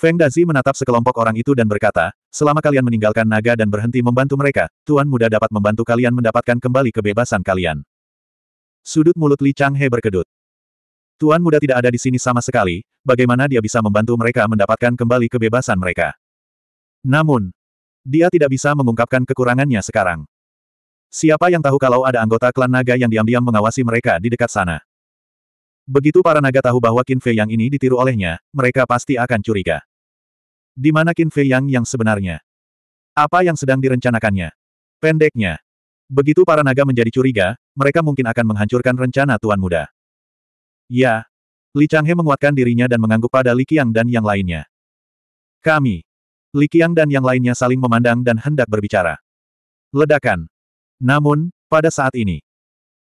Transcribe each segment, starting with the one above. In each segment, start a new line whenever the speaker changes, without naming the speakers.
Feng Dazi menatap sekelompok orang itu dan berkata, selama kalian meninggalkan naga dan berhenti membantu mereka, Tuan Muda dapat membantu kalian mendapatkan kembali kebebasan kalian. Sudut mulut Li Changhe berkedut. Tuan Muda tidak ada di sini sama sekali, bagaimana dia bisa membantu mereka mendapatkan kembali kebebasan mereka. Namun, dia tidak bisa mengungkapkan kekurangannya sekarang. Siapa yang tahu kalau ada anggota klan naga yang diam-diam mengawasi mereka di dekat sana? Begitu para naga tahu bahwa Qin Fei yang ini ditiru olehnya, mereka pasti akan curiga. Di mana Qin Fei Yang yang sebenarnya? Apa yang sedang direncanakannya? Pendeknya. Begitu para naga menjadi curiga, mereka mungkin akan menghancurkan rencana Tuan Muda. Ya. Li Changhe menguatkan dirinya dan mengangguk pada Li Qiang dan yang lainnya. Kami. Li Qiang dan yang lainnya saling memandang dan hendak berbicara. Ledakan. Namun, pada saat ini,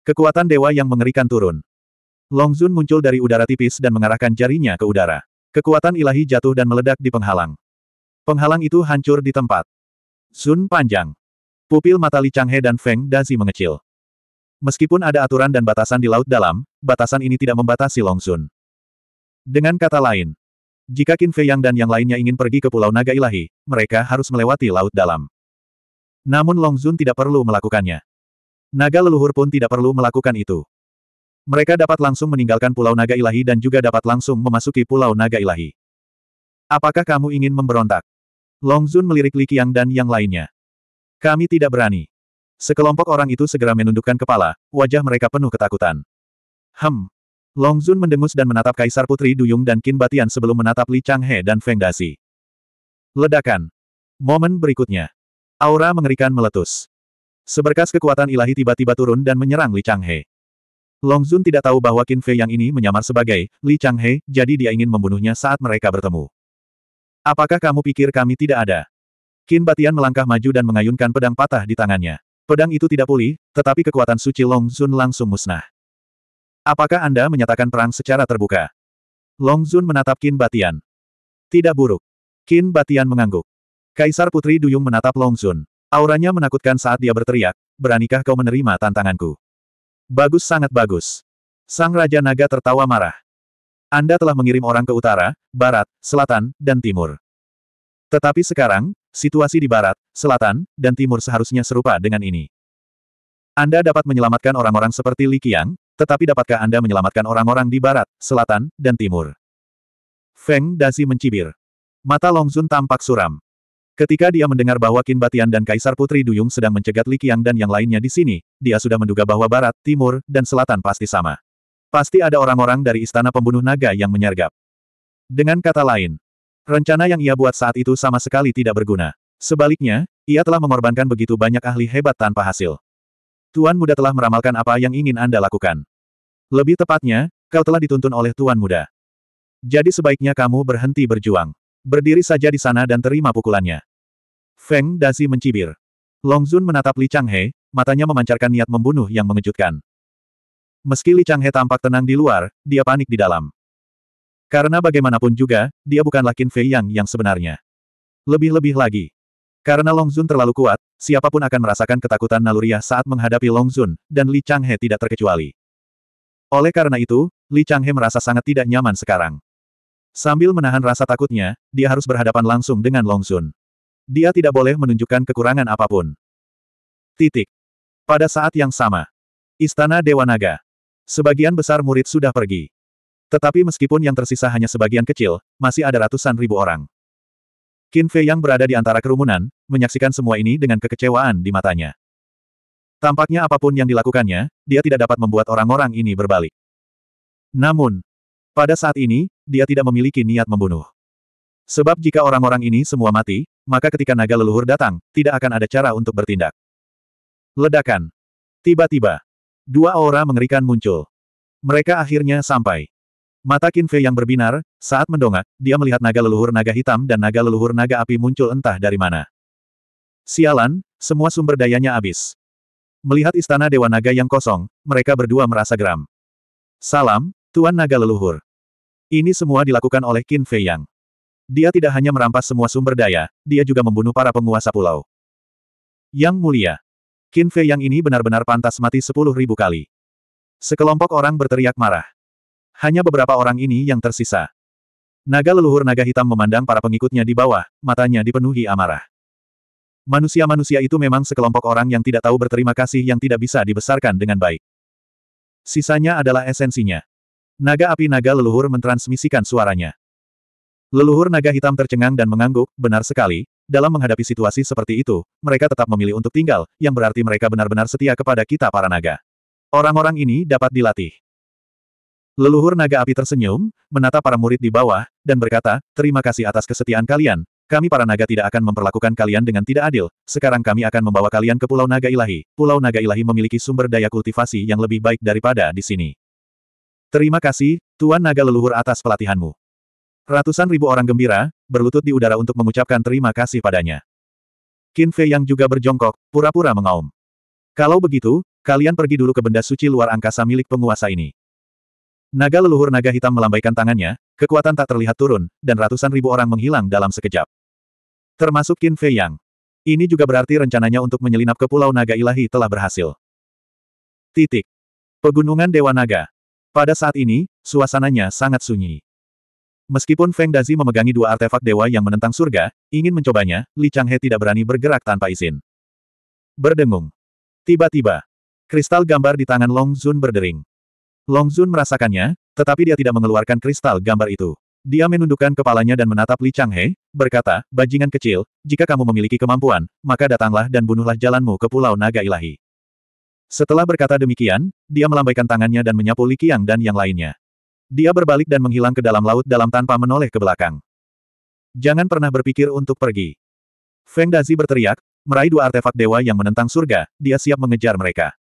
kekuatan dewa yang mengerikan turun. Long Zun muncul dari udara tipis dan mengarahkan jarinya ke udara. Kekuatan ilahi jatuh dan meledak di penghalang. Penghalang itu hancur di tempat. Sun panjang. Pupil mata Li Changhe dan Feng Dazi mengecil. Meskipun ada aturan dan batasan di Laut Dalam, batasan ini tidak membatasi Long Sun. Dengan kata lain, jika Qin Fei Yang dan yang lainnya ingin pergi ke Pulau Naga Ilahi, mereka harus melewati Laut Dalam. Namun Long Sun tidak perlu melakukannya. Naga leluhur pun tidak perlu melakukan itu. Mereka dapat langsung meninggalkan Pulau Naga Ilahi dan juga dapat langsung memasuki Pulau Naga Ilahi. Apakah kamu ingin memberontak? Long Zun melirik Li Qiang dan yang lainnya. Kami tidak berani. Sekelompok orang itu segera menundukkan kepala, wajah mereka penuh ketakutan. Hem. Long Zun mendengus dan menatap Kaisar Putri Duyung dan Qin Batian sebelum menatap Li Changhe dan Feng Dasi. Ledakan. Momen berikutnya. Aura mengerikan meletus. Seberkas kekuatan ilahi tiba-tiba turun dan menyerang Li Changhe. Long Zun tidak tahu bahwa Qin Fei yang ini menyamar sebagai Li Changhe, jadi dia ingin membunuhnya saat mereka bertemu. Apakah kamu pikir kami tidak ada? Qin Batian melangkah maju dan mengayunkan pedang patah di tangannya. Pedang itu tidak pulih, tetapi kekuatan suci Long Zun langsung musnah. Apakah Anda menyatakan perang secara terbuka? Long Zun menatap Qin Batian. Tidak buruk. Qin Batian mengangguk. Kaisar Putri Duyung menatap Long Zun. Auranya menakutkan saat dia berteriak, beranikah kau menerima tantanganku? Bagus sangat bagus. Sang Raja Naga tertawa marah. Anda telah mengirim orang ke utara, barat, selatan, dan timur. Tetapi sekarang, situasi di barat, selatan, dan timur seharusnya serupa dengan ini. Anda dapat menyelamatkan orang-orang seperti Li Qiang, tetapi dapatkah Anda menyelamatkan orang-orang di barat, selatan, dan timur? Feng Dazi mencibir. Mata Longzun tampak suram. Ketika dia mendengar bahwa Kin Batian dan Kaisar Putri Duyung sedang mencegat Li Qiang dan yang lainnya di sini, dia sudah menduga bahwa barat, timur, dan selatan pasti sama. Pasti ada orang-orang dari istana pembunuh naga yang menyergap. Dengan kata lain, rencana yang ia buat saat itu sama sekali tidak berguna. Sebaliknya, ia telah mengorbankan begitu banyak ahli hebat tanpa hasil. Tuan muda telah meramalkan apa yang ingin Anda lakukan. Lebih tepatnya, kau telah dituntun oleh tuan muda. Jadi sebaiknya kamu berhenti berjuang. Berdiri saja di sana dan terima pukulannya. Feng Dasi mencibir. Long Zun menatap Li Changhe, matanya memancarkan niat membunuh yang mengejutkan. Meski Li Changhe tampak tenang di luar, dia panik di dalam. Karena bagaimanapun juga, dia bukanlah Qin Fei Yang yang sebenarnya. Lebih-lebih lagi. Karena Long Zun terlalu kuat, siapapun akan merasakan ketakutan naluriah saat menghadapi Long Zun, dan Li Changhe tidak terkecuali. Oleh karena itu, Li Changhe merasa sangat tidak nyaman sekarang. Sambil menahan rasa takutnya, dia harus berhadapan langsung dengan Long Zun. Dia tidak boleh menunjukkan kekurangan apapun. Titik. Pada saat yang sama. Istana Dewa Naga. Sebagian besar murid sudah pergi. Tetapi meskipun yang tersisa hanya sebagian kecil, masih ada ratusan ribu orang. Qin Fei yang berada di antara kerumunan, menyaksikan semua ini dengan kekecewaan di matanya. Tampaknya apapun yang dilakukannya, dia tidak dapat membuat orang-orang ini berbalik. Namun, pada saat ini, dia tidak memiliki niat membunuh. Sebab jika orang-orang ini semua mati, maka ketika naga leluhur datang, tidak akan ada cara untuk bertindak. Ledakan. Tiba-tiba, dua aura mengerikan muncul. Mereka akhirnya sampai. Mata Qin Fei yang berbinar, saat mendongak, dia melihat naga leluhur naga hitam dan naga leluhur naga api muncul entah dari mana. Sialan, semua sumber dayanya habis. Melihat istana Dewa Naga yang kosong, mereka berdua merasa geram. Salam, Tuan Naga Leluhur. Ini semua dilakukan oleh Qin Fei Yang. Dia tidak hanya merampas semua sumber daya, dia juga membunuh para penguasa pulau. Yang mulia. Qin Fei yang ini benar-benar pantas mati sepuluh ribu kali. Sekelompok orang berteriak marah. Hanya beberapa orang ini yang tersisa. Naga leluhur naga hitam memandang para pengikutnya di bawah, matanya dipenuhi amarah. Manusia-manusia itu memang sekelompok orang yang tidak tahu berterima kasih yang tidak bisa dibesarkan dengan baik. Sisanya adalah esensinya. Naga api naga leluhur mentransmisikan suaranya. Leluhur naga hitam tercengang dan mengangguk, benar sekali, dalam menghadapi situasi seperti itu, mereka tetap memilih untuk tinggal, yang berarti mereka benar-benar setia kepada kita para naga. Orang-orang ini dapat dilatih. Leluhur naga api tersenyum, menata para murid di bawah, dan berkata, terima kasih atas kesetiaan kalian, kami para naga tidak akan memperlakukan kalian dengan tidak adil, sekarang kami akan membawa kalian ke Pulau Naga Ilahi. Pulau Naga Ilahi memiliki sumber daya kultivasi yang lebih baik daripada di sini. Terima kasih, Tuan Naga Leluhur atas pelatihanmu. Ratusan ribu orang gembira, berlutut di udara untuk mengucapkan terima kasih padanya. Qin Fei yang juga berjongkok, pura-pura mengaum. Kalau begitu, kalian pergi dulu ke benda suci luar angkasa milik penguasa ini. Naga leluhur naga hitam melambaikan tangannya, kekuatan tak terlihat turun, dan ratusan ribu orang menghilang dalam sekejap. Termasuk Qin Fei Yang. Ini juga berarti rencananya untuk menyelinap ke Pulau Naga Ilahi telah berhasil. Titik. Pegunungan Dewa Naga. Pada saat ini, suasananya sangat sunyi. Meskipun Feng Dazi memegangi dua artefak dewa yang menentang surga, ingin mencobanya, Li Changhe tidak berani bergerak tanpa izin. Berdengung. Tiba-tiba, kristal gambar di tangan Long Zun berdering. Long Zun merasakannya, tetapi dia tidak mengeluarkan kristal gambar itu. Dia menundukkan kepalanya dan menatap Li Changhe, berkata, Bajingan kecil, jika kamu memiliki kemampuan, maka datanglah dan bunuhlah jalanmu ke Pulau Naga Ilahi. Setelah berkata demikian, dia melambaikan tangannya dan menyapu Li Qiang dan yang lainnya. Dia berbalik dan menghilang ke dalam laut dalam tanpa menoleh ke belakang. Jangan pernah berpikir untuk pergi. Feng Dazi berteriak, meraih dua artefak dewa yang menentang surga, dia siap mengejar mereka.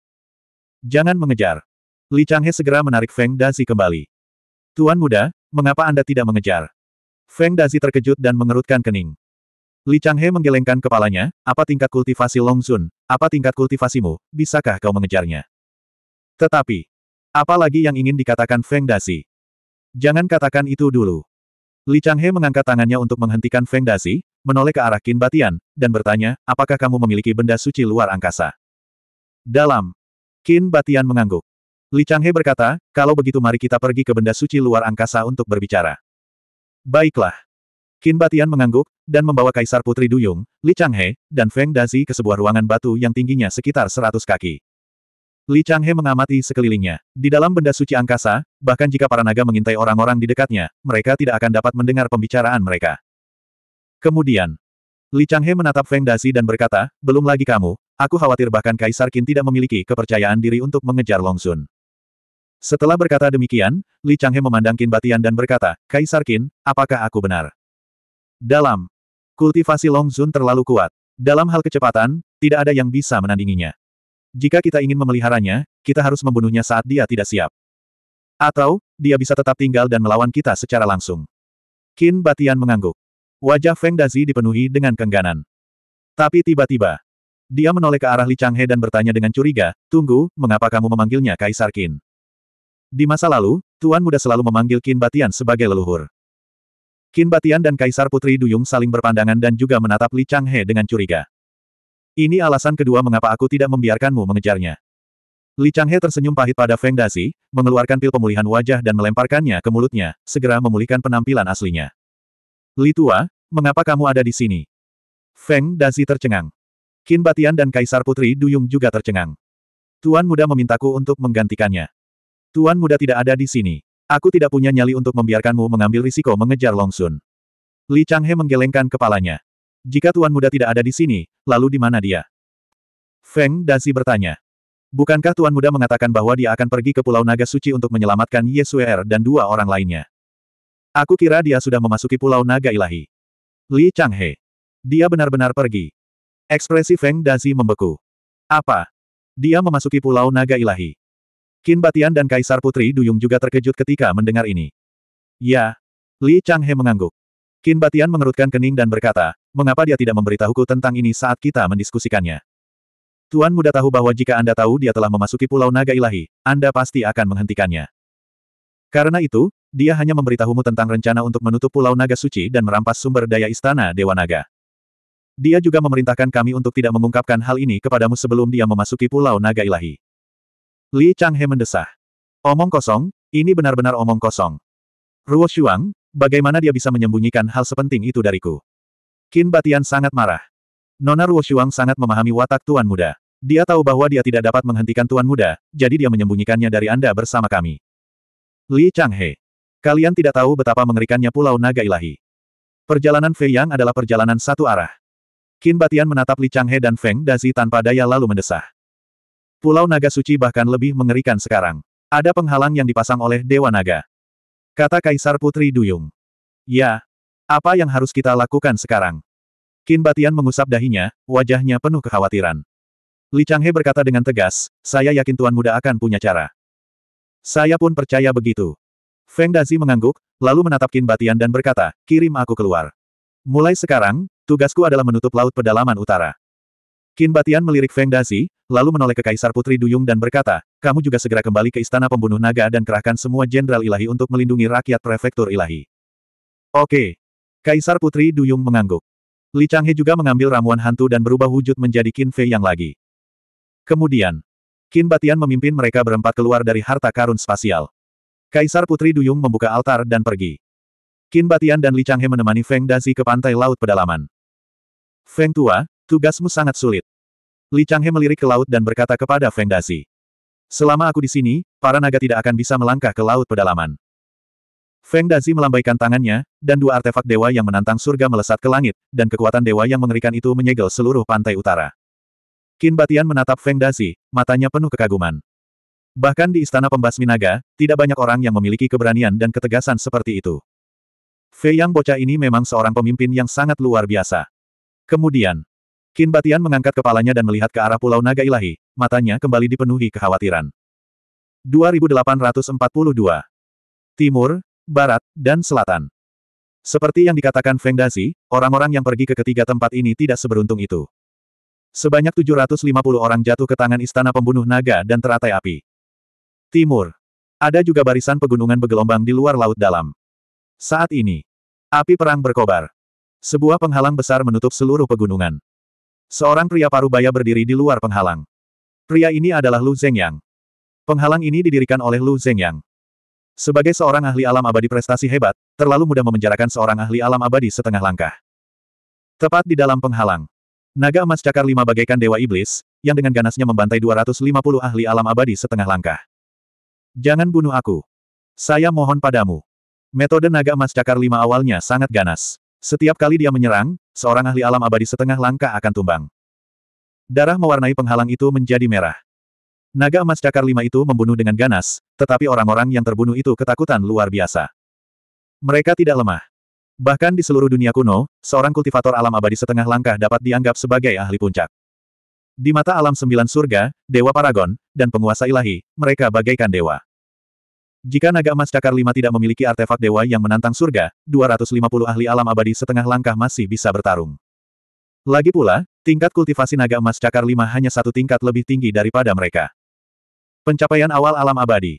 Jangan mengejar. Li Changhe segera menarik Feng Dazi kembali. Tuan muda, mengapa Anda tidak mengejar? Feng Dazi terkejut dan mengerutkan kening. Li Changhe menggelengkan kepalanya, apa tingkat kultivasi Long Sun? apa tingkat kultivasimu, bisakah kau mengejarnya? Tetapi, apa lagi yang ingin dikatakan Feng Dazi? Jangan katakan itu dulu. Li Changhe mengangkat tangannya untuk menghentikan Feng Dazi, menoleh ke arah Qin Batian, dan bertanya, apakah kamu memiliki benda suci luar angkasa? Dalam. Qin Batian mengangguk. Li Changhe berkata, kalau begitu mari kita pergi ke benda suci luar angkasa untuk berbicara. Baiklah. Qin Batian mengangguk, dan membawa Kaisar Putri Duyung, Li Changhe, dan Feng Dazi ke sebuah ruangan batu yang tingginya sekitar 100 kaki. Li Changhe mengamati sekelilingnya. Di dalam benda suci angkasa, bahkan jika para naga mengintai orang-orang di dekatnya, mereka tidak akan dapat mendengar pembicaraan mereka. Kemudian, Li Changhe menatap Feng Dazi dan berkata, belum lagi kamu, aku khawatir bahkan Kaisar Qin tidak memiliki kepercayaan diri untuk mengejar Long Sun. Setelah berkata demikian, Li Changhe memandang Qin Batian dan berkata, Kaisar Qin, apakah aku benar? Dalam kultivasi Long Sun terlalu kuat. Dalam hal kecepatan, tidak ada yang bisa menandinginya. Jika kita ingin memeliharanya, kita harus membunuhnya saat dia tidak siap. Atau, dia bisa tetap tinggal dan melawan kita secara langsung. Qin Batian mengangguk. Wajah Feng Dazi dipenuhi dengan kengganan. Tapi tiba-tiba, dia menoleh ke arah Li Changhe dan bertanya dengan curiga, Tunggu, mengapa kamu memanggilnya Kaisar Qin? Di masa lalu, Tuan Muda selalu memanggil Qin Batian sebagai leluhur. Qin Batian dan Kaisar Putri Duyung saling berpandangan dan juga menatap Li Changhe dengan curiga. Ini alasan kedua mengapa aku tidak membiarkanmu mengejarnya. Li Changhe tersenyum pahit pada Feng Dazi, mengeluarkan pil pemulihan wajah dan melemparkannya ke mulutnya, segera memulihkan penampilan aslinya. Li Tua, mengapa kamu ada di sini? Feng Dazi tercengang. Qin Batian dan Kaisar Putri Duyung juga tercengang. Tuan muda memintaku untuk menggantikannya. Tuan muda tidak ada di sini. Aku tidak punya nyali untuk membiarkanmu mengambil risiko mengejar Long Sun. Li Changhe menggelengkan kepalanya. Jika Tuan Muda tidak ada di sini, lalu di mana dia? Feng Dazi bertanya. Bukankah Tuan Muda mengatakan bahwa dia akan pergi ke Pulau Naga Suci untuk menyelamatkan Yesuer er dan dua orang lainnya? Aku kira dia sudah memasuki Pulau Naga Ilahi. Li Changhe. Dia benar-benar pergi. Ekspresi Feng Dazi membeku. Apa? Dia memasuki Pulau Naga Ilahi. Qin Batian dan Kaisar Putri Duyung juga terkejut ketika mendengar ini. Ya. Li Changhe mengangguk. Qin Batian mengerutkan kening dan berkata, Mengapa dia tidak memberitahuku tentang ini saat kita mendiskusikannya? Tuan muda tahu bahwa jika Anda tahu dia telah memasuki Pulau Naga Ilahi, Anda pasti akan menghentikannya. Karena itu, dia hanya memberitahumu tentang rencana untuk menutup Pulau Naga Suci dan merampas sumber daya Istana Dewa Naga. Dia juga memerintahkan kami untuk tidak mengungkapkan hal ini kepadamu sebelum dia memasuki Pulau Naga Ilahi. Li Changhe mendesah. Omong kosong, ini benar-benar omong kosong. Ruo Shuang, bagaimana dia bisa menyembunyikan hal sepenting itu dariku? Qin Batian sangat marah. Nona Ruoshuang sangat memahami watak Tuan Muda. Dia tahu bahwa dia tidak dapat menghentikan Tuan Muda, jadi dia menyembunyikannya dari Anda bersama kami. Li Changhe. Kalian tidak tahu betapa mengerikannya Pulau Naga Ilahi. Perjalanan Fei Yang adalah perjalanan satu arah. Qin Batian menatap Li Changhe dan Feng Dazi tanpa daya lalu mendesah. Pulau Naga Suci bahkan lebih mengerikan sekarang. Ada penghalang yang dipasang oleh Dewa Naga. Kata Kaisar Putri Duyung. Ya, apa yang harus kita lakukan sekarang? Qin Batian mengusap dahinya, wajahnya penuh kekhawatiran. Li Changhe berkata dengan tegas, saya yakin Tuan Muda akan punya cara. Saya pun percaya begitu. Feng Dazi mengangguk, lalu menatap Qin Batian dan berkata, kirim aku keluar. Mulai sekarang, tugasku adalah menutup laut pedalaman utara. Qin Batian melirik Feng Dazi, lalu menoleh ke Kaisar Putri Duyung dan berkata, kamu juga segera kembali ke Istana Pembunuh Naga dan kerahkan semua Jenderal Ilahi untuk melindungi rakyat Prefektur Ilahi. Oke, Kaisar Putri Duyung mengangguk. Li Changhe juga mengambil ramuan hantu dan berubah wujud menjadi Qin Fei yang lagi. Kemudian, Qin Batian memimpin mereka berempat keluar dari harta karun spasial. Kaisar Putri Duyung membuka altar dan pergi. Qin Batian dan Li Changhe menemani Feng Dazi ke pantai laut pedalaman. Feng Tua, tugasmu sangat sulit. Li Changhe melirik ke laut dan berkata kepada Feng Dazi. Selama aku di sini, para naga tidak akan bisa melangkah ke laut pedalaman. Feng Dazi melambaikan tangannya, dan dua artefak dewa yang menantang surga melesat ke langit, dan kekuatan dewa yang mengerikan itu menyegel seluruh pantai utara. Qin Batian menatap Feng Dazi, matanya penuh kekaguman. Bahkan di istana pembasmi naga, tidak banyak orang yang memiliki keberanian dan ketegasan seperti itu. Fei Yang bocah ini memang seorang pemimpin yang sangat luar biasa. Kemudian, Qin Batian mengangkat kepalanya dan melihat ke arah Pulau Naga Ilahi, matanya kembali dipenuhi kekhawatiran. 2842 Timur, barat, dan selatan. Seperti yang dikatakan Feng Dazi, orang-orang yang pergi ke ketiga tempat ini tidak seberuntung itu. Sebanyak 750 orang jatuh ke tangan istana pembunuh naga dan teratai api. Timur. Ada juga barisan pegunungan bergelombang di luar laut dalam. Saat ini. Api perang berkobar. Sebuah penghalang besar menutup seluruh pegunungan. Seorang pria parubaya berdiri di luar penghalang. Pria ini adalah Lu Zhengyang. Penghalang ini didirikan oleh Lu Zhengyang. Sebagai seorang ahli alam abadi prestasi hebat, terlalu mudah memenjarakan seorang ahli alam abadi setengah langkah. Tepat di dalam penghalang. Naga emas cakar lima bagaikan dewa iblis, yang dengan ganasnya membantai 250 ahli alam abadi setengah langkah. Jangan bunuh aku. Saya mohon padamu. Metode naga emas cakar lima awalnya sangat ganas. Setiap kali dia menyerang, seorang ahli alam abadi setengah langkah akan tumbang. Darah mewarnai penghalang itu menjadi merah. Naga emas cakar lima itu membunuh dengan ganas, tetapi orang-orang yang terbunuh itu ketakutan luar biasa. Mereka tidak lemah. Bahkan di seluruh dunia kuno, seorang kultivator alam abadi setengah langkah dapat dianggap sebagai ahli puncak. Di mata alam sembilan surga, Dewa Paragon, dan penguasa ilahi, mereka bagaikan dewa. Jika naga emas cakar lima tidak memiliki artefak dewa yang menantang surga, 250 ahli alam abadi setengah langkah masih bisa bertarung. Lagi pula, tingkat kultivasi naga emas cakar lima hanya satu tingkat lebih tinggi daripada mereka. Pencapaian awal alam abadi.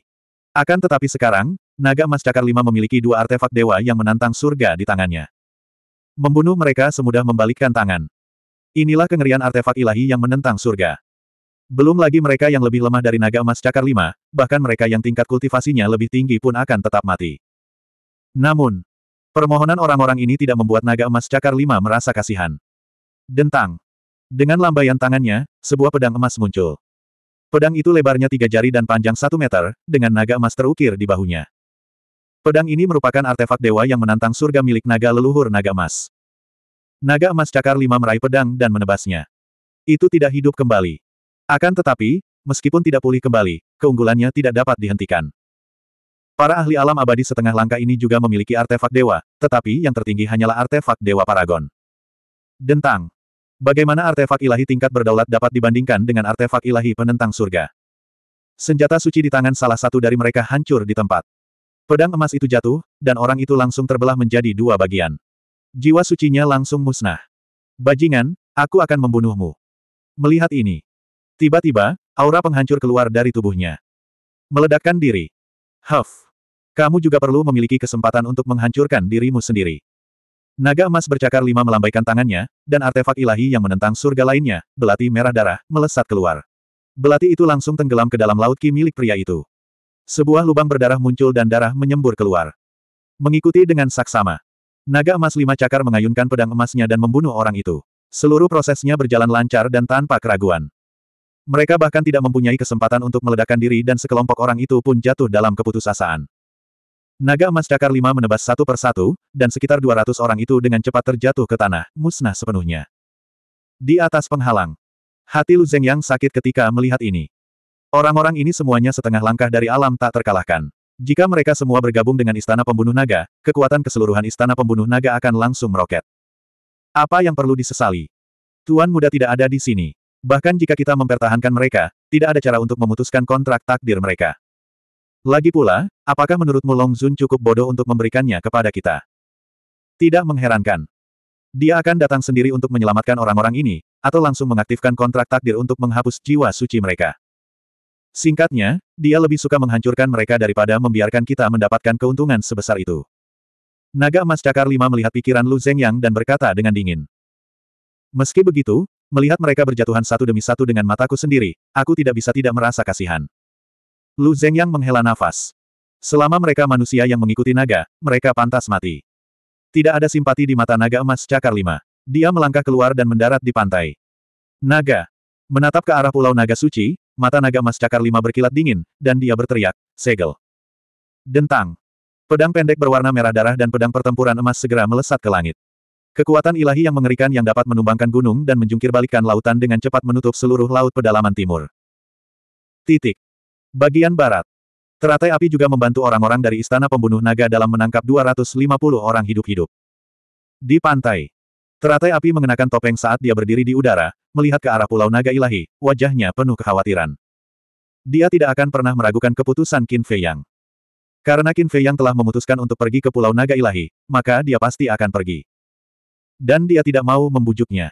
Akan tetapi sekarang, naga emas cakar lima memiliki dua artefak dewa yang menantang surga di tangannya. Membunuh mereka semudah membalikkan tangan. Inilah kengerian artefak ilahi yang menentang surga. Belum lagi mereka yang lebih lemah dari naga emas cakar lima, bahkan mereka yang tingkat kultivasinya lebih tinggi pun akan tetap mati. Namun, permohonan orang-orang ini tidak membuat naga emas cakar lima merasa kasihan. Dentang. Dengan lambaian tangannya, sebuah pedang emas muncul. Pedang itu lebarnya tiga jari dan panjang satu meter, dengan naga emas terukir di bahunya. Pedang ini merupakan artefak dewa yang menantang surga milik naga leluhur naga emas. Naga emas cakar lima meraih pedang dan menebasnya. Itu tidak hidup kembali. Akan tetapi, meskipun tidak pulih kembali, keunggulannya tidak dapat dihentikan. Para ahli alam abadi setengah langkah ini juga memiliki artefak dewa, tetapi yang tertinggi hanyalah artefak dewa paragon. Dentang. Bagaimana artefak ilahi tingkat berdaulat dapat dibandingkan dengan artefak ilahi penentang surga? Senjata suci di tangan salah satu dari mereka hancur di tempat. Pedang emas itu jatuh, dan orang itu langsung terbelah menjadi dua bagian. Jiwa sucinya langsung musnah. Bajingan, aku akan membunuhmu. Melihat ini. Tiba-tiba, aura penghancur keluar dari tubuhnya. Meledakkan diri. Huff. Kamu juga perlu memiliki kesempatan untuk menghancurkan dirimu sendiri. Naga emas bercakar lima melambaikan tangannya, dan artefak ilahi yang menentang surga lainnya, belati merah darah, melesat keluar. Belati itu langsung tenggelam ke dalam laut ki milik pria itu. Sebuah lubang berdarah muncul dan darah menyembur keluar. Mengikuti dengan saksama. Naga emas lima cakar mengayunkan pedang emasnya dan membunuh orang itu. Seluruh prosesnya berjalan lancar dan tanpa keraguan. Mereka bahkan tidak mempunyai kesempatan untuk meledakkan diri dan sekelompok orang itu pun jatuh dalam keputusasaan. Naga emas cakar lima menebas satu persatu, dan sekitar 200 orang itu dengan cepat terjatuh ke tanah, musnah sepenuhnya. Di atas penghalang. Hati Lu Zeng yang sakit ketika melihat ini. Orang-orang ini semuanya setengah langkah dari alam tak terkalahkan. Jika mereka semua bergabung dengan Istana Pembunuh Naga, kekuatan keseluruhan Istana Pembunuh Naga akan langsung meroket. Apa yang perlu disesali? Tuan muda tidak ada di sini. Bahkan jika kita mempertahankan mereka, tidak ada cara untuk memutuskan kontrak takdir mereka. Lagi pula, apakah menurutmu Long Zun cukup bodoh untuk memberikannya kepada kita? Tidak mengherankan. Dia akan datang sendiri untuk menyelamatkan orang-orang ini, atau langsung mengaktifkan kontrak takdir untuk menghapus jiwa suci mereka. Singkatnya, dia lebih suka menghancurkan mereka daripada membiarkan kita mendapatkan keuntungan sebesar itu. Naga emas cakar lima melihat pikiran Lu Zhengyang dan berkata dengan dingin. Meski begitu, melihat mereka berjatuhan satu demi satu dengan mataku sendiri, aku tidak bisa tidak merasa kasihan. Lu yang menghela nafas. Selama mereka manusia yang mengikuti naga, mereka pantas mati. Tidak ada simpati di mata naga emas cakar lima. Dia melangkah keluar dan mendarat di pantai. Naga. Menatap ke arah pulau naga suci, mata naga emas cakar lima berkilat dingin, dan dia berteriak, segel. Dentang. Pedang pendek berwarna merah darah dan pedang pertempuran emas segera melesat ke langit. Kekuatan ilahi yang mengerikan yang dapat menumbangkan gunung dan menjungkirbalikkan lautan dengan cepat menutup seluruh laut pedalaman timur. Titik. Bagian barat. Teratai api juga membantu orang-orang dari Istana Pembunuh Naga dalam menangkap 250 orang hidup-hidup. Di pantai. Teratai api mengenakan topeng saat dia berdiri di udara, melihat ke arah Pulau Naga Ilahi, wajahnya penuh kekhawatiran. Dia tidak akan pernah meragukan keputusan Qin Fei Yang. Karena Qin Fei Yang telah memutuskan untuk pergi ke Pulau Naga Ilahi, maka dia pasti akan pergi. Dan dia tidak mau membujuknya.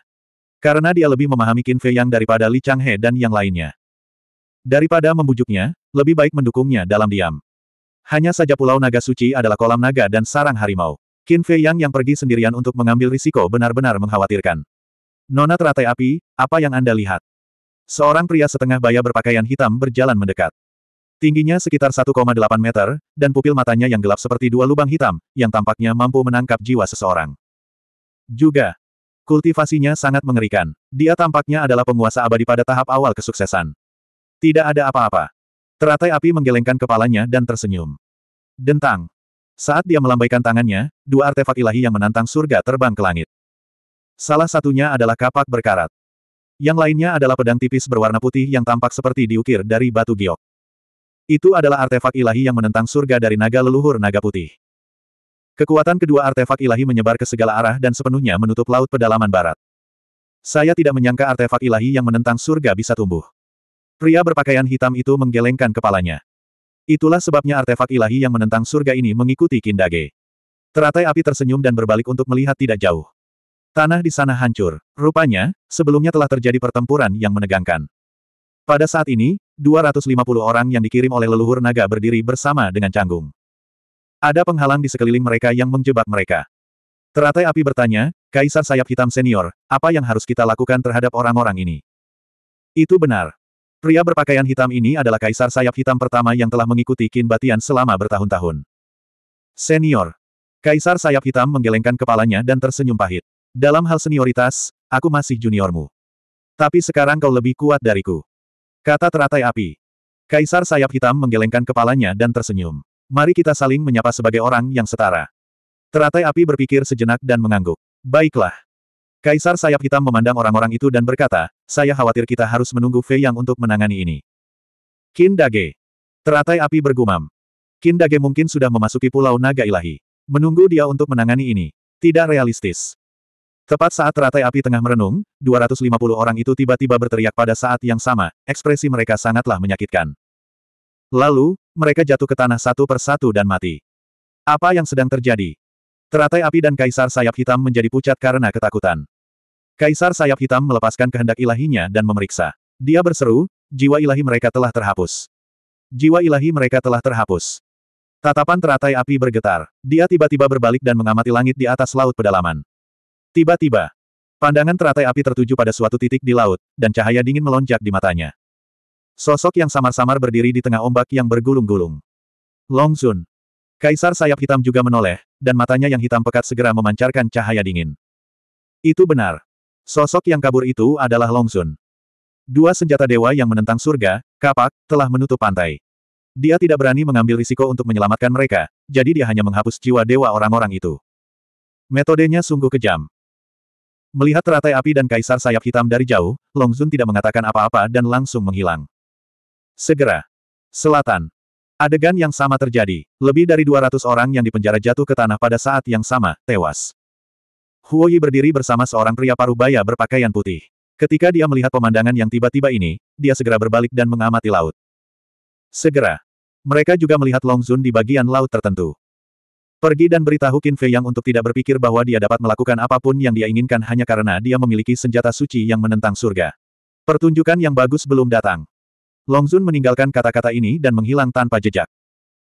Karena dia lebih memahami Qin Fei Yang daripada Li Chang He dan yang lainnya. Daripada membujuknya, lebih baik mendukungnya dalam diam. Hanya saja Pulau Naga Suci adalah kolam naga dan sarang harimau. Qin Fei Yang yang pergi sendirian untuk mengambil risiko benar-benar mengkhawatirkan. Nona teratai api, apa yang Anda lihat? Seorang pria setengah baya berpakaian hitam berjalan mendekat. Tingginya sekitar 1,8 meter, dan pupil matanya yang gelap seperti dua lubang hitam, yang tampaknya mampu menangkap jiwa seseorang. Juga, kultivasinya sangat mengerikan. Dia tampaknya adalah penguasa abadi pada tahap awal kesuksesan. Tidak ada apa-apa. Teratai api menggelengkan kepalanya dan tersenyum. Dentang. Saat dia melambaikan tangannya, dua artefak ilahi yang menantang surga terbang ke langit. Salah satunya adalah kapak berkarat. Yang lainnya adalah pedang tipis berwarna putih yang tampak seperti diukir dari batu giok. Itu adalah artefak ilahi yang menentang surga dari naga leluhur naga putih. Kekuatan kedua artefak ilahi menyebar ke segala arah dan sepenuhnya menutup laut pedalaman barat. Saya tidak menyangka artefak ilahi yang menentang surga bisa tumbuh. Pria berpakaian hitam itu menggelengkan kepalanya. Itulah sebabnya artefak ilahi yang menentang surga ini mengikuti Kindage. Teratai api tersenyum dan berbalik untuk melihat tidak jauh. Tanah di sana hancur. Rupanya, sebelumnya telah terjadi pertempuran yang menegangkan. Pada saat ini, 250 orang yang dikirim oleh leluhur naga berdiri bersama dengan canggung. Ada penghalang di sekeliling mereka yang menjebak mereka. Teratai api bertanya, Kaisar Sayap Hitam Senior, apa yang harus kita lakukan terhadap orang-orang ini? Itu benar, Pria berpakaian hitam ini adalah kaisar sayap hitam pertama yang telah mengikuti Qin Batian selama bertahun-tahun. Senior. Kaisar sayap hitam menggelengkan kepalanya dan tersenyum pahit. Dalam hal senioritas, aku masih juniormu. Tapi sekarang kau lebih kuat dariku. Kata teratai api. Kaisar sayap hitam menggelengkan kepalanya dan tersenyum. Mari kita saling menyapa sebagai orang yang setara. Teratai api berpikir sejenak dan mengangguk. Baiklah. Kaisar sayap hitam memandang orang-orang itu dan berkata, saya khawatir kita harus menunggu Fei Yang untuk menangani ini. Kindage. Teratai api bergumam. Kindage mungkin sudah memasuki pulau naga ilahi. Menunggu dia untuk menangani ini. Tidak realistis. Tepat saat teratai api tengah merenung, 250 orang itu tiba-tiba berteriak pada saat yang sama, ekspresi mereka sangatlah menyakitkan. Lalu, mereka jatuh ke tanah satu persatu dan mati. Apa yang sedang terjadi? Teratai api dan kaisar sayap hitam menjadi pucat karena ketakutan. Kaisar sayap hitam melepaskan kehendak ilahinya dan memeriksa. Dia berseru, jiwa ilahi mereka telah terhapus. Jiwa ilahi mereka telah terhapus. Tatapan teratai api bergetar. Dia tiba-tiba berbalik dan mengamati langit di atas laut pedalaman. Tiba-tiba, pandangan teratai api tertuju pada suatu titik di laut, dan cahaya dingin melonjak di matanya. Sosok yang samar-samar berdiri di tengah ombak yang bergulung-gulung. Long Zun, Kaisar sayap hitam juga menoleh, dan matanya yang hitam pekat segera memancarkan cahaya dingin. Itu benar. Sosok yang kabur itu adalah Longsun. Dua senjata dewa yang menentang surga, kapak, telah menutup pantai. Dia tidak berani mengambil risiko untuk menyelamatkan mereka, jadi dia hanya menghapus jiwa dewa orang-orang itu. Metodenya sungguh kejam. Melihat teratai api dan kaisar sayap hitam dari jauh, Longzun tidak mengatakan apa-apa dan langsung menghilang. Segera. Selatan. Adegan yang sama terjadi, lebih dari 200 orang yang dipenjara jatuh ke tanah pada saat yang sama, tewas. Huoyi berdiri bersama seorang pria paruh baya berpakaian putih. Ketika dia melihat pemandangan yang tiba-tiba ini, dia segera berbalik dan mengamati laut. Segera. Mereka juga melihat Long Zun di bagian laut tertentu. Pergi dan beritahu Qin Fei Yang untuk tidak berpikir bahwa dia dapat melakukan apapun yang dia inginkan hanya karena dia memiliki senjata suci yang menentang surga. Pertunjukan yang bagus belum datang. Longzun meninggalkan kata-kata ini dan menghilang tanpa jejak.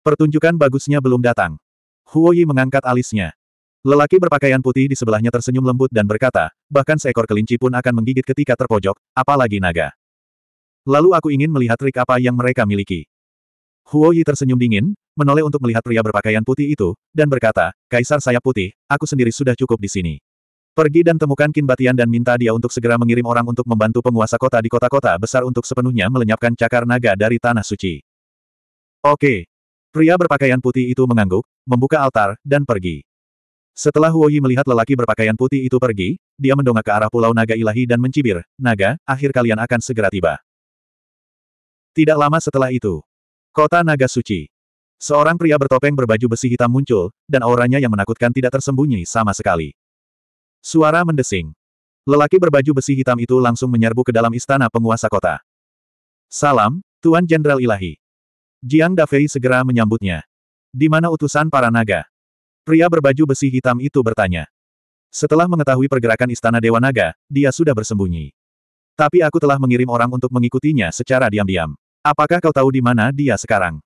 Pertunjukan bagusnya belum datang. Huo Yi mengangkat alisnya. Lelaki berpakaian putih di sebelahnya tersenyum lembut dan berkata, bahkan seekor kelinci pun akan menggigit ketika terpojok, apalagi naga. Lalu aku ingin melihat trik apa yang mereka miliki. Huo Yi tersenyum dingin, menoleh untuk melihat pria berpakaian putih itu, dan berkata, Kaisar saya putih, aku sendiri sudah cukup di sini. Pergi dan temukan Qin dan minta dia untuk segera mengirim orang untuk membantu penguasa kota di kota-kota besar untuk sepenuhnya melenyapkan cakar naga dari tanah suci. Oke. Pria berpakaian putih itu mengangguk, membuka altar, dan pergi. Setelah Huoyi melihat lelaki berpakaian putih itu pergi, dia mendongak ke arah pulau naga ilahi dan mencibir, naga, akhir kalian akan segera tiba. Tidak lama setelah itu, kota naga suci. Seorang pria bertopeng berbaju besi hitam muncul, dan auranya yang menakutkan tidak tersembunyi sama sekali. Suara mendesing. Lelaki berbaju besi hitam itu langsung menyerbu ke dalam istana penguasa kota. Salam, Tuan Jenderal Ilahi. Jiang Dafei segera menyambutnya. Di mana utusan para naga? Pria berbaju besi hitam itu bertanya. Setelah mengetahui pergerakan istana Dewa Naga, dia sudah bersembunyi. Tapi aku telah mengirim orang untuk mengikutinya secara diam-diam. Apakah kau tahu di mana dia sekarang?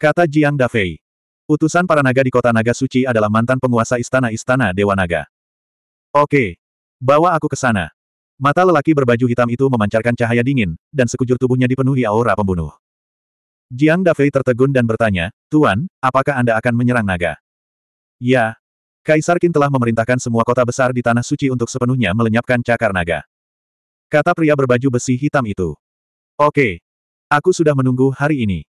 Kata Jiang Dafei. Utusan para naga di kota Naga Suci adalah mantan penguasa istana-istana Dewa Naga. Oke. Bawa aku ke sana. Mata lelaki berbaju hitam itu memancarkan cahaya dingin, dan sekujur tubuhnya dipenuhi aura pembunuh. Jiang Dafei tertegun dan bertanya, Tuan, apakah Anda akan menyerang naga? Ya. Kaisar Qin telah memerintahkan semua kota besar di Tanah Suci untuk sepenuhnya melenyapkan cakar naga. Kata pria berbaju besi hitam itu. Oke. Aku sudah menunggu hari ini.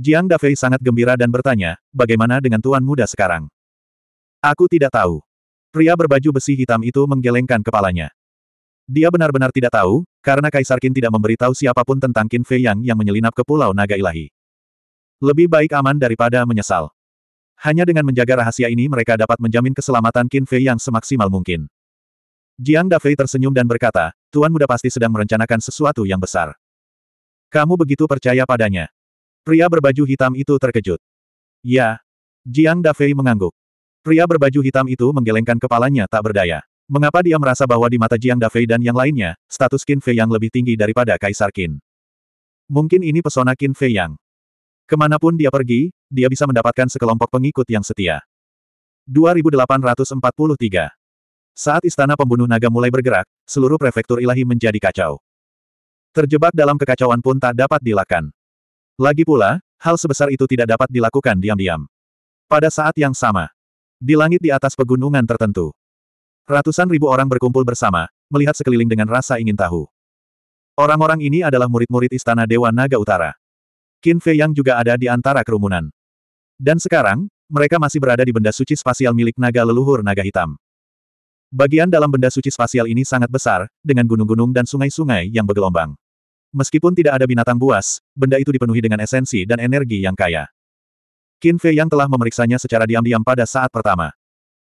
Jiang Dafei sangat gembira dan bertanya, bagaimana dengan tuan muda sekarang? Aku tidak tahu. Pria berbaju besi hitam itu menggelengkan kepalanya. Dia benar-benar tidak tahu, karena Kaisar Qin tidak memberitahu siapapun tentang Qin Fei Yang yang menyelinap ke Pulau Naga Ilahi. Lebih baik aman daripada menyesal. Hanya dengan menjaga rahasia ini mereka dapat menjamin keselamatan Qin Fei Yang semaksimal mungkin. Jiang Dafei tersenyum dan berkata, Tuan muda pasti sedang merencanakan sesuatu yang besar. Kamu begitu percaya padanya. Pria berbaju hitam itu terkejut. Ya. Jiang Dafei mengangguk. Pria berbaju hitam itu menggelengkan kepalanya tak berdaya. Mengapa dia merasa bahwa di mata Jiang Dafei dan yang lainnya, status Qin Fei yang lebih tinggi daripada Kaisar Qin? Mungkin ini pesona Qin Fei yang. Kemanapun dia pergi, dia bisa mendapatkan sekelompok pengikut yang setia. 2843 Saat istana pembunuh naga mulai bergerak, seluruh prefektur ilahi menjadi kacau. Terjebak dalam kekacauan pun tak dapat dilakukan. Lagi pula, hal sebesar itu tidak dapat dilakukan diam-diam. Pada saat yang sama, di langit di atas pegunungan tertentu. Ratusan ribu orang berkumpul bersama, melihat sekeliling dengan rasa ingin tahu. Orang-orang ini adalah murid-murid Istana Dewa Naga Utara. Qin Fei yang juga ada di antara kerumunan. Dan sekarang, mereka masih berada di benda suci spasial milik naga leluhur naga hitam. Bagian dalam benda suci spasial ini sangat besar, dengan gunung-gunung dan sungai-sungai yang bergelombang. Meskipun tidak ada binatang buas, benda itu dipenuhi dengan esensi dan energi yang kaya. Qin Fei yang telah memeriksanya secara diam-diam pada saat pertama.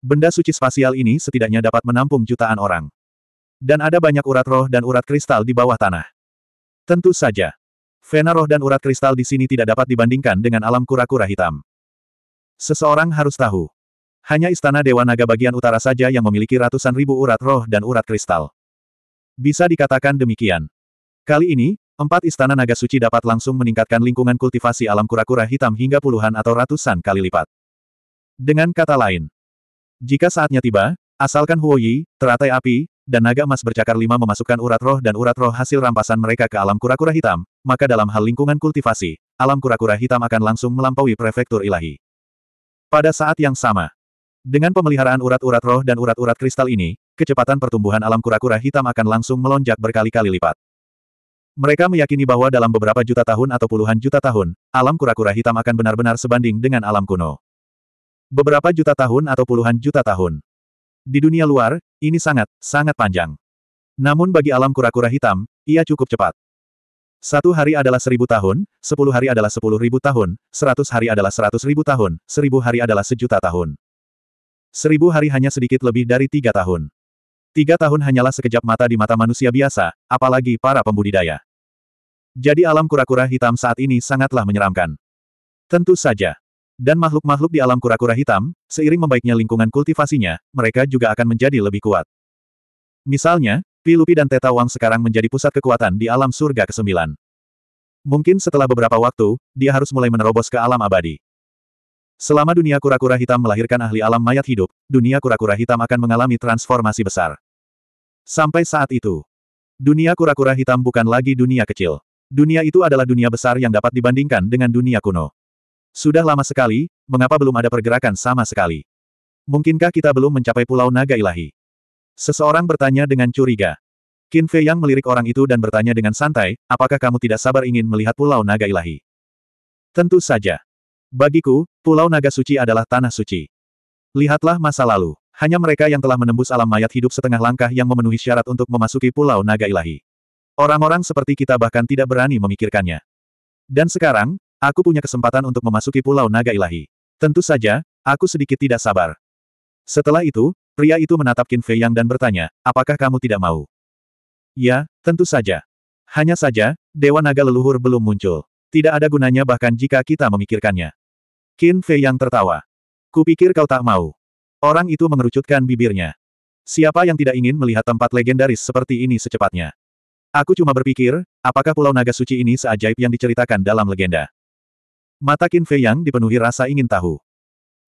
Benda suci spasial ini setidaknya dapat menampung jutaan orang. Dan ada banyak urat roh dan urat kristal di bawah tanah. Tentu saja. Vena roh dan urat kristal di sini tidak dapat dibandingkan dengan alam kura-kura hitam. Seseorang harus tahu. Hanya istana Dewa Naga bagian utara saja yang memiliki ratusan ribu urat roh dan urat kristal. Bisa dikatakan demikian. Kali ini, Empat istana naga suci dapat langsung meningkatkan lingkungan kultivasi alam kura-kura hitam hingga puluhan atau ratusan kali lipat. Dengan kata lain, jika saatnya tiba, asalkan Huoyi, teratai api, dan naga emas bercakar lima memasukkan urat roh dan urat roh hasil rampasan mereka ke alam kura-kura hitam, maka dalam hal lingkungan kultivasi, alam kura-kura hitam akan langsung melampaui prefektur ilahi. Pada saat yang sama, dengan pemeliharaan urat-urat roh dan urat-urat kristal ini, kecepatan pertumbuhan alam kura-kura hitam akan langsung melonjak berkali-kali lipat. Mereka meyakini bahwa dalam beberapa juta tahun atau puluhan juta tahun, alam kura-kura hitam akan benar-benar sebanding dengan alam kuno. Beberapa juta tahun atau puluhan juta tahun. Di dunia luar, ini sangat, sangat panjang. Namun bagi alam kura-kura hitam, ia cukup cepat. Satu hari adalah seribu tahun, sepuluh hari adalah sepuluh ribu tahun, seratus hari adalah seratus ribu tahun, seribu hari adalah sejuta tahun. Seribu hari hanya sedikit lebih dari tiga tahun. Tiga tahun hanyalah sekejap mata di mata manusia biasa, apalagi para pembudidaya. Jadi alam kura-kura hitam saat ini sangatlah menyeramkan. Tentu saja. Dan makhluk-makhluk di alam kura-kura hitam, seiring membaiknya lingkungan kultivasinya, mereka juga akan menjadi lebih kuat. Misalnya, Pilupi dan Teta Wang sekarang menjadi pusat kekuatan di alam surga ke-9. Mungkin setelah beberapa waktu, dia harus mulai menerobos ke alam abadi. Selama dunia kura-kura hitam melahirkan ahli alam mayat hidup, dunia kura-kura hitam akan mengalami transformasi besar. Sampai saat itu, dunia kura-kura hitam bukan lagi dunia kecil. Dunia itu adalah dunia besar yang dapat dibandingkan dengan dunia kuno. Sudah lama sekali, mengapa belum ada pergerakan sama sekali? Mungkinkah kita belum mencapai Pulau Naga Ilahi? Seseorang bertanya dengan curiga. Qin Fei Yang melirik orang itu dan bertanya dengan santai, apakah kamu tidak sabar ingin melihat Pulau Naga Ilahi? Tentu saja. Bagiku, Pulau Naga Suci adalah tanah suci. Lihatlah masa lalu. Hanya mereka yang telah menembus alam mayat hidup setengah langkah yang memenuhi syarat untuk memasuki Pulau Naga Ilahi. Orang-orang seperti kita bahkan tidak berani memikirkannya. Dan sekarang, aku punya kesempatan untuk memasuki Pulau Naga Ilahi. Tentu saja, aku sedikit tidak sabar. Setelah itu, pria itu menatap Qin Fei Yang dan bertanya, apakah kamu tidak mau? Ya, tentu saja. Hanya saja, Dewa Naga Leluhur belum muncul. Tidak ada gunanya bahkan jika kita memikirkannya. Qin Fei Yang tertawa. Kupikir kau tak mau. Orang itu mengerucutkan bibirnya. Siapa yang tidak ingin melihat tempat legendaris seperti ini secepatnya? Aku cuma berpikir, apakah Pulau Naga Suci ini seajaib yang diceritakan dalam legenda? Mata Qin Fei Yang dipenuhi rasa ingin tahu.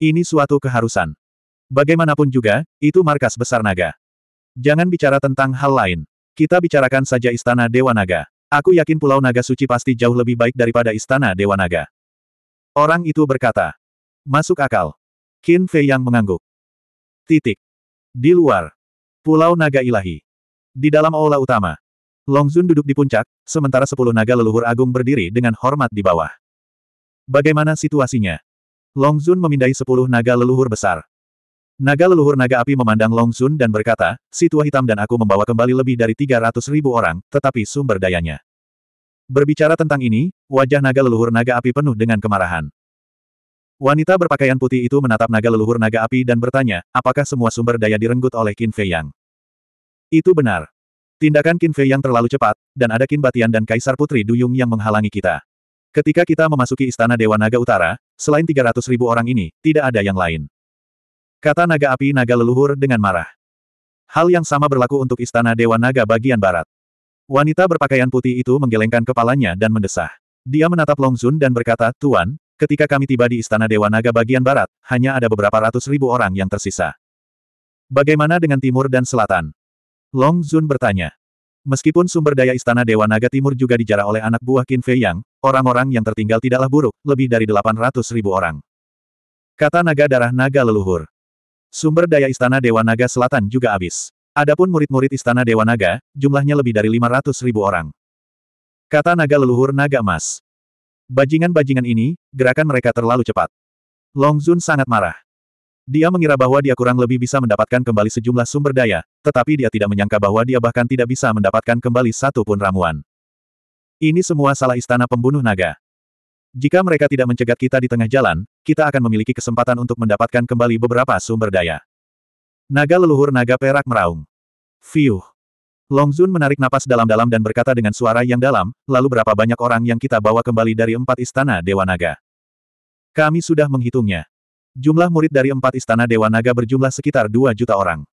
Ini suatu keharusan. Bagaimanapun juga, itu markas besar naga. Jangan bicara tentang hal lain. Kita bicarakan saja Istana Dewa Naga. Aku yakin Pulau Naga Suci pasti jauh lebih baik daripada Istana Dewa Naga. Orang itu berkata. Masuk akal. Qin Fei Yang mengangguk. Titik. Di luar. Pulau Naga Ilahi. Di dalam aula utama. Longzun duduk di puncak, sementara sepuluh naga leluhur agung berdiri dengan hormat di bawah. Bagaimana situasinya? Longzun memindai sepuluh naga leluhur besar. Naga leluhur naga api memandang Longzun dan berkata, si tua hitam dan aku membawa kembali lebih dari tiga ratus ribu orang, tetapi sumber dayanya. Berbicara tentang ini, wajah naga leluhur naga api penuh dengan kemarahan. Wanita berpakaian putih itu menatap naga leluhur naga api dan bertanya, apakah semua sumber daya direnggut oleh Qin Fei Yang? Itu benar. Tindakan Qin Fei yang terlalu cepat, dan ada Qin Batian dan Kaisar Putri Duyung yang menghalangi kita. Ketika kita memasuki Istana Dewa Naga Utara, selain 300 ribu orang ini, tidak ada yang lain. Kata Naga Api Naga Leluhur dengan marah. Hal yang sama berlaku untuk Istana Dewa Naga bagian barat. Wanita berpakaian putih itu menggelengkan kepalanya dan mendesah. Dia menatap Long Zun dan berkata, Tuan, ketika kami tiba di Istana Dewa Naga bagian barat, hanya ada beberapa ratus ribu orang yang tersisa. Bagaimana dengan timur dan selatan? Long Zun bertanya. Meskipun sumber daya Istana Dewa Naga Timur juga dijarah oleh anak buah Qin Fei Yang, orang-orang yang tertinggal tidaklah buruk, lebih dari 800 ribu orang. Kata naga darah naga leluhur. Sumber daya Istana Dewa Naga Selatan juga habis. Adapun murid-murid Istana Dewa Naga, jumlahnya lebih dari 500 ribu orang. Kata naga leluhur naga emas. Bajingan-bajingan ini, gerakan mereka terlalu cepat. Long Zun sangat marah. Dia mengira bahwa dia kurang lebih bisa mendapatkan kembali sejumlah sumber daya, tetapi dia tidak menyangka bahwa dia bahkan tidak bisa mendapatkan kembali satu pun ramuan. Ini semua salah istana pembunuh naga. Jika mereka tidak mencegat kita di tengah jalan, kita akan memiliki kesempatan untuk mendapatkan kembali beberapa sumber daya. Naga leluhur naga perak meraung. Fiuh. Longzun menarik napas dalam-dalam dan berkata dengan suara yang dalam, lalu berapa banyak orang yang kita bawa kembali dari empat istana Dewa Naga. Kami sudah menghitungnya. Jumlah murid dari empat istana Dewa Naga berjumlah sekitar dua juta orang.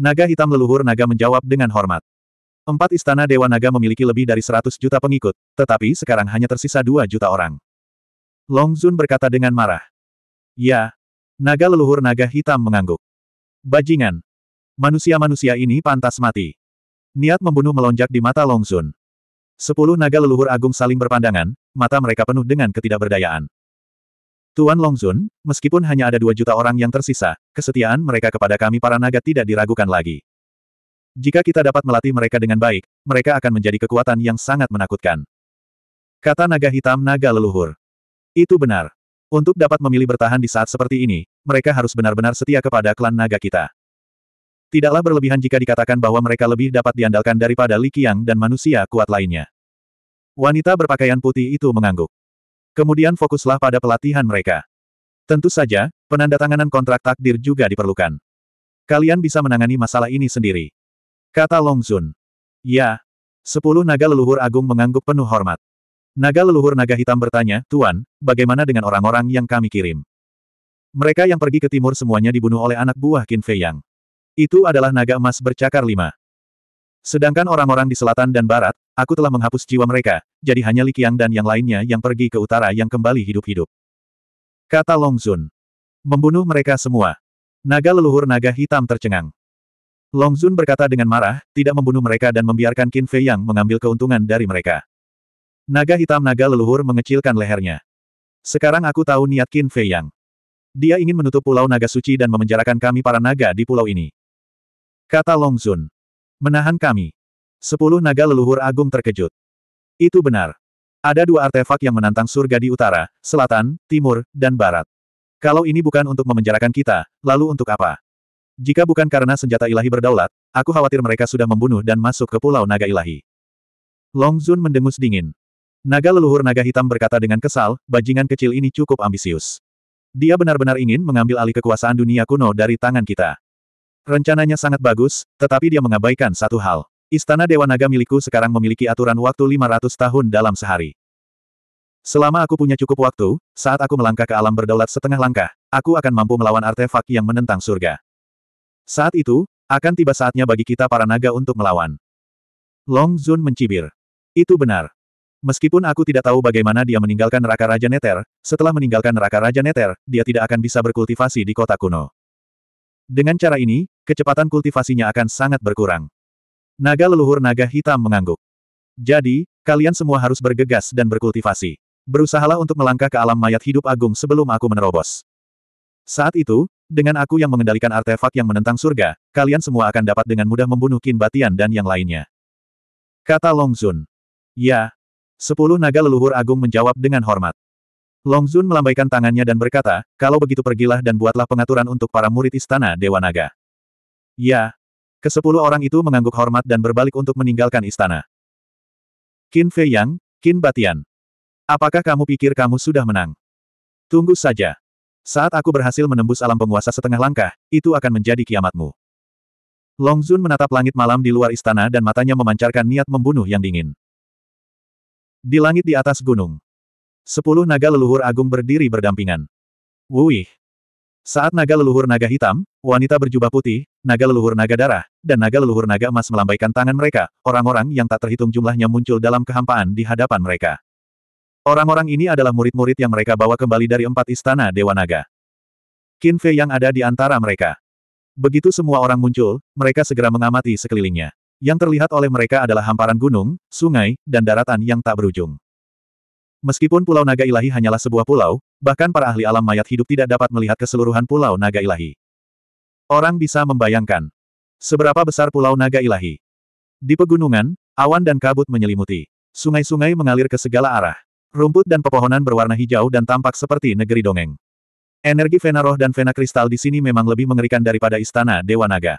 Naga hitam leluhur naga menjawab dengan hormat. Empat istana Dewa Naga memiliki lebih dari seratus juta pengikut, tetapi sekarang hanya tersisa dua juta orang. Long Zun berkata dengan marah. Ya. Naga leluhur naga hitam mengangguk. Bajingan. Manusia-manusia ini pantas mati. Niat membunuh melonjak di mata Long Zun. Sepuluh naga leluhur agung saling berpandangan, mata mereka penuh dengan ketidakberdayaan. Tuan Longzun, meskipun hanya ada dua juta orang yang tersisa, kesetiaan mereka kepada kami para naga tidak diragukan lagi. Jika kita dapat melatih mereka dengan baik, mereka akan menjadi kekuatan yang sangat menakutkan. Kata naga hitam naga leluhur. Itu benar. Untuk dapat memilih bertahan di saat seperti ini, mereka harus benar-benar setia kepada klan naga kita. Tidaklah berlebihan jika dikatakan bahwa mereka lebih dapat diandalkan daripada Li Qiang dan manusia kuat lainnya. Wanita berpakaian putih itu mengangguk. Kemudian fokuslah pada pelatihan mereka. Tentu saja, penandatanganan kontrak takdir juga diperlukan. Kalian bisa menangani masalah ini sendiri. Kata Long Zun. Ya. Sepuluh naga leluhur agung mengangguk penuh hormat. Naga leluhur naga hitam bertanya, Tuan, bagaimana dengan orang-orang yang kami kirim? Mereka yang pergi ke timur semuanya dibunuh oleh anak buah Qin Fei Yang. Itu adalah naga emas bercakar lima. Sedangkan orang-orang di selatan dan barat, Aku telah menghapus jiwa mereka, jadi hanya Li Qiang dan yang lainnya yang pergi ke utara yang kembali hidup-hidup. Kata Long Zun. Membunuh mereka semua. Naga leluhur naga hitam tercengang. Long Zun berkata dengan marah, tidak membunuh mereka dan membiarkan Qin Fei Yang mengambil keuntungan dari mereka. Naga hitam naga leluhur mengecilkan lehernya. Sekarang aku tahu niat Qin Fei Yang. Dia ingin menutup pulau naga suci dan memenjarakan kami para naga di pulau ini. Kata Long Zun. Menahan kami. Sepuluh naga leluhur agung terkejut. Itu benar. Ada dua artefak yang menantang surga di utara, selatan, timur, dan barat. Kalau ini bukan untuk memenjarakan kita, lalu untuk apa? Jika bukan karena senjata ilahi berdaulat, aku khawatir mereka sudah membunuh dan masuk ke pulau naga ilahi. Long Zun mendengus dingin. Naga leluhur naga hitam berkata dengan kesal, bajingan kecil ini cukup ambisius. Dia benar-benar ingin mengambil alih kekuasaan dunia kuno dari tangan kita. Rencananya sangat bagus, tetapi dia mengabaikan satu hal. Istana Dewa Naga milikku sekarang memiliki aturan waktu 500 tahun dalam sehari. Selama aku punya cukup waktu, saat aku melangkah ke alam berdaulat setengah langkah, aku akan mampu melawan artefak yang menentang surga. Saat itu, akan tiba saatnya bagi kita para naga untuk melawan. Long Zun mencibir. Itu benar. Meskipun aku tidak tahu bagaimana dia meninggalkan neraka Raja Neter, setelah meninggalkan neraka Raja Neter, dia tidak akan bisa berkultivasi di kota kuno. Dengan cara ini, kecepatan kultivasinya akan sangat berkurang. Naga leluhur naga hitam mengangguk. Jadi, kalian semua harus bergegas dan berkultivasi. Berusahalah untuk melangkah ke alam mayat hidup agung sebelum aku menerobos. Saat itu, dengan aku yang mengendalikan artefak yang menentang surga, kalian semua akan dapat dengan mudah membunuh Kin Batian dan yang lainnya. Kata Longzun. Ya. Sepuluh naga leluhur agung menjawab dengan hormat. Longzun melambaikan tangannya dan berkata, kalau begitu pergilah dan buatlah pengaturan untuk para murid istana Dewa Naga. Ya, Kesepuluh orang itu mengangguk hormat dan berbalik untuk meninggalkan istana. Qin Fei Yang, Qin Batian. Apakah kamu pikir kamu sudah menang? Tunggu saja. Saat aku berhasil menembus alam penguasa setengah langkah, itu akan menjadi kiamatmu. Long Zun menatap langit malam di luar istana dan matanya memancarkan niat membunuh yang dingin. Di langit di atas gunung. Sepuluh naga leluhur agung berdiri berdampingan. Wuih! Saat naga leluhur naga hitam, wanita berjubah putih, naga leluhur naga darah, dan naga leluhur naga emas melambaikan tangan mereka, orang-orang yang tak terhitung jumlahnya muncul dalam kehampaan di hadapan mereka. Orang-orang ini adalah murid-murid yang mereka bawa kembali dari empat istana Dewa Naga. Qin Fei yang ada di antara mereka. Begitu semua orang muncul, mereka segera mengamati sekelilingnya. Yang terlihat oleh mereka adalah hamparan gunung, sungai, dan daratan yang tak berujung. Meskipun Pulau Naga Ilahi hanyalah sebuah pulau, Bahkan para ahli alam mayat hidup tidak dapat melihat keseluruhan Pulau Naga Ilahi. Orang bisa membayangkan seberapa besar Pulau Naga Ilahi. Di pegunungan, awan dan kabut menyelimuti. Sungai-sungai mengalir ke segala arah. Rumput dan pepohonan berwarna hijau dan tampak seperti negeri dongeng. Energi Vena Roh dan Vena Kristal di sini memang lebih mengerikan daripada Istana Dewa Naga.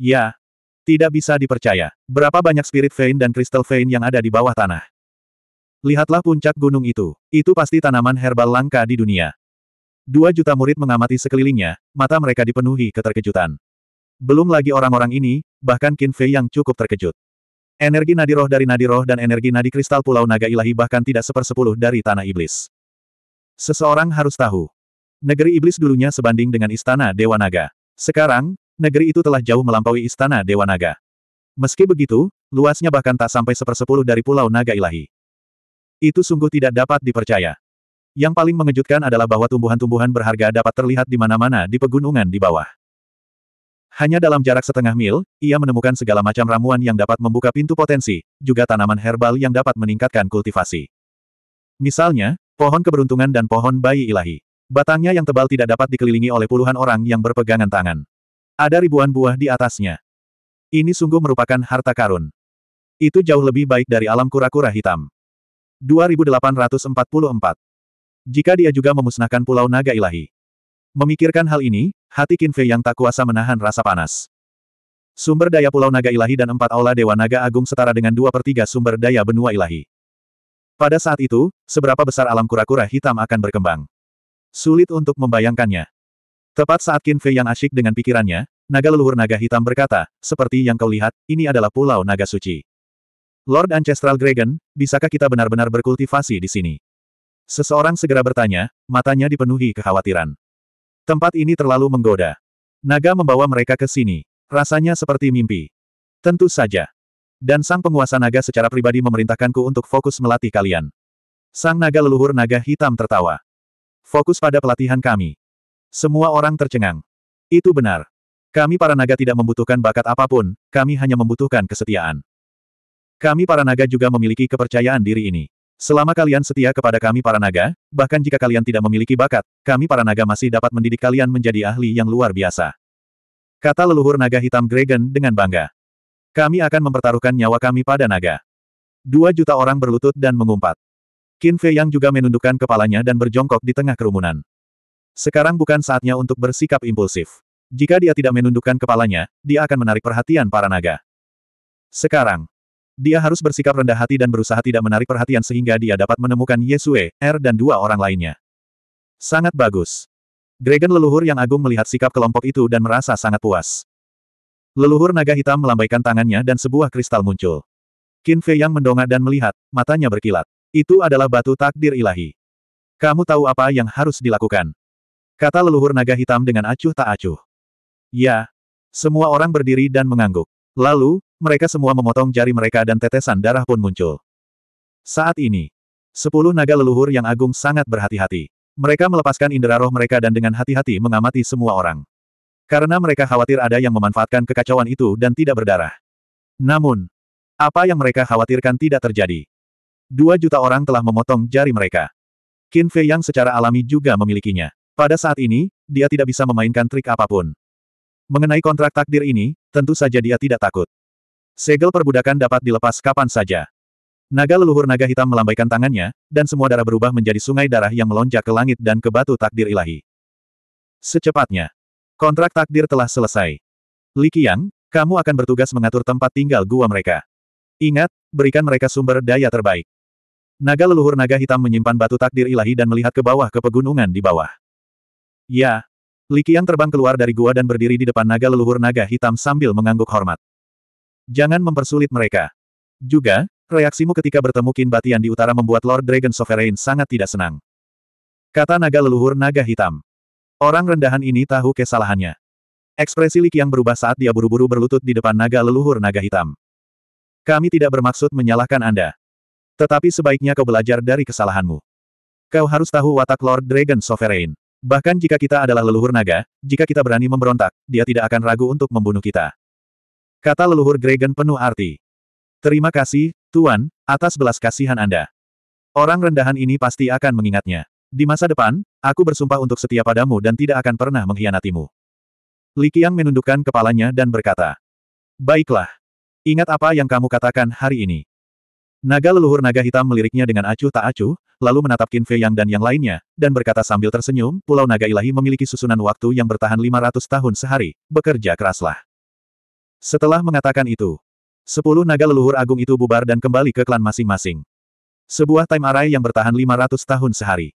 Ya, tidak bisa dipercaya. Berapa banyak spirit vein dan kristal vein yang ada di bawah tanah? Lihatlah puncak gunung itu, itu pasti tanaman herbal langka di dunia. Dua juta murid mengamati sekelilingnya, mata mereka dipenuhi keterkejutan. Belum lagi orang-orang ini, bahkan Qin Fei yang cukup terkejut. Energi nadi roh dari nadi roh dan energi nadi kristal Pulau Naga Ilahi bahkan tidak sepersepuluh dari Tanah Iblis. Seseorang harus tahu. Negeri Iblis dulunya sebanding dengan Istana Dewa Naga. Sekarang, negeri itu telah jauh melampaui Istana Dewa Naga. Meski begitu, luasnya bahkan tak sampai sepersepuluh dari Pulau Naga Ilahi. Itu sungguh tidak dapat dipercaya. Yang paling mengejutkan adalah bahwa tumbuhan-tumbuhan berharga dapat terlihat di mana-mana di pegunungan di bawah. Hanya dalam jarak setengah mil, ia menemukan segala macam ramuan yang dapat membuka pintu potensi, juga tanaman herbal yang dapat meningkatkan kultivasi. Misalnya, pohon keberuntungan dan pohon bayi ilahi. Batangnya yang tebal tidak dapat dikelilingi oleh puluhan orang yang berpegangan tangan. Ada ribuan buah di atasnya. Ini sungguh merupakan harta karun. Itu jauh lebih baik dari alam kura-kura hitam. 2844. Jika dia juga memusnahkan Pulau Naga Ilahi. Memikirkan hal ini, hati Kinfe yang tak kuasa menahan rasa panas. Sumber daya Pulau Naga Ilahi dan empat aula Dewa Naga Agung setara dengan dua per tiga sumber daya benua ilahi. Pada saat itu, seberapa besar alam kura-kura hitam akan berkembang. Sulit untuk membayangkannya. Tepat saat Kinfe yang asyik dengan pikirannya, naga leluhur naga hitam berkata, seperti yang kau lihat, ini adalah Pulau Naga Suci. Lord Ancestral Dragon, bisakah kita benar-benar berkultivasi di sini? Seseorang segera bertanya, matanya dipenuhi kekhawatiran. Tempat ini terlalu menggoda. Naga membawa mereka ke sini. Rasanya seperti mimpi. Tentu saja. Dan sang penguasa naga secara pribadi memerintahkanku untuk fokus melatih kalian. Sang naga leluhur naga hitam tertawa. Fokus pada pelatihan kami. Semua orang tercengang. Itu benar. Kami para naga tidak membutuhkan bakat apapun, kami hanya membutuhkan kesetiaan. Kami para naga juga memiliki kepercayaan diri ini. Selama kalian setia kepada kami para naga, bahkan jika kalian tidak memiliki bakat, kami para naga masih dapat mendidik kalian menjadi ahli yang luar biasa. Kata leluhur naga hitam Gregen dengan bangga. Kami akan mempertaruhkan nyawa kami pada naga. Dua juta orang berlutut dan mengumpat. Qin Fei Yang juga menundukkan kepalanya dan berjongkok di tengah kerumunan. Sekarang bukan saatnya untuk bersikap impulsif. Jika dia tidak menundukkan kepalanya, dia akan menarik perhatian para naga. Sekarang, dia harus bersikap rendah hati dan berusaha tidak menarik perhatian sehingga dia dapat menemukan Yesue, Er, dan dua orang lainnya. Sangat bagus. Dragon leluhur yang agung melihat sikap kelompok itu dan merasa sangat puas. Leluhur naga hitam melambaikan tangannya dan sebuah kristal muncul. Qin Fei yang mendongak dan melihat, matanya berkilat. Itu adalah batu takdir ilahi. Kamu tahu apa yang harus dilakukan. Kata leluhur naga hitam dengan acuh tak acuh. Ya. Semua orang berdiri dan mengangguk. Lalu, mereka semua memotong jari mereka dan tetesan darah pun muncul. Saat ini, sepuluh naga leluhur yang agung sangat berhati-hati. Mereka melepaskan indera roh mereka dan dengan hati-hati mengamati semua orang. Karena mereka khawatir ada yang memanfaatkan kekacauan itu dan tidak berdarah. Namun, apa yang mereka khawatirkan tidak terjadi. Dua juta orang telah memotong jari mereka. Qin Fei yang secara alami juga memilikinya. Pada saat ini, dia tidak bisa memainkan trik apapun. Mengenai kontrak takdir ini, tentu saja dia tidak takut. Segel perbudakan dapat dilepas kapan saja. Naga leluhur naga hitam melambaikan tangannya, dan semua darah berubah menjadi sungai darah yang melonjak ke langit dan ke batu takdir ilahi. Secepatnya. Kontrak takdir telah selesai. Li Qiang, kamu akan bertugas mengatur tempat tinggal gua mereka. Ingat, berikan mereka sumber daya terbaik. Naga leluhur naga hitam menyimpan batu takdir ilahi dan melihat ke bawah ke pegunungan di bawah. Ya. Li Qiang terbang keluar dari gua dan berdiri di depan naga leluhur naga hitam sambil mengangguk hormat. Jangan mempersulit mereka. Juga, reaksimu ketika bertemu Kin Batian di utara membuat Lord Dragon Sovereign sangat tidak senang. Kata naga leluhur naga hitam. Orang rendahan ini tahu kesalahannya. Ekspresi Li yang berubah saat dia buru-buru berlutut di depan naga leluhur naga hitam. Kami tidak bermaksud menyalahkan Anda. Tetapi sebaiknya kau belajar dari kesalahanmu. Kau harus tahu watak Lord Dragon Sovereign. Bahkan jika kita adalah leluhur naga, jika kita berani memberontak, dia tidak akan ragu untuk membunuh kita. Kata leluhur Gregen penuh arti. Terima kasih, Tuan, atas belas kasihan Anda. Orang rendahan ini pasti akan mengingatnya. Di masa depan, aku bersumpah untuk setia padamu dan tidak akan pernah mengkhianatimu. Li Qiang menundukkan kepalanya dan berkata, Baiklah. Ingat apa yang kamu katakan hari ini. Naga leluhur naga hitam meliriknya dengan acuh tak acuh, lalu menatap Qin Fei Yang dan yang lainnya, dan berkata sambil tersenyum, Pulau Naga Ilahi memiliki susunan waktu yang bertahan 500 tahun sehari, bekerja keraslah. Setelah mengatakan itu, sepuluh naga leluhur agung itu bubar dan kembali ke klan masing-masing. Sebuah time array yang bertahan 500 tahun sehari.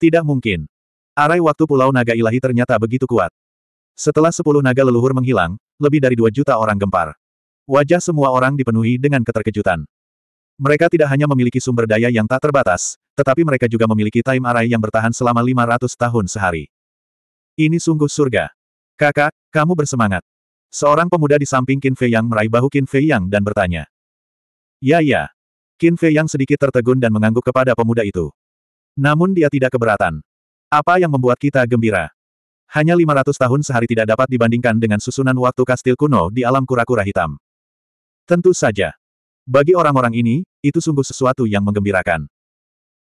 Tidak mungkin. Array waktu Pulau Naga Ilahi ternyata begitu kuat. Setelah sepuluh naga leluhur menghilang, lebih dari dua juta orang gempar. Wajah semua orang dipenuhi dengan keterkejutan. Mereka tidak hanya memiliki sumber daya yang tak terbatas, tetapi mereka juga memiliki time array yang bertahan selama 500 tahun sehari. Ini sungguh surga. Kakak, kamu bersemangat. Seorang pemuda di samping Qin Fei Yang meraih bahu Qin Fei Yang dan bertanya. Ya ya. Qin Fei Yang sedikit tertegun dan mengangguk kepada pemuda itu. Namun dia tidak keberatan. Apa yang membuat kita gembira? Hanya 500 tahun sehari tidak dapat dibandingkan dengan susunan waktu kastil kuno di alam kura-kura hitam. Tentu saja. Bagi orang-orang ini, itu sungguh sesuatu yang menggembirakan.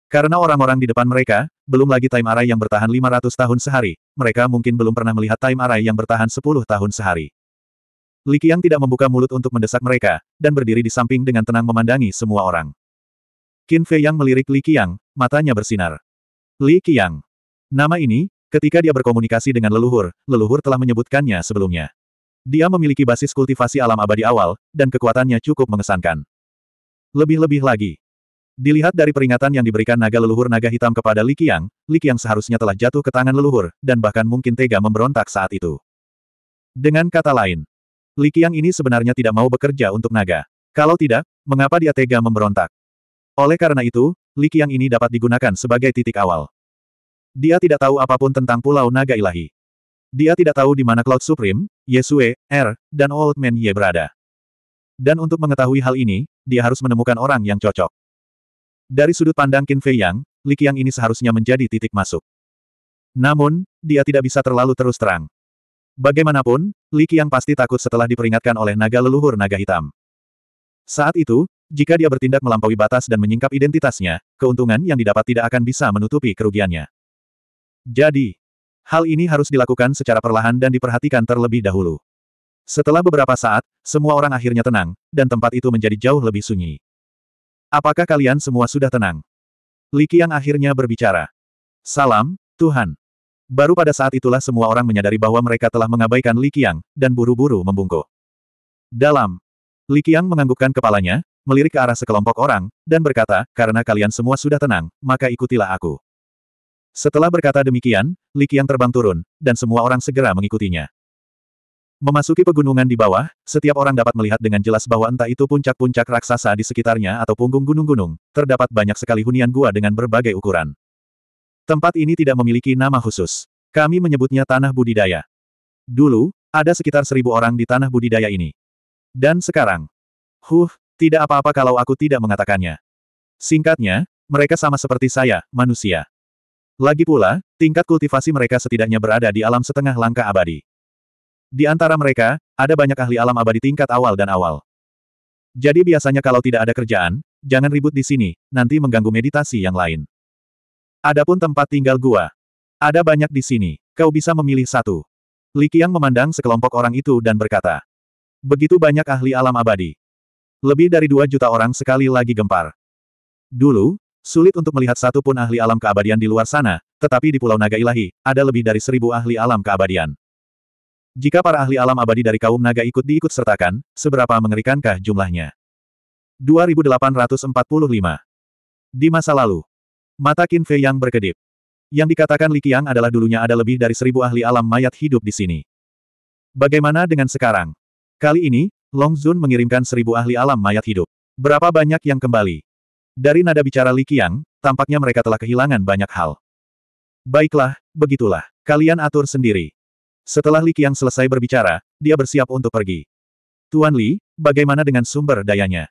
Karena orang-orang di depan mereka, belum lagi time array yang bertahan 500 tahun sehari, mereka mungkin belum pernah melihat time array yang bertahan 10 tahun sehari. Li Likiang tidak membuka mulut untuk mendesak mereka, dan berdiri di samping dengan tenang memandangi semua orang. Qin Fei Yang melirik Li Likiang, matanya bersinar. Li Likiang. Nama ini, ketika dia berkomunikasi dengan leluhur, leluhur telah menyebutkannya sebelumnya. Dia memiliki basis kultivasi alam abadi awal, dan kekuatannya cukup mengesankan. Lebih-lebih lagi. Dilihat dari peringatan yang diberikan naga leluhur naga hitam kepada Li Likiang, Likiang seharusnya telah jatuh ke tangan leluhur, dan bahkan mungkin tega memberontak saat itu. Dengan kata lain, Li Qiang ini sebenarnya tidak mau bekerja untuk naga. Kalau tidak, mengapa dia tega memberontak? Oleh karena itu, Li Qiang ini dapat digunakan sebagai titik awal. Dia tidak tahu apapun tentang Pulau Naga Ilahi. Dia tidak tahu di mana Cloud Supreme, Yesue, R, er, dan Old Man Ye berada. Dan untuk mengetahui hal ini, dia harus menemukan orang yang cocok. Dari sudut pandang Qin Fei Yang, Li Qiang ini seharusnya menjadi titik masuk. Namun, dia tidak bisa terlalu terus terang. Bagaimanapun, Li Qiang pasti takut setelah diperingatkan oleh naga leluhur naga hitam. Saat itu, jika dia bertindak melampaui batas dan menyingkap identitasnya, keuntungan yang didapat tidak akan bisa menutupi kerugiannya. Jadi, hal ini harus dilakukan secara perlahan dan diperhatikan terlebih dahulu. Setelah beberapa saat, semua orang akhirnya tenang, dan tempat itu menjadi jauh lebih sunyi. Apakah kalian semua sudah tenang? Li Qiang akhirnya berbicara. Salam, Tuhan. Baru pada saat itulah semua orang menyadari bahwa mereka telah mengabaikan Li Qiang, dan buru-buru membungkuk. Dalam. Li Qiang menganggukkan kepalanya, melirik ke arah sekelompok orang, dan berkata, karena kalian semua sudah tenang, maka ikutilah aku. Setelah berkata demikian, Li Qiang terbang turun, dan semua orang segera mengikutinya. Memasuki pegunungan di bawah, setiap orang dapat melihat dengan jelas bahwa entah itu puncak-puncak raksasa di sekitarnya atau punggung gunung-gunung, terdapat banyak sekali hunian gua dengan berbagai ukuran. Tempat ini tidak memiliki nama khusus. Kami menyebutnya tanah budidaya. Dulu, ada sekitar seribu orang di tanah budidaya ini. Dan sekarang, huh, tidak apa-apa kalau aku tidak mengatakannya. Singkatnya, mereka sama seperti saya, manusia. Lagi pula, tingkat kultivasi mereka setidaknya berada di alam setengah langkah abadi. Di antara mereka, ada banyak ahli alam abadi tingkat awal dan awal. Jadi biasanya kalau tidak ada kerjaan, jangan ribut di sini, nanti mengganggu meditasi yang lain. Adapun tempat tinggal gua. Ada banyak di sini. Kau bisa memilih satu. Li Qiang memandang sekelompok orang itu dan berkata. Begitu banyak ahli alam abadi. Lebih dari dua juta orang sekali lagi gempar. Dulu, sulit untuk melihat satu pun ahli alam keabadian di luar sana, tetapi di Pulau Naga Ilahi, ada lebih dari seribu ahli alam keabadian. Jika para ahli alam abadi dari kaum naga ikut diikut sertakan, seberapa mengerikankah jumlahnya? 2845 Di masa lalu, Mata Qin Fei yang berkedip. Yang dikatakan Li Qiang adalah dulunya ada lebih dari seribu ahli alam mayat hidup di sini. Bagaimana dengan sekarang? Kali ini, Long Zun mengirimkan seribu ahli alam mayat hidup. Berapa banyak yang kembali? Dari nada bicara Li Qiang, tampaknya mereka telah kehilangan banyak hal. Baiklah, begitulah. Kalian atur sendiri. Setelah Li Qiang selesai berbicara, dia bersiap untuk pergi. Tuan Li, bagaimana dengan sumber dayanya?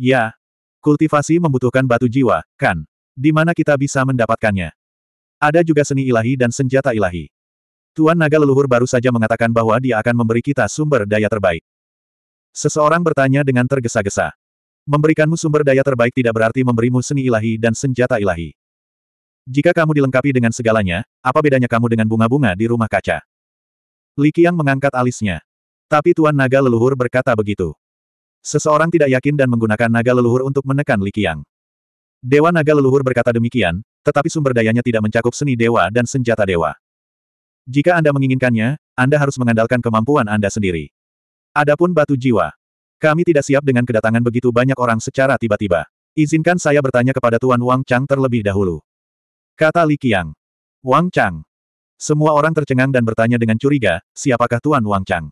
Ya, kultivasi membutuhkan batu jiwa, kan? Di mana kita bisa mendapatkannya? Ada juga seni ilahi dan senjata ilahi. Tuan Naga Leluhur baru saja mengatakan bahwa dia akan memberi kita sumber daya terbaik. Seseorang bertanya dengan tergesa-gesa. Memberikanmu sumber daya terbaik tidak berarti memberimu seni ilahi dan senjata ilahi. Jika kamu dilengkapi dengan segalanya, apa bedanya kamu dengan bunga-bunga di rumah kaca? Li Qiang mengangkat alisnya. Tapi Tuan Naga Leluhur berkata begitu. Seseorang tidak yakin dan menggunakan naga leluhur untuk menekan Li Qiang. Dewa Naga Leluhur berkata demikian, tetapi sumber dayanya tidak mencakup seni dewa dan senjata dewa. Jika Anda menginginkannya, Anda harus mengandalkan kemampuan Anda sendiri. Adapun batu jiwa. Kami tidak siap dengan kedatangan begitu banyak orang secara tiba-tiba. Izinkan saya bertanya kepada Tuan Wang Chang terlebih dahulu. Kata Li Qiang. Wang Chang. Semua orang tercengang dan bertanya dengan curiga, siapakah Tuan Wang Chang?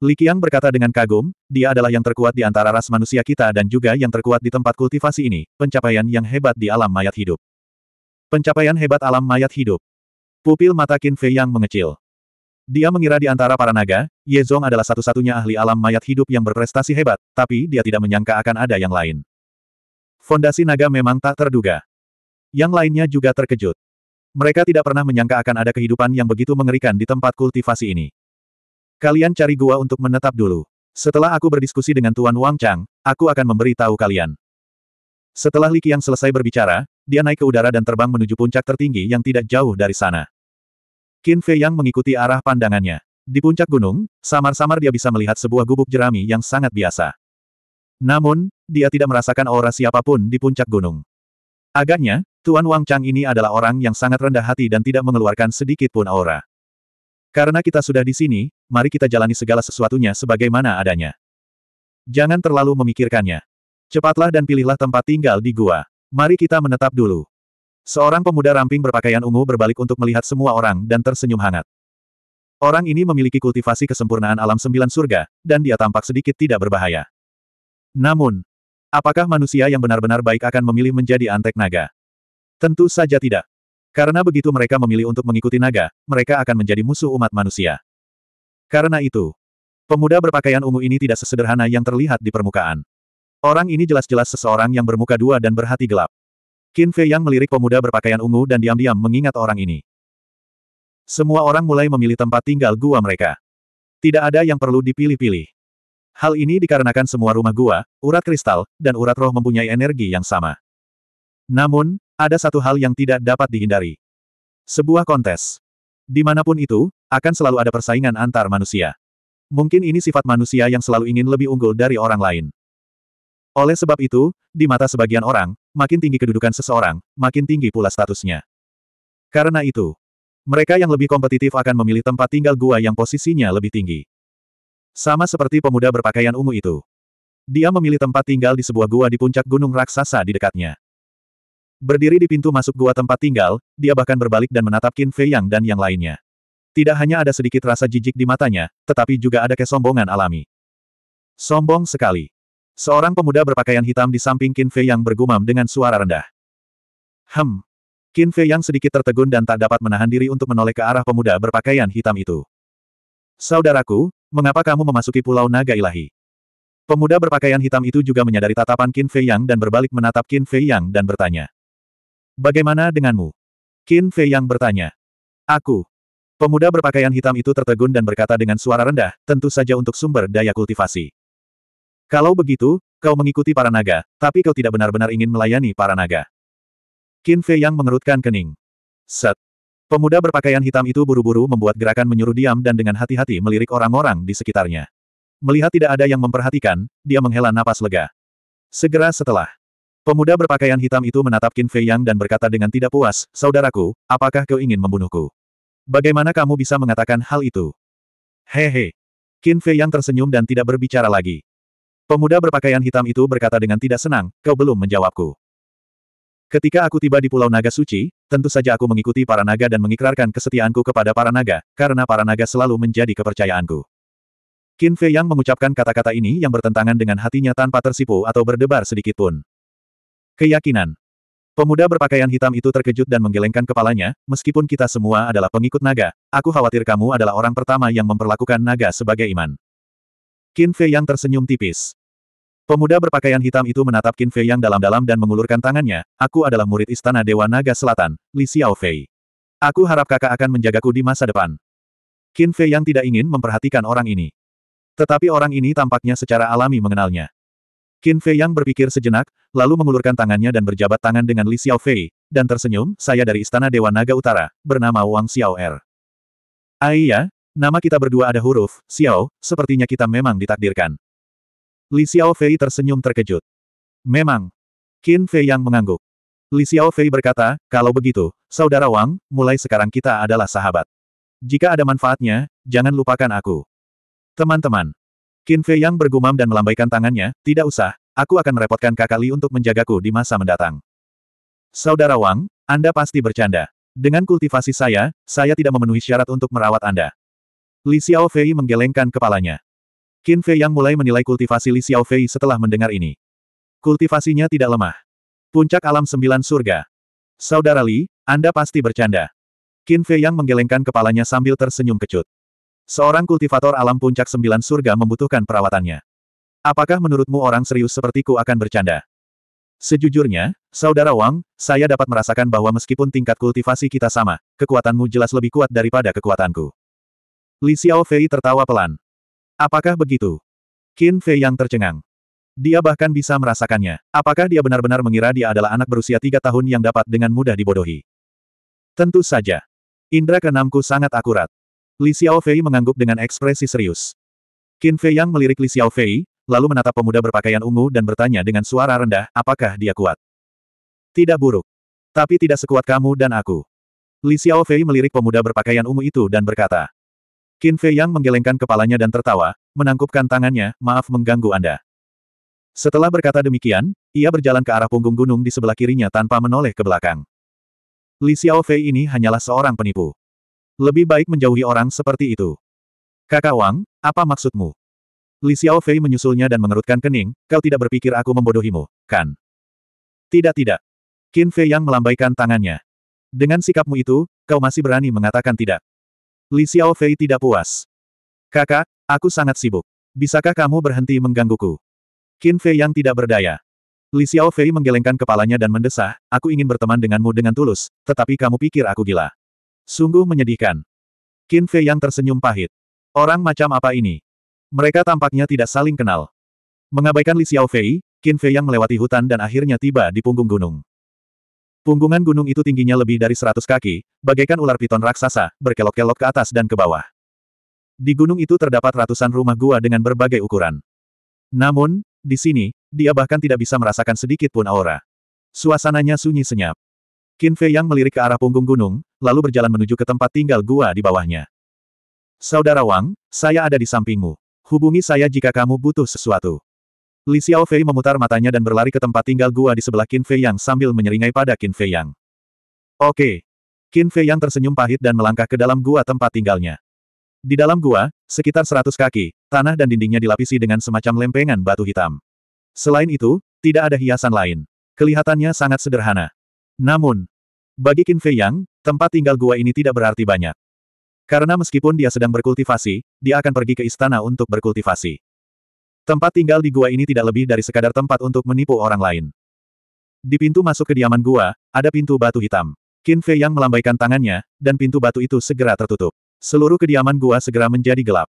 Li Qiang berkata dengan kagum, dia adalah yang terkuat di antara ras manusia kita dan juga yang terkuat di tempat kultivasi ini, pencapaian yang hebat di alam mayat hidup. Pencapaian hebat alam mayat hidup. Pupil mata Qin Fei yang mengecil. Dia mengira di antara para naga, Ye Zong adalah satu-satunya ahli alam mayat hidup yang berprestasi hebat, tapi dia tidak menyangka akan ada yang lain. Fondasi naga memang tak terduga. Yang lainnya juga terkejut. Mereka tidak pernah menyangka akan ada kehidupan yang begitu mengerikan di tempat kultivasi ini. Kalian cari gua untuk menetap dulu. Setelah aku berdiskusi dengan Tuan Wang Chang, aku akan memberi tahu kalian. Setelah Li Qiang selesai berbicara, dia naik ke udara dan terbang menuju puncak tertinggi yang tidak jauh dari sana. Qin Fei Yang mengikuti arah pandangannya. Di puncak gunung, samar-samar dia bisa melihat sebuah gubuk jerami yang sangat biasa. Namun, dia tidak merasakan aura siapapun di puncak gunung. Agaknya, Tuan Wang Chang ini adalah orang yang sangat rendah hati dan tidak mengeluarkan sedikit pun aura. Karena kita sudah di sini, mari kita jalani segala sesuatunya sebagaimana adanya. Jangan terlalu memikirkannya. Cepatlah dan pilihlah tempat tinggal di gua. Mari kita menetap dulu. Seorang pemuda ramping berpakaian ungu berbalik untuk melihat semua orang dan tersenyum hangat. Orang ini memiliki kultivasi kesempurnaan alam sembilan surga, dan dia tampak sedikit tidak berbahaya. Namun, apakah manusia yang benar-benar baik akan memilih menjadi antek naga? Tentu saja tidak. Karena begitu mereka memilih untuk mengikuti naga, mereka akan menjadi musuh umat manusia. Karena itu, pemuda berpakaian ungu ini tidak sesederhana yang terlihat di permukaan. Orang ini jelas-jelas seseorang yang bermuka dua dan berhati gelap. Qin Fei Yang melirik pemuda berpakaian ungu dan diam-diam mengingat orang ini. Semua orang mulai memilih tempat tinggal gua mereka. Tidak ada yang perlu dipilih-pilih. Hal ini dikarenakan semua rumah gua, urat kristal, dan urat roh mempunyai energi yang sama. Namun, ada satu hal yang tidak dapat dihindari. Sebuah kontes. Dimanapun itu, akan selalu ada persaingan antar manusia. Mungkin ini sifat manusia yang selalu ingin lebih unggul dari orang lain. Oleh sebab itu, di mata sebagian orang, makin tinggi kedudukan seseorang, makin tinggi pula statusnya. Karena itu, mereka yang lebih kompetitif akan memilih tempat tinggal gua yang posisinya lebih tinggi. Sama seperti pemuda berpakaian ungu itu. Dia memilih tempat tinggal di sebuah gua di puncak gunung raksasa di dekatnya. Berdiri di pintu masuk gua tempat tinggal, dia bahkan berbalik dan menatap Qin Fei Yang dan yang lainnya. Tidak hanya ada sedikit rasa jijik di matanya, tetapi juga ada kesombongan alami. Sombong sekali. Seorang pemuda berpakaian hitam di samping Qin Fei Yang bergumam dengan suara rendah. Hem. Qin Fei Yang sedikit tertegun dan tak dapat menahan diri untuk menoleh ke arah pemuda berpakaian hitam itu. Saudaraku, mengapa kamu memasuki Pulau Naga Ilahi? Pemuda berpakaian hitam itu juga menyadari tatapan Qin Fei Yang dan berbalik menatap Qin Fei Yang dan bertanya. Bagaimana denganmu? Qin Fei yang bertanya. Aku. Pemuda berpakaian hitam itu tertegun dan berkata dengan suara rendah, tentu saja untuk sumber daya kultivasi. Kalau begitu, kau mengikuti para naga, tapi kau tidak benar-benar ingin melayani para naga. Qin Fei yang mengerutkan kening. Set. Pemuda berpakaian hitam itu buru-buru membuat gerakan menyuruh diam dan dengan hati-hati melirik orang-orang di sekitarnya. Melihat tidak ada yang memperhatikan, dia menghela napas lega. Segera setelah Pemuda berpakaian hitam itu menatap Qin Fei Yang dan berkata dengan tidak puas, Saudaraku, apakah kau ingin membunuhku? Bagaimana kamu bisa mengatakan hal itu? Hehe. Qin Fei Yang tersenyum dan tidak berbicara lagi. Pemuda berpakaian hitam itu berkata dengan tidak senang, kau belum menjawabku. Ketika aku tiba di Pulau Naga Suci, tentu saja aku mengikuti para naga dan mengikrarkan kesetiaanku kepada para naga, karena para naga selalu menjadi kepercayaanku. Qin Fei Yang mengucapkan kata-kata ini yang bertentangan dengan hatinya tanpa tersipu atau berdebar sedikit pun. Keyakinan. Pemuda berpakaian hitam itu terkejut dan menggelengkan kepalanya, meskipun kita semua adalah pengikut naga, aku khawatir kamu adalah orang pertama yang memperlakukan naga sebagai iman. Qin Fei yang tersenyum tipis. Pemuda berpakaian hitam itu menatap Qin Fei yang dalam-dalam dan mengulurkan tangannya, aku adalah murid Istana Dewa Naga Selatan, Li Fei. Aku harap kakak akan menjagaku di masa depan. Qin Fei yang tidak ingin memperhatikan orang ini. Tetapi orang ini tampaknya secara alami mengenalnya. Qin Fei Yang berpikir sejenak, lalu mengulurkan tangannya dan berjabat tangan dengan Li Xiao Fei, dan tersenyum, saya dari Istana Dewa Naga Utara, bernama Wang Xiao Er. Aiya, ah, nama kita berdua ada huruf, Xiao, sepertinya kita memang ditakdirkan. Li Xiao Fei tersenyum terkejut. Memang. Qin Fei Yang mengangguk. Li Xiao Fei berkata, kalau begitu, Saudara Wang, mulai sekarang kita adalah sahabat. Jika ada manfaatnya, jangan lupakan aku. Teman-teman, Qin Fei Yang bergumam dan melambaikan tangannya, tidak usah, aku akan merepotkan kakak Li untuk menjagaku di masa mendatang. Saudara Wang, Anda pasti bercanda. Dengan kultivasi saya, saya tidak memenuhi syarat untuk merawat Anda. Li Xiao Fei menggelengkan kepalanya. Qin Fei Yang mulai menilai kultivasi Li Xiao Fei setelah mendengar ini. Kultivasinya tidak lemah. Puncak alam sembilan surga. Saudara Li, Anda pasti bercanda. Qin Fei Yang menggelengkan kepalanya sambil tersenyum kecut. Seorang kultivator alam puncak sembilan surga membutuhkan perawatannya. Apakah menurutmu orang serius sepertiku akan bercanda? Sejujurnya, Saudara Wang, saya dapat merasakan bahwa meskipun tingkat kultivasi kita sama, kekuatanmu jelas lebih kuat daripada kekuatanku. Li Xiao Fei tertawa pelan. Apakah begitu? Qin Fei yang tercengang. Dia bahkan bisa merasakannya. Apakah dia benar-benar mengira dia adalah anak berusia tiga tahun yang dapat dengan mudah dibodohi? Tentu saja. Indra keenamku sangat akurat. Li Xiaofei mengangguk dengan ekspresi serius. Qin Fei Yang melirik Li Xiaofei, lalu menatap pemuda berpakaian ungu dan bertanya dengan suara rendah, apakah dia kuat? Tidak buruk. Tapi tidak sekuat kamu dan aku. Li Xiaofei melirik pemuda berpakaian ungu itu dan berkata. Qin Fei Yang menggelengkan kepalanya dan tertawa, menangkupkan tangannya, maaf mengganggu Anda. Setelah berkata demikian, ia berjalan ke arah punggung gunung di sebelah kirinya tanpa menoleh ke belakang. Li Xiaofei ini hanyalah seorang penipu. Lebih baik menjauhi orang seperti itu. Kakak Wang, apa maksudmu? Li Xiaofei menyusulnya dan mengerutkan kening, kau tidak berpikir aku membodohimu, kan? Tidak tidak. Qin Fei yang melambaikan tangannya. Dengan sikapmu itu, kau masih berani mengatakan tidak. Li Xiaofei tidak puas. Kakak, aku sangat sibuk. Bisakah kamu berhenti menggangguku? Qin Fei yang tidak berdaya. Li Xiaofei menggelengkan kepalanya dan mendesah, aku ingin berteman denganmu dengan tulus, tetapi kamu pikir aku gila. Sungguh menyedihkan. Qin Fei yang tersenyum pahit. Orang macam apa ini? Mereka tampaknya tidak saling kenal. Mengabaikan Li Xiaofei, Qin Fei yang melewati hutan dan akhirnya tiba di punggung gunung. Punggungan gunung itu tingginya lebih dari seratus kaki, bagaikan ular piton raksasa, berkelok-kelok ke atas dan ke bawah. Di gunung itu terdapat ratusan rumah gua dengan berbagai ukuran. Namun, di sini, dia bahkan tidak bisa merasakan sedikit pun aura. Suasananya sunyi senyap. Qin Fei Yang melirik ke arah punggung gunung, lalu berjalan menuju ke tempat tinggal gua di bawahnya. Saudara Wang, saya ada di sampingmu. Hubungi saya jika kamu butuh sesuatu. Li Xiao Fei memutar matanya dan berlari ke tempat tinggal gua di sebelah Qin Fei Yang sambil menyeringai pada Qin Fei Yang. Oke. Qin Fei Yang tersenyum pahit dan melangkah ke dalam gua tempat tinggalnya. Di dalam gua, sekitar seratus kaki, tanah dan dindingnya dilapisi dengan semacam lempengan batu hitam. Selain itu, tidak ada hiasan lain. Kelihatannya sangat sederhana. Namun, bagi Qin Fei Yang, tempat tinggal gua ini tidak berarti banyak. Karena meskipun dia sedang berkultivasi, dia akan pergi ke istana untuk berkultivasi. Tempat tinggal di gua ini tidak lebih dari sekadar tempat untuk menipu orang lain. Di pintu masuk kediaman gua, ada pintu batu hitam. Qin Fei Yang melambaikan tangannya, dan pintu batu itu segera tertutup. Seluruh kediaman gua segera menjadi gelap.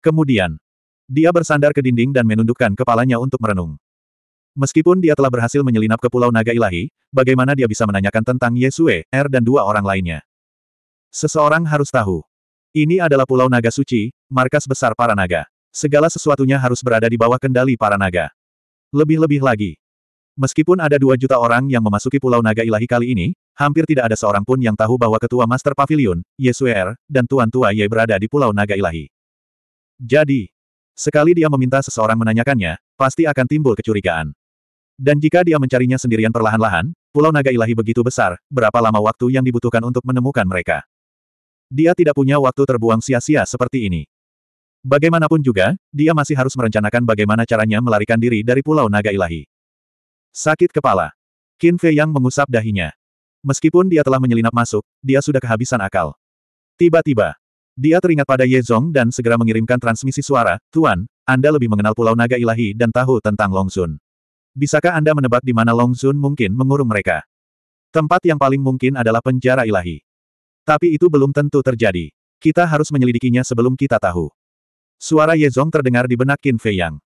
Kemudian, dia bersandar ke dinding dan menundukkan kepalanya untuk merenung. Meskipun dia telah berhasil menyelinap ke Pulau Naga Ilahi, bagaimana dia bisa menanyakan tentang Yesue, Er dan dua orang lainnya? Seseorang harus tahu. Ini adalah Pulau Naga Suci, markas besar para naga. Segala sesuatunya harus berada di bawah kendali para naga. Lebih-lebih lagi. Meskipun ada dua juta orang yang memasuki Pulau Naga Ilahi kali ini, hampir tidak ada seorang pun yang tahu bahwa Ketua Master Pavilion, Yesue Er, dan Tuan Tua Ye berada di Pulau Naga Ilahi. Jadi, sekali dia meminta seseorang menanyakannya, pasti akan timbul kecurigaan. Dan jika dia mencarinya sendirian perlahan-lahan, pulau naga ilahi begitu besar, berapa lama waktu yang dibutuhkan untuk menemukan mereka. Dia tidak punya waktu terbuang sia-sia seperti ini. Bagaimanapun juga, dia masih harus merencanakan bagaimana caranya melarikan diri dari pulau naga ilahi. Sakit kepala. Qin Fei Yang mengusap dahinya. Meskipun dia telah menyelinap masuk, dia sudah kehabisan akal. Tiba-tiba, dia teringat pada Ye Zong dan segera mengirimkan transmisi suara, Tuan, Anda lebih mengenal Pulau Naga Ilahi dan tahu tentang Long Longsun. Bisakah Anda menebak di mana Long Zun mungkin mengurung mereka? Tempat yang paling mungkin adalah penjara ilahi. Tapi itu belum tentu terjadi. Kita harus menyelidikinya sebelum kita tahu. Suara Ye Zong terdengar di benak Qin Fei Yang.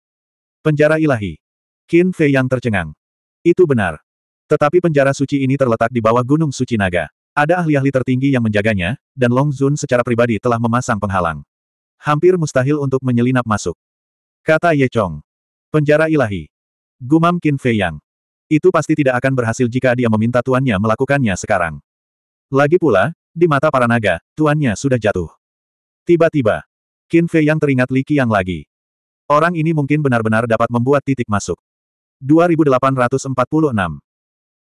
Penjara ilahi. Qin Fei Yang tercengang. Itu benar. Tetapi penjara suci ini terletak di bawah Gunung Suci Naga. Ada ahli-ahli tertinggi yang menjaganya, dan Long Zun secara pribadi telah memasang penghalang. Hampir mustahil untuk menyelinap masuk. Kata Ye Chong. Penjara ilahi. Gumam Qin Fei Yang. Itu pasti tidak akan berhasil jika dia meminta tuannya melakukannya sekarang. Lagi pula, di mata para naga, tuannya sudah jatuh. Tiba-tiba, Qin Fei Yang teringat Li Qiang lagi. Orang ini mungkin benar-benar dapat membuat titik masuk. 2846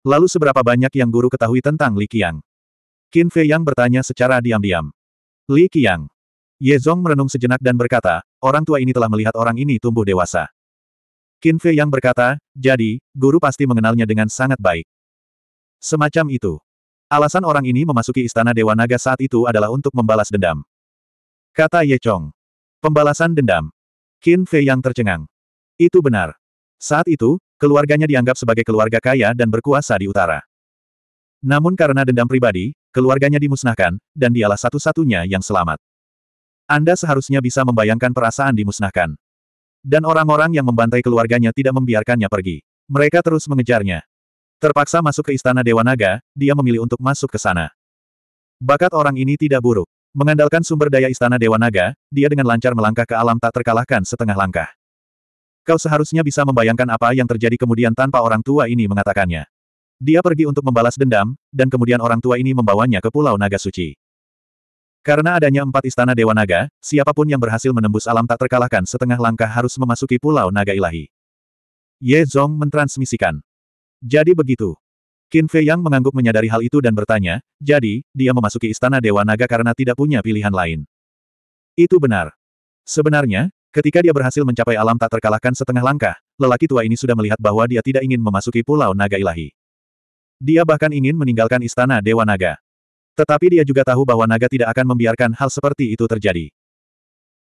Lalu seberapa banyak yang guru ketahui tentang Li Qiang? Qin Fei Yang bertanya secara diam-diam. Li Qiang. Ye Zong merenung sejenak dan berkata, orang tua ini telah melihat orang ini tumbuh dewasa. Qin Fei yang berkata, jadi, guru pasti mengenalnya dengan sangat baik. Semacam itu. Alasan orang ini memasuki istana Dewa Naga saat itu adalah untuk membalas dendam. Kata Ye Chong. Pembalasan dendam. Qin Fei yang tercengang. Itu benar. Saat itu, keluarganya dianggap sebagai keluarga kaya dan berkuasa di utara. Namun karena dendam pribadi, keluarganya dimusnahkan, dan dialah satu-satunya yang selamat. Anda seharusnya bisa membayangkan perasaan dimusnahkan. Dan orang-orang yang membantai keluarganya tidak membiarkannya pergi. Mereka terus mengejarnya. Terpaksa masuk ke Istana Dewa Naga, dia memilih untuk masuk ke sana. Bakat orang ini tidak buruk. Mengandalkan sumber daya Istana Dewa Naga, dia dengan lancar melangkah ke alam tak terkalahkan setengah langkah. Kau seharusnya bisa membayangkan apa yang terjadi kemudian tanpa orang tua ini mengatakannya. Dia pergi untuk membalas dendam, dan kemudian orang tua ini membawanya ke Pulau Naga Suci. Karena adanya empat istana Dewa Naga, siapapun yang berhasil menembus alam tak terkalahkan setengah langkah harus memasuki Pulau Naga Ilahi. Ye Zong mentransmisikan. Jadi begitu. Qin Fei Yang mengangguk menyadari hal itu dan bertanya, jadi, dia memasuki istana Dewa Naga karena tidak punya pilihan lain. Itu benar. Sebenarnya, ketika dia berhasil mencapai alam tak terkalahkan setengah langkah, lelaki tua ini sudah melihat bahwa dia tidak ingin memasuki Pulau Naga Ilahi. Dia bahkan ingin meninggalkan istana Dewa Naga. Tetapi dia juga tahu bahwa naga tidak akan membiarkan hal seperti itu terjadi.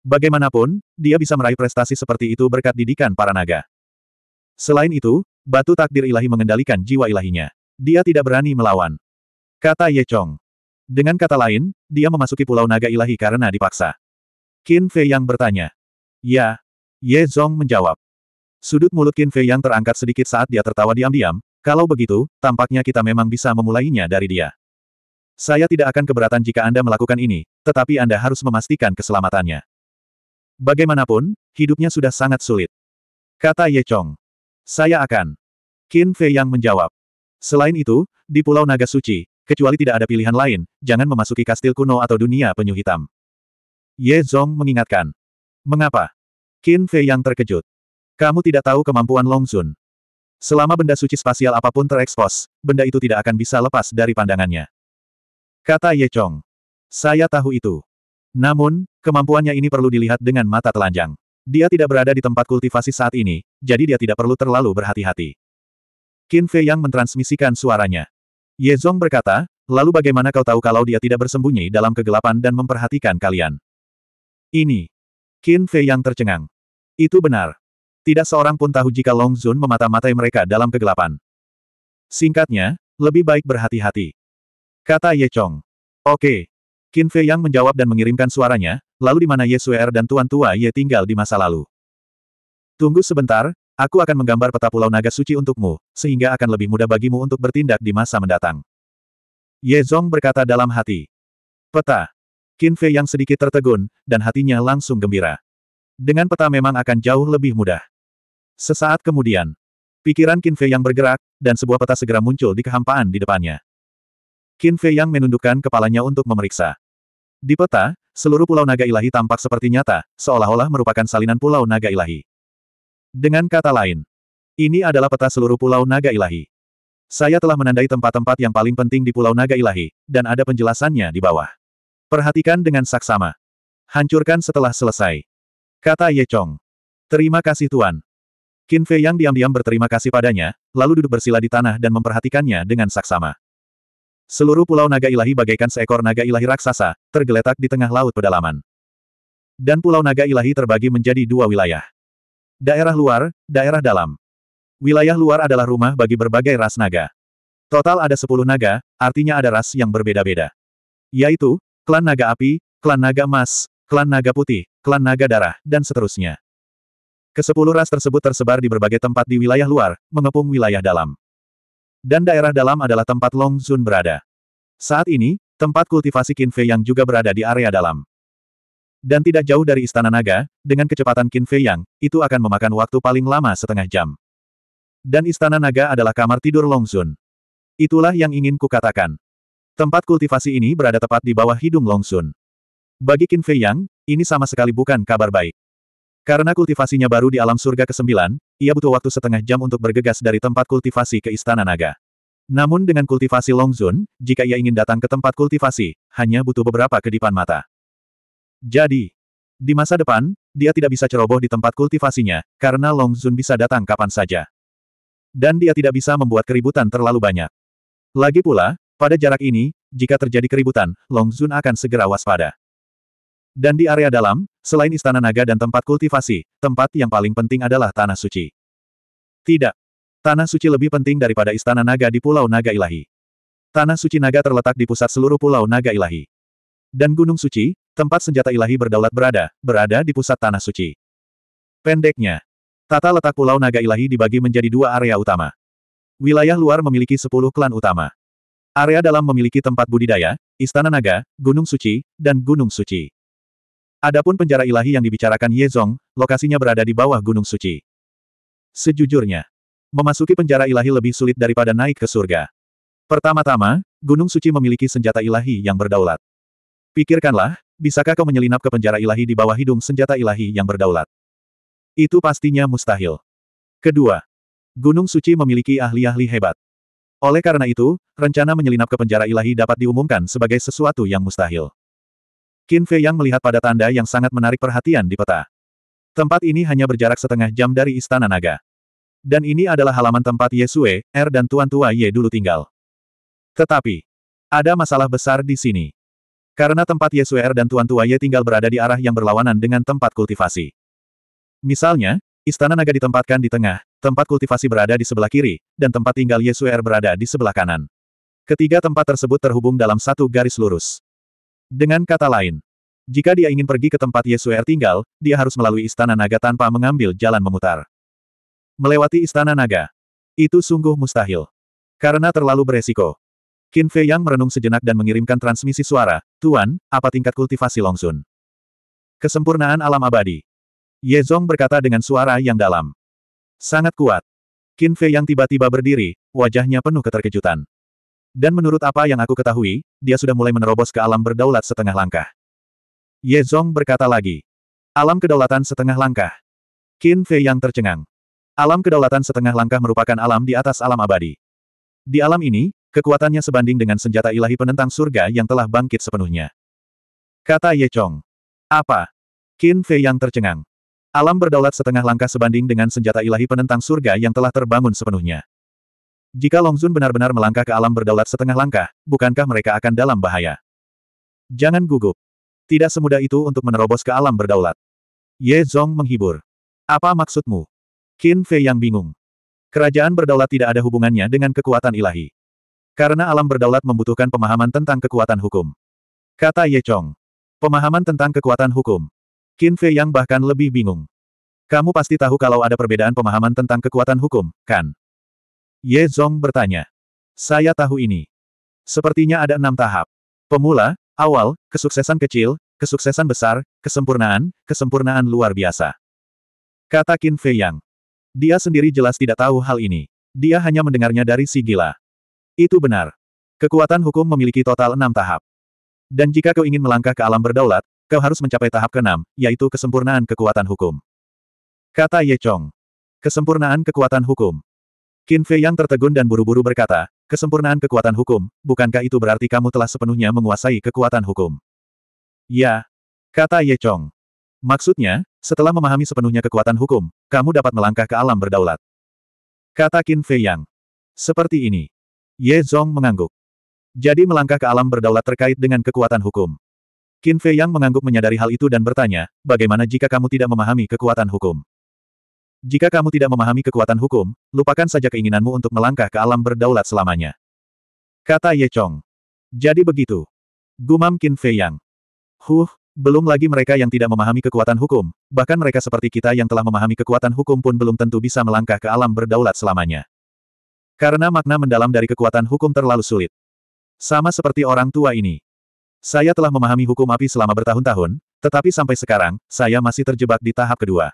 Bagaimanapun, dia bisa meraih prestasi seperti itu berkat didikan para naga. Selain itu, batu takdir ilahi mengendalikan jiwa ilahinya. Dia tidak berani melawan. Kata Ye Chong. Dengan kata lain, dia memasuki pulau naga ilahi karena dipaksa. Qin Fei Yang bertanya. Ya. Ye Zong menjawab. Sudut mulut Qin Fei Yang terangkat sedikit saat dia tertawa diam-diam, kalau begitu, tampaknya kita memang bisa memulainya dari dia. Saya tidak akan keberatan jika Anda melakukan ini, tetapi Anda harus memastikan keselamatannya. Bagaimanapun, hidupnya sudah sangat sulit. Kata Ye Chong. Saya akan. Qin Fei yang menjawab. Selain itu, di Pulau Naga Suci, kecuali tidak ada pilihan lain, jangan memasuki kastil kuno atau dunia penyu hitam. Ye Zong mengingatkan. Mengapa? Qin Fei yang terkejut. Kamu tidak tahu kemampuan Long Sun. Selama benda suci spasial apapun terekspos, benda itu tidak akan bisa lepas dari pandangannya. Kata Ye Chong. Saya tahu itu. Namun, kemampuannya ini perlu dilihat dengan mata telanjang. Dia tidak berada di tempat kultivasi saat ini, jadi dia tidak perlu terlalu berhati-hati. Qin Fei yang mentransmisikan suaranya. Ye Zong berkata, lalu bagaimana kau tahu kalau dia tidak bersembunyi dalam kegelapan dan memperhatikan kalian? Ini. Qin Fei yang tercengang. Itu benar. Tidak seorang pun tahu jika Long Zun memata-matai mereka dalam kegelapan. Singkatnya, lebih baik berhati-hati. Kata Ye Chong. Oke. Qin Fei Yang menjawab dan mengirimkan suaranya, lalu di mana Ye Suer er dan Tuan Tua Ye tinggal di masa lalu. Tunggu sebentar, aku akan menggambar peta Pulau Naga Suci untukmu, sehingga akan lebih mudah bagimu untuk bertindak di masa mendatang. Ye Zhong berkata dalam hati. Peta. Qin Fei Yang sedikit tertegun, dan hatinya langsung gembira. Dengan peta memang akan jauh lebih mudah. Sesaat kemudian, pikiran Qin Fei Yang bergerak, dan sebuah peta segera muncul di kehampaan di depannya. Qin Fei Yang menundukkan kepalanya untuk memeriksa. Di peta, seluruh pulau naga ilahi tampak seperti nyata, seolah-olah merupakan salinan pulau naga ilahi. Dengan kata lain, ini adalah peta seluruh pulau naga ilahi. Saya telah menandai tempat-tempat yang paling penting di pulau naga ilahi, dan ada penjelasannya di bawah. Perhatikan dengan saksama. Hancurkan setelah selesai. Kata Ye Chong. Terima kasih Tuan. Qin Fei yang diam-diam berterima kasih padanya, lalu duduk bersila di tanah dan memperhatikannya dengan saksama. Seluruh pulau naga ilahi bagaikan seekor naga ilahi raksasa, tergeletak di tengah laut pedalaman. Dan pulau naga ilahi terbagi menjadi dua wilayah. Daerah luar, daerah dalam. Wilayah luar adalah rumah bagi berbagai ras naga. Total ada sepuluh naga, artinya ada ras yang berbeda-beda. Yaitu, klan naga api, klan naga emas, klan naga putih, klan naga darah, dan seterusnya. Kesepuluh ras tersebut tersebar di berbagai tempat di wilayah luar, mengepung wilayah dalam. Dan daerah dalam adalah tempat Long Zun berada. Saat ini, tempat kultivasi Qin Fei yang juga berada di area dalam. Dan tidak jauh dari Istana Naga, dengan kecepatan Qin Fei yang, itu akan memakan waktu paling lama setengah jam. Dan Istana Naga adalah kamar tidur Long Zun. Itulah yang ingin kukatakan. Tempat kultivasi ini berada tepat di bawah hidung Long Zun. Bagi Qin Fei Yang, ini sama sekali bukan kabar baik. Karena kultivasinya baru di alam surga ke-9, ia butuh waktu setengah jam untuk bergegas dari tempat kultivasi ke Istana Naga. Namun dengan kultivasi Longzun, jika ia ingin datang ke tempat kultivasi, hanya butuh beberapa kedipan mata. Jadi, di masa depan, dia tidak bisa ceroboh di tempat kultivasinya, karena Longzun bisa datang kapan saja. Dan dia tidak bisa membuat keributan terlalu banyak. Lagi pula, pada jarak ini, jika terjadi keributan, Longzun akan segera waspada. Dan di area dalam, selain istana naga dan tempat kultivasi, tempat yang paling penting adalah tanah suci. Tidak. Tanah suci lebih penting daripada istana naga di Pulau Naga Ilahi. Tanah suci naga terletak di pusat seluruh Pulau Naga Ilahi. Dan Gunung Suci, tempat senjata ilahi berdaulat berada, berada di pusat tanah suci. Pendeknya, tata letak Pulau Naga Ilahi dibagi menjadi dua area utama. Wilayah luar memiliki sepuluh klan utama. Area dalam memiliki tempat budidaya, istana naga, gunung suci, dan gunung suci. Adapun penjara ilahi yang dibicarakan Yezong, lokasinya berada di bawah Gunung Suci. Sejujurnya, memasuki penjara ilahi lebih sulit daripada naik ke surga. Pertama-tama, Gunung Suci memiliki senjata ilahi yang berdaulat. Pikirkanlah, bisakah kau menyelinap ke penjara ilahi di bawah hidung senjata ilahi yang berdaulat? Itu pastinya mustahil. Kedua, Gunung Suci memiliki ahli-ahli hebat. Oleh karena itu, rencana menyelinap ke penjara ilahi dapat diumumkan sebagai sesuatu yang mustahil. Qin Fei Yang melihat pada tanda yang sangat menarik perhatian di peta. Tempat ini hanya berjarak setengah jam dari Istana Naga. Dan ini adalah halaman tempat Ye Sue, Er dan Tuan Tua Ye dulu tinggal. Tetapi, ada masalah besar di sini. Karena tempat Ye Sue Er dan Tuan Tua Ye tinggal berada di arah yang berlawanan dengan tempat kultivasi. Misalnya, Istana naga ditempatkan di tengah, tempat kultivasi berada di sebelah kiri, dan tempat tinggal Er berada di sebelah kanan. Ketiga tempat tersebut terhubung dalam satu garis lurus. Dengan kata lain, jika dia ingin pergi ke tempat Yesuer tinggal, dia harus melalui Istana Naga tanpa mengambil jalan memutar. Melewati Istana Naga. Itu sungguh mustahil. Karena terlalu beresiko. Qin Fei Yang merenung sejenak dan mengirimkan transmisi suara, Tuan, apa tingkat kultivasi Longsun? Kesempurnaan alam abadi. Ye Zong berkata dengan suara yang dalam. Sangat kuat. Qin Fei Yang tiba-tiba berdiri, wajahnya penuh keterkejutan. Dan menurut apa yang aku ketahui, dia sudah mulai menerobos ke alam berdaulat setengah langkah. Ye Zong berkata lagi. Alam kedaulatan setengah langkah. Qin Fei yang tercengang. Alam kedaulatan setengah langkah merupakan alam di atas alam abadi. Di alam ini, kekuatannya sebanding dengan senjata ilahi penentang surga yang telah bangkit sepenuhnya. Kata Ye Chong. Apa? Qin Fei yang tercengang. Alam berdaulat setengah langkah sebanding dengan senjata ilahi penentang surga yang telah terbangun sepenuhnya. Jika Longzun benar-benar melangkah ke alam berdaulat setengah langkah, bukankah mereka akan dalam bahaya? Jangan gugup. Tidak semudah itu untuk menerobos ke alam berdaulat. Ye Zong menghibur. Apa maksudmu? Qin Fei yang bingung. Kerajaan berdaulat tidak ada hubungannya dengan kekuatan ilahi. Karena alam berdaulat membutuhkan pemahaman tentang kekuatan hukum. Kata Ye Chong. Pemahaman tentang kekuatan hukum. Qin Fei yang bahkan lebih bingung. Kamu pasti tahu kalau ada perbedaan pemahaman tentang kekuatan hukum, kan? Ye Zong bertanya. Saya tahu ini. Sepertinya ada enam tahap. Pemula, awal, kesuksesan kecil, kesuksesan besar, kesempurnaan, kesempurnaan luar biasa. Kata Qin Fei Yang. Dia sendiri jelas tidak tahu hal ini. Dia hanya mendengarnya dari si gila. Itu benar. Kekuatan hukum memiliki total enam tahap. Dan jika kau ingin melangkah ke alam berdaulat, kau harus mencapai tahap keenam, yaitu kesempurnaan kekuatan hukum. Kata Ye Chong. Kesempurnaan kekuatan hukum. Qin Fei yang tertegun dan buru-buru berkata, kesempurnaan kekuatan hukum, bukankah itu berarti kamu telah sepenuhnya menguasai kekuatan hukum? Ya, kata Ye Chong. Maksudnya, setelah memahami sepenuhnya kekuatan hukum, kamu dapat melangkah ke alam berdaulat. Kata Qin Fei Yang. Seperti ini. Ye Zong mengangguk. Jadi melangkah ke alam berdaulat terkait dengan kekuatan hukum. Qin Fei Yang mengangguk menyadari hal itu dan bertanya, bagaimana jika kamu tidak memahami kekuatan hukum? Jika kamu tidak memahami kekuatan hukum, lupakan saja keinginanmu untuk melangkah ke alam berdaulat selamanya. Kata Ye Chong. Jadi begitu. Gumam Qin Fei Yang. Huh, belum lagi mereka yang tidak memahami kekuatan hukum, bahkan mereka seperti kita yang telah memahami kekuatan hukum pun belum tentu bisa melangkah ke alam berdaulat selamanya. Karena makna mendalam dari kekuatan hukum terlalu sulit. Sama seperti orang tua ini. Saya telah memahami hukum api selama bertahun-tahun, tetapi sampai sekarang, saya masih terjebak di tahap kedua.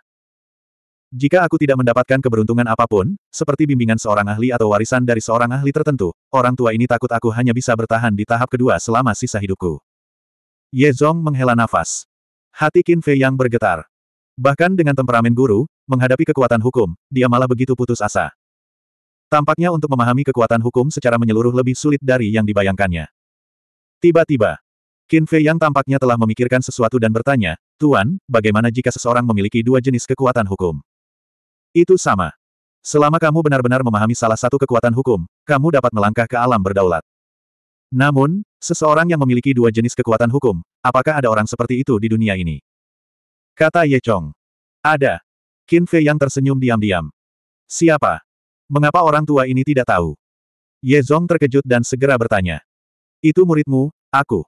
Jika aku tidak mendapatkan keberuntungan apapun, seperti bimbingan seorang ahli atau warisan dari seorang ahli tertentu, orang tua ini takut aku hanya bisa bertahan di tahap kedua selama sisa hidupku. Ye Zong menghela nafas. Hati Qin Fei yang bergetar. Bahkan dengan temperamen guru, menghadapi kekuatan hukum, dia malah begitu putus asa. Tampaknya untuk memahami kekuatan hukum secara menyeluruh lebih sulit dari yang dibayangkannya. Tiba-tiba, Qin Fei yang tampaknya telah memikirkan sesuatu dan bertanya, Tuan, bagaimana jika seseorang memiliki dua jenis kekuatan hukum? Itu sama. Selama kamu benar-benar memahami salah satu kekuatan hukum, kamu dapat melangkah ke alam berdaulat. Namun, seseorang yang memiliki dua jenis kekuatan hukum, apakah ada orang seperti itu di dunia ini? Kata Ye Chong. Ada. Qin Fei yang tersenyum diam-diam. Siapa? Mengapa orang tua ini tidak tahu? Ye Zhong terkejut dan segera bertanya. Itu muridmu, aku.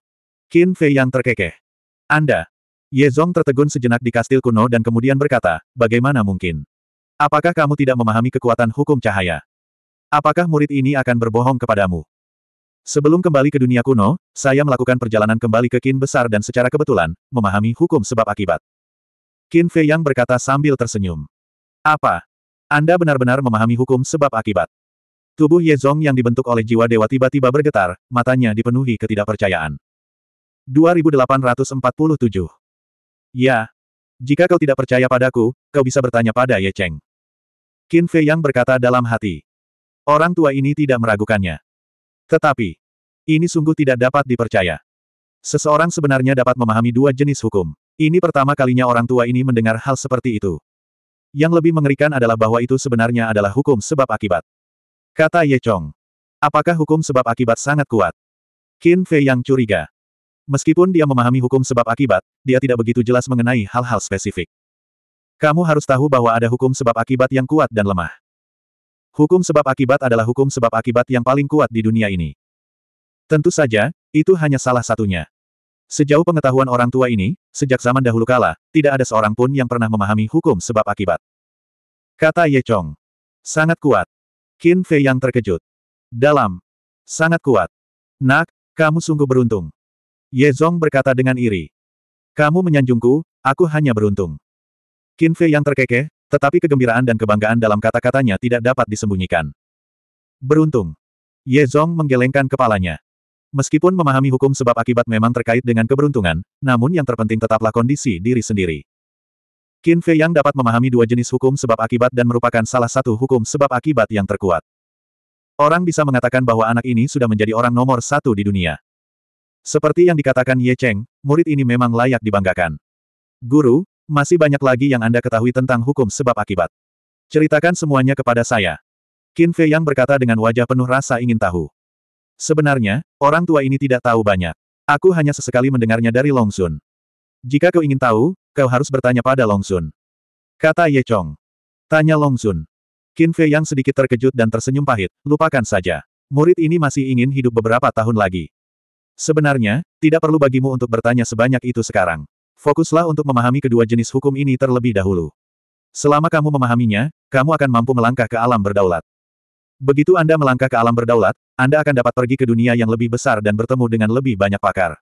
Qin Fei yang terkekeh. Anda. Ye Zhong tertegun sejenak di kastil kuno dan kemudian berkata, bagaimana mungkin? Apakah kamu tidak memahami kekuatan hukum cahaya? Apakah murid ini akan berbohong kepadamu? Sebelum kembali ke dunia kuno, saya melakukan perjalanan kembali ke Qin Besar dan secara kebetulan, memahami hukum sebab akibat. Qin Fei Yang berkata sambil tersenyum. Apa? Anda benar-benar memahami hukum sebab akibat. Tubuh Ye Zong yang dibentuk oleh jiwa dewa tiba-tiba bergetar, matanya dipenuhi ketidakpercayaan. 2847 Ya. Jika kau tidak percaya padaku, kau bisa bertanya pada Ye Cheng. Qin Fei Yang berkata dalam hati. Orang tua ini tidak meragukannya. Tetapi, ini sungguh tidak dapat dipercaya. Seseorang sebenarnya dapat memahami dua jenis hukum. Ini pertama kalinya orang tua ini mendengar hal seperti itu. Yang lebih mengerikan adalah bahwa itu sebenarnya adalah hukum sebab akibat. Kata Ye Chong. Apakah hukum sebab akibat sangat kuat? Qin Fei Yang curiga. Meskipun dia memahami hukum sebab akibat, dia tidak begitu jelas mengenai hal-hal spesifik. Kamu harus tahu bahwa ada hukum sebab akibat yang kuat dan lemah. Hukum sebab akibat adalah hukum sebab akibat yang paling kuat di dunia ini. Tentu saja, itu hanya salah satunya. Sejauh pengetahuan orang tua ini, sejak zaman dahulu kala, tidak ada seorang pun yang pernah memahami hukum sebab akibat. Kata Ye Chong. Sangat kuat. Qin Fei yang terkejut. Dalam. Sangat kuat. Nak, kamu sungguh beruntung. Ye Zong berkata dengan iri. Kamu menyanjungku, aku hanya beruntung. Qin Fei yang terkekeh, tetapi kegembiraan dan kebanggaan dalam kata-katanya tidak dapat disembunyikan. Beruntung. Ye Zong menggelengkan kepalanya. Meskipun memahami hukum sebab akibat memang terkait dengan keberuntungan, namun yang terpenting tetaplah kondisi diri sendiri. Qin Fei yang dapat memahami dua jenis hukum sebab akibat dan merupakan salah satu hukum sebab akibat yang terkuat. Orang bisa mengatakan bahwa anak ini sudah menjadi orang nomor satu di dunia. Seperti yang dikatakan Ye Cheng, murid ini memang layak dibanggakan. Guru, masih banyak lagi yang Anda ketahui tentang hukum sebab akibat. Ceritakan semuanya kepada saya. Qin Fei Yang berkata dengan wajah penuh rasa ingin tahu. Sebenarnya, orang tua ini tidak tahu banyak. Aku hanya sesekali mendengarnya dari Long Sun. Jika kau ingin tahu, kau harus bertanya pada Long Sun. Kata Ye Chong. Tanya Long Sun. Qin Fei Yang sedikit terkejut dan tersenyum pahit, lupakan saja. Murid ini masih ingin hidup beberapa tahun lagi. Sebenarnya, tidak perlu bagimu untuk bertanya sebanyak itu sekarang. Fokuslah untuk memahami kedua jenis hukum ini terlebih dahulu. Selama kamu memahaminya, kamu akan mampu melangkah ke alam berdaulat. Begitu Anda melangkah ke alam berdaulat, Anda akan dapat pergi ke dunia yang lebih besar dan bertemu dengan lebih banyak pakar.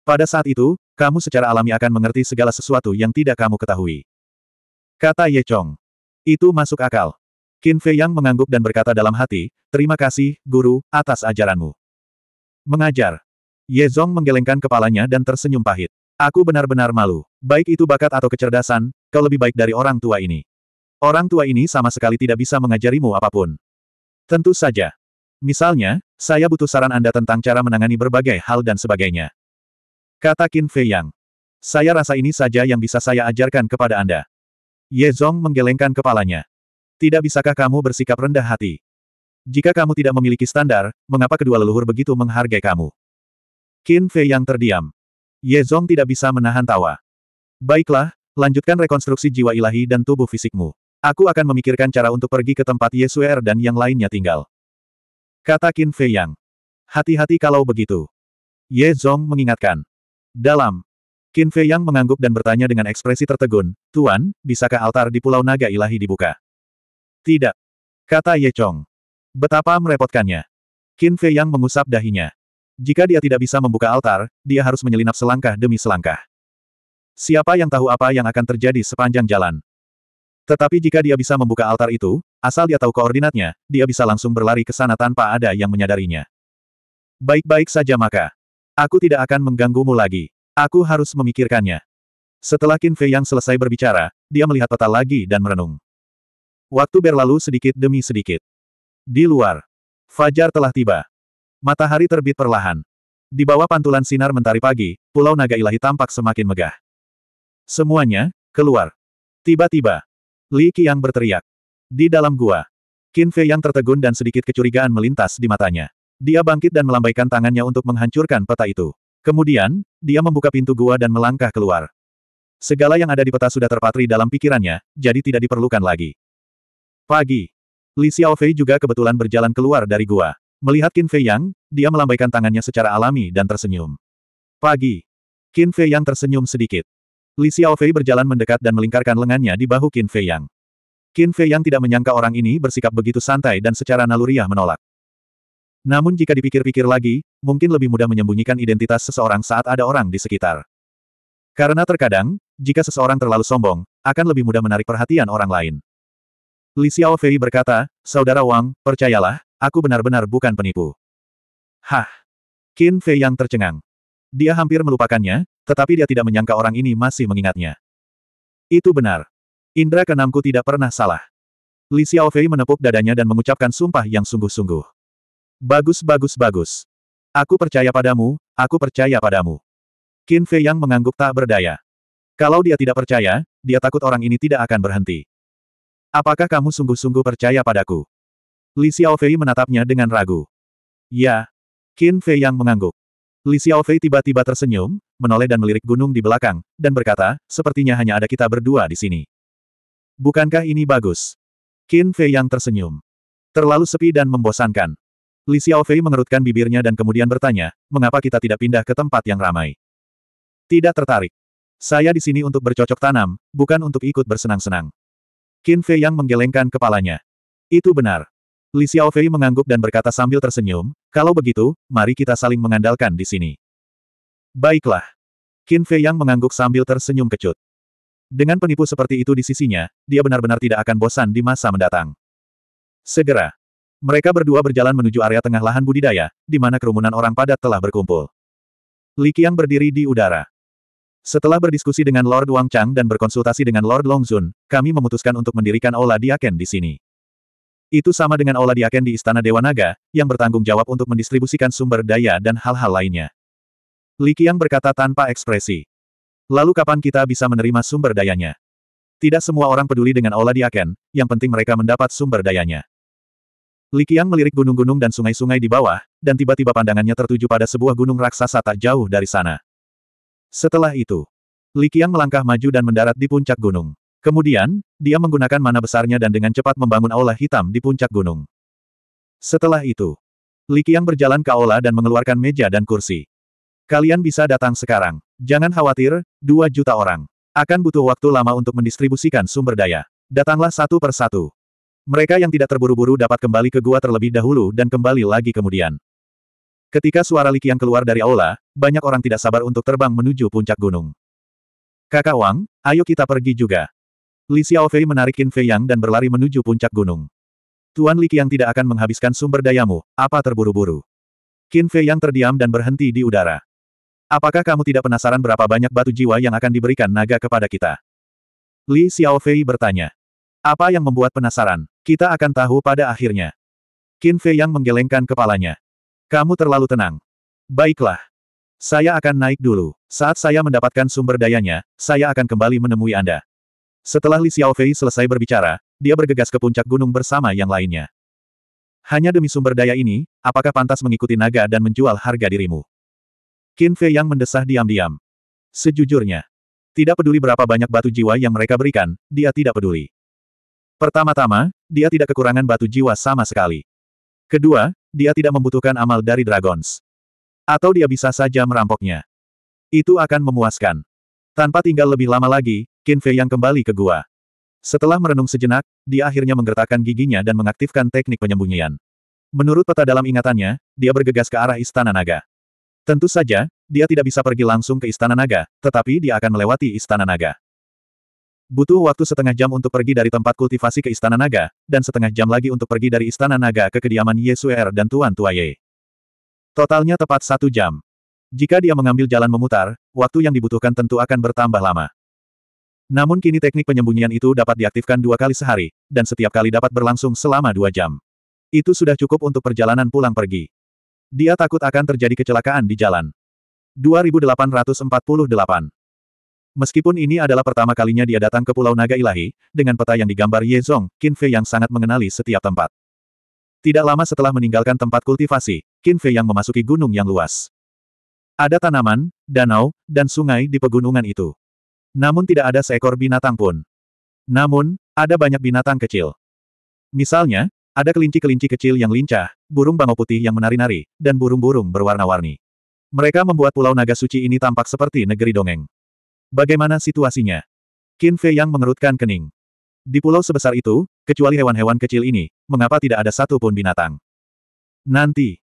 Pada saat itu, kamu secara alami akan mengerti segala sesuatu yang tidak kamu ketahui. Kata Ye Chong. Itu masuk akal. Qin Fei Yang mengangguk dan berkata dalam hati, Terima kasih, Guru, atas ajaranmu. Mengajar. Ye Zong menggelengkan kepalanya dan tersenyum pahit. Aku benar-benar malu. Baik itu bakat atau kecerdasan, kau lebih baik dari orang tua ini. Orang tua ini sama sekali tidak bisa mengajarimu apapun. Tentu saja. Misalnya, saya butuh saran Anda tentang cara menangani berbagai hal dan sebagainya. Kata Qin Fei Yang. Saya rasa ini saja yang bisa saya ajarkan kepada Anda. Ye Zong menggelengkan kepalanya. Tidak bisakah kamu bersikap rendah hati? Jika kamu tidak memiliki standar, mengapa kedua leluhur begitu menghargai kamu? Qin Fei Yang terdiam. Ye Zong tidak bisa menahan tawa. Baiklah, lanjutkan rekonstruksi jiwa ilahi dan tubuh fisikmu. Aku akan memikirkan cara untuk pergi ke tempat Yesuer er dan yang lainnya tinggal. Kata Qin Fei Yang. Hati-hati kalau begitu. Ye Zong mengingatkan. Dalam. Qin Fei Yang mengangguk dan bertanya dengan ekspresi tertegun, Tuan, bisakah altar di Pulau Naga Ilahi dibuka? Tidak. Kata Ye Chong. Betapa merepotkannya. Qin Fei Yang mengusap dahinya. Jika dia tidak bisa membuka altar, dia harus menyelinap selangkah demi selangkah. Siapa yang tahu apa yang akan terjadi sepanjang jalan? Tetapi jika dia bisa membuka altar itu, asal dia tahu koordinatnya, dia bisa langsung berlari ke sana tanpa ada yang menyadarinya. Baik-baik saja maka. Aku tidak akan mengganggumu lagi. Aku harus memikirkannya. Setelah Qin Fei yang selesai berbicara, dia melihat peta lagi dan merenung. Waktu berlalu sedikit demi sedikit. Di luar, Fajar telah tiba. Matahari terbit perlahan. Di bawah pantulan sinar mentari pagi, Pulau Naga Ilahi tampak semakin megah. Semuanya, keluar. Tiba-tiba, Li Qiang berteriak. Di dalam gua, Qin Fei yang tertegun dan sedikit kecurigaan melintas di matanya. Dia bangkit dan melambaikan tangannya untuk menghancurkan peta itu. Kemudian, dia membuka pintu gua dan melangkah keluar. Segala yang ada di peta sudah terpatri dalam pikirannya, jadi tidak diperlukan lagi. Pagi, Li Xiaofei juga kebetulan berjalan keluar dari gua. Melihat Qin Fei Yang, dia melambaikan tangannya secara alami dan tersenyum. Pagi. Qin Fei Yang tersenyum sedikit. Li Fei berjalan mendekat dan melingkarkan lengannya di bahu Qin Fei Yang. Qin Fei Yang tidak menyangka orang ini bersikap begitu santai dan secara naluriah menolak. Namun jika dipikir-pikir lagi, mungkin lebih mudah menyembunyikan identitas seseorang saat ada orang di sekitar. Karena terkadang, jika seseorang terlalu sombong, akan lebih mudah menarik perhatian orang lain. Li Fei berkata, Saudara Wang, percayalah, Aku benar-benar bukan penipu. Hah! Qin Fei yang tercengang. Dia hampir melupakannya, tetapi dia tidak menyangka orang ini masih mengingatnya. Itu benar. Indra keenamku tidak pernah salah. Li Xiaofei menepuk dadanya dan mengucapkan sumpah yang sungguh-sungguh. Bagus bagus bagus. Aku percaya padamu, aku percaya padamu. Qin Fei Yang mengangguk tak berdaya. Kalau dia tidak percaya, dia takut orang ini tidak akan berhenti. Apakah kamu sungguh-sungguh percaya padaku? Li Xiaofei menatapnya dengan ragu. Ya. Qin Fei yang mengangguk. Li Xiaofei tiba-tiba tersenyum, menoleh dan melirik gunung di belakang, dan berkata, sepertinya hanya ada kita berdua di sini. Bukankah ini bagus? Qin Fei yang tersenyum. Terlalu sepi dan membosankan. Li Xiaofei mengerutkan bibirnya dan kemudian bertanya, mengapa kita tidak pindah ke tempat yang ramai? Tidak tertarik. Saya di sini untuk bercocok tanam, bukan untuk ikut bersenang-senang. Qin Fei yang menggelengkan kepalanya. Itu benar. Li Xiaofei mengangguk dan berkata sambil tersenyum, kalau begitu, mari kita saling mengandalkan di sini. Baiklah. Qin Fei Yang mengangguk sambil tersenyum kecut. Dengan penipu seperti itu di sisinya, dia benar-benar tidak akan bosan di masa mendatang. Segera. Mereka berdua berjalan menuju area tengah lahan budidaya, di mana kerumunan orang padat telah berkumpul. Li Qiang berdiri di udara. Setelah berdiskusi dengan Lord Wang Chang dan berkonsultasi dengan Lord Longzun, kami memutuskan untuk mendirikan Ola diaken di sini. Itu sama dengan Ola Diaken di Istana Dewa Naga, yang bertanggung jawab untuk mendistribusikan sumber daya dan hal-hal lainnya. Li Qiang berkata tanpa ekspresi. Lalu kapan kita bisa menerima sumber dayanya? Tidak semua orang peduli dengan Ola Diaken, yang penting mereka mendapat sumber dayanya. Li Qiang melirik gunung-gunung dan sungai-sungai di bawah, dan tiba-tiba pandangannya tertuju pada sebuah gunung raksasa tak jauh dari sana. Setelah itu, Li Qiang melangkah maju dan mendarat di puncak gunung. Kemudian, dia menggunakan mana besarnya dan dengan cepat membangun aula hitam di puncak gunung. Setelah itu, Li Qiang berjalan ke aula dan mengeluarkan meja dan kursi. Kalian bisa datang sekarang. Jangan khawatir, dua juta orang. Akan butuh waktu lama untuk mendistribusikan sumber daya. Datanglah satu per satu. Mereka yang tidak terburu-buru dapat kembali ke gua terlebih dahulu dan kembali lagi kemudian. Ketika suara Li Qiang keluar dari aula, banyak orang tidak sabar untuk terbang menuju puncak gunung. Kakak Wang, ayo kita pergi juga. Li Xiaofei menarik Qin Fei Yang dan berlari menuju puncak gunung. Tuan Li Qiang tidak akan menghabiskan sumber dayamu, apa terburu-buru? Qin Fei Yang terdiam dan berhenti di udara. Apakah kamu tidak penasaran berapa banyak batu jiwa yang akan diberikan naga kepada kita? Li Xiaofei bertanya. Apa yang membuat penasaran? Kita akan tahu pada akhirnya. Qin Fei Yang menggelengkan kepalanya. Kamu terlalu tenang. Baiklah. Saya akan naik dulu. Saat saya mendapatkan sumber dayanya, saya akan kembali menemui Anda. Setelah Li Xiaofei selesai berbicara, dia bergegas ke puncak gunung bersama yang lainnya. Hanya demi sumber daya ini, apakah pantas mengikuti naga dan menjual harga dirimu? Qin Fei yang mendesah diam-diam. Sejujurnya, tidak peduli berapa banyak batu jiwa yang mereka berikan, dia tidak peduli. Pertama-tama, dia tidak kekurangan batu jiwa sama sekali. Kedua, dia tidak membutuhkan amal dari dragons. Atau dia bisa saja merampoknya. Itu akan memuaskan. Tanpa tinggal lebih lama lagi, Qin Fei yang kembali ke gua. Setelah merenung sejenak, dia akhirnya menggertakkan giginya dan mengaktifkan teknik penyembunyian. Menurut peta dalam ingatannya, dia bergegas ke arah Istana Naga. Tentu saja, dia tidak bisa pergi langsung ke Istana Naga, tetapi dia akan melewati Istana Naga. Butuh waktu setengah jam untuk pergi dari tempat kultivasi ke Istana Naga, dan setengah jam lagi untuk pergi dari Istana Naga ke kediaman Yesuer dan Tuan Tua Ye. Totalnya tepat satu jam. Jika dia mengambil jalan memutar, waktu yang dibutuhkan tentu akan bertambah lama. Namun kini teknik penyembunyian itu dapat diaktifkan dua kali sehari, dan setiap kali dapat berlangsung selama dua jam. Itu sudah cukup untuk perjalanan pulang pergi. Dia takut akan terjadi kecelakaan di jalan. 2848 Meskipun ini adalah pertama kalinya dia datang ke Pulau Naga Ilahi, dengan peta yang digambar Ye Zong, Qin Fei yang sangat mengenali setiap tempat. Tidak lama setelah meninggalkan tempat kultivasi, Qin Fei yang memasuki gunung yang luas. Ada tanaman, danau, dan sungai di pegunungan itu. Namun tidak ada seekor binatang pun. Namun, ada banyak binatang kecil. Misalnya, ada kelinci-kelinci kecil yang lincah, burung bangau putih yang menari-nari, dan burung-burung berwarna-warni. Mereka membuat pulau naga suci ini tampak seperti negeri dongeng. Bagaimana situasinya? Qin Fei yang mengerutkan kening. Di pulau sebesar itu, kecuali hewan-hewan kecil ini, mengapa tidak ada satu pun binatang? Nanti,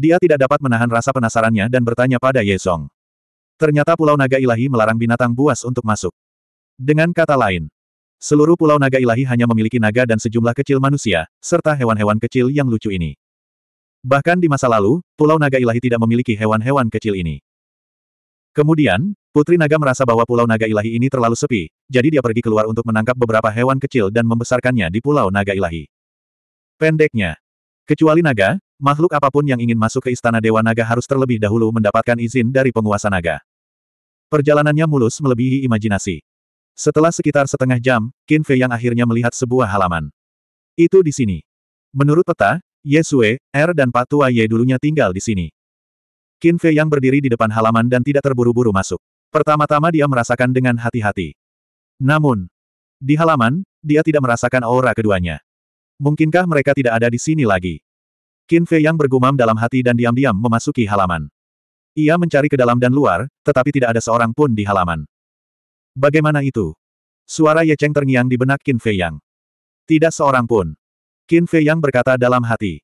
dia tidak dapat menahan rasa penasarannya dan bertanya pada Ye Song. Ternyata Pulau Naga Ilahi melarang binatang buas untuk masuk. Dengan kata lain, seluruh Pulau Naga Ilahi hanya memiliki naga dan sejumlah kecil manusia, serta hewan-hewan kecil yang lucu ini. Bahkan di masa lalu, Pulau Naga Ilahi tidak memiliki hewan-hewan kecil ini. Kemudian, Putri Naga merasa bahwa Pulau Naga Ilahi ini terlalu sepi, jadi dia pergi keluar untuk menangkap beberapa hewan kecil dan membesarkannya di Pulau Naga Ilahi. Pendeknya, kecuali naga, Makhluk apapun yang ingin masuk ke Istana Dewa Naga harus terlebih dahulu mendapatkan izin dari penguasa naga. Perjalanannya mulus melebihi imajinasi. Setelah sekitar setengah jam, Qin Fei yang akhirnya melihat sebuah halaman. Itu di sini. Menurut peta, Ye Sue, Er dan Pak Tua Ye dulunya tinggal di sini. Qin Fei yang berdiri di depan halaman dan tidak terburu-buru masuk. Pertama-tama dia merasakan dengan hati-hati. Namun, di halaman, dia tidak merasakan aura keduanya. Mungkinkah mereka tidak ada di sini lagi? Qin Fei yang bergumam dalam hati dan diam-diam memasuki halaman. Ia mencari ke dalam dan luar, tetapi tidak ada seorang pun di halaman. Bagaimana itu? Suara Ye Cheng terngiang di benak Qin Fei Yang. Tidak seorang pun. Qin Fei Yang berkata dalam hati.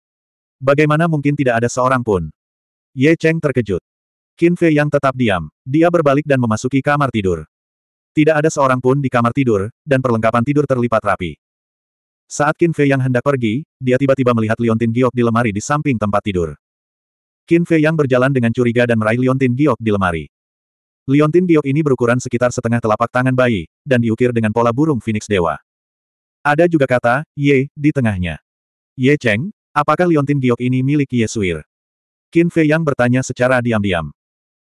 Bagaimana mungkin tidak ada seorang pun? Ye Cheng terkejut. Qin Fei Yang tetap diam. Dia berbalik dan memasuki kamar tidur. Tidak ada seorang pun di kamar tidur, dan perlengkapan tidur terlipat rapi. Saat Qin Fei Yang hendak pergi, dia tiba-tiba melihat Liontin Giok di lemari di samping tempat tidur. Qin Fei Yang berjalan dengan curiga dan meraih Liontin Giok di lemari. Liontin Giok ini berukuran sekitar setengah telapak tangan bayi, dan diukir dengan pola burung Phoenix Dewa. Ada juga kata, Ye, di tengahnya. Ye Cheng, apakah Liontin Giok ini milik Ye Suir? Qin Fei Yang bertanya secara diam-diam.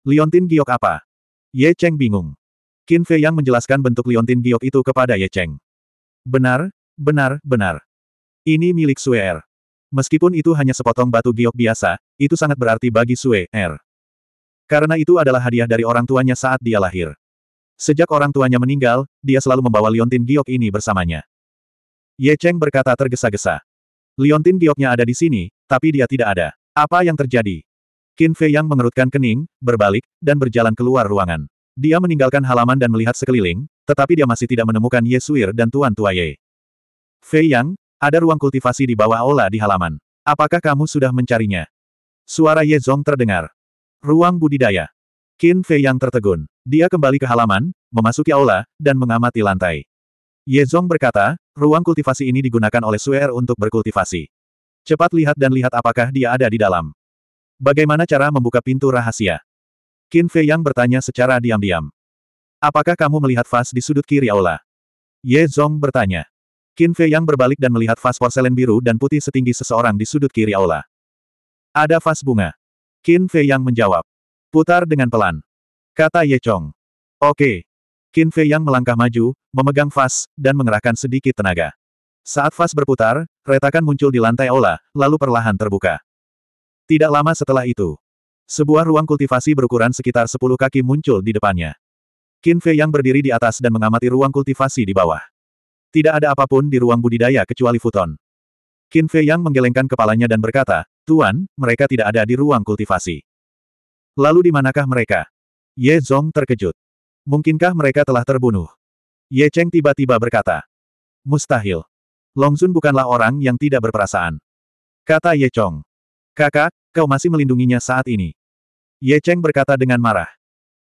Liontin Giok apa? Ye Cheng bingung. Qin Fei Yang menjelaskan bentuk Liontin Giok itu kepada Ye Cheng. Benar, Benar, benar. Ini milik Sue Er. Meskipun itu hanya sepotong batu giok biasa, itu sangat berarti bagi Sue Er. Karena itu adalah hadiah dari orang tuanya saat dia lahir. Sejak orang tuanya meninggal, dia selalu membawa liontin giok ini bersamanya. Ye Cheng berkata tergesa-gesa. Liontin gioknya ada di sini, tapi dia tidak ada. Apa yang terjadi? Qin Fei Yang mengerutkan kening, berbalik, dan berjalan keluar ruangan. Dia meninggalkan halaman dan melihat sekeliling, tetapi dia masih tidak menemukan Ye Suir dan Tuan Tua Ye. Fei Yang, ada ruang kultivasi di bawah aula di halaman. Apakah kamu sudah mencarinya? Suara Ye Zong terdengar. Ruang budidaya. Qin Fei Yang tertegun. Dia kembali ke halaman, memasuki aula, dan mengamati lantai. Ye Zong berkata, ruang kultivasi ini digunakan oleh Suer untuk berkultivasi. Cepat lihat dan lihat apakah dia ada di dalam. Bagaimana cara membuka pintu rahasia? Qin Fei Yang bertanya secara diam-diam. Apakah kamu melihat vas di sudut kiri aula? Ye Zong bertanya. Qin Fei Yang berbalik dan melihat vas porselen biru dan putih setinggi seseorang di sudut kiri aula. Ada vas bunga. Qin Fei Yang menjawab. Putar dengan pelan. Kata Ye Chong. Oke. Qin Fei Yang melangkah maju, memegang vas, dan mengerahkan sedikit tenaga. Saat vas berputar, retakan muncul di lantai aula, lalu perlahan terbuka. Tidak lama setelah itu, sebuah ruang kultivasi berukuran sekitar 10 kaki muncul di depannya. Qin Fei Yang berdiri di atas dan mengamati ruang kultivasi di bawah. Tidak ada apapun di ruang budidaya kecuali futon. Qin Fei Yang menggelengkan kepalanya dan berkata, Tuan, mereka tidak ada di ruang kultivasi. Lalu di manakah mereka? Ye Zong terkejut. Mungkinkah mereka telah terbunuh? Ye Cheng tiba-tiba berkata. Mustahil. Long Zun bukanlah orang yang tidak berperasaan. Kata Ye Chong. Kakak, kau masih melindunginya saat ini. Ye Cheng berkata dengan marah.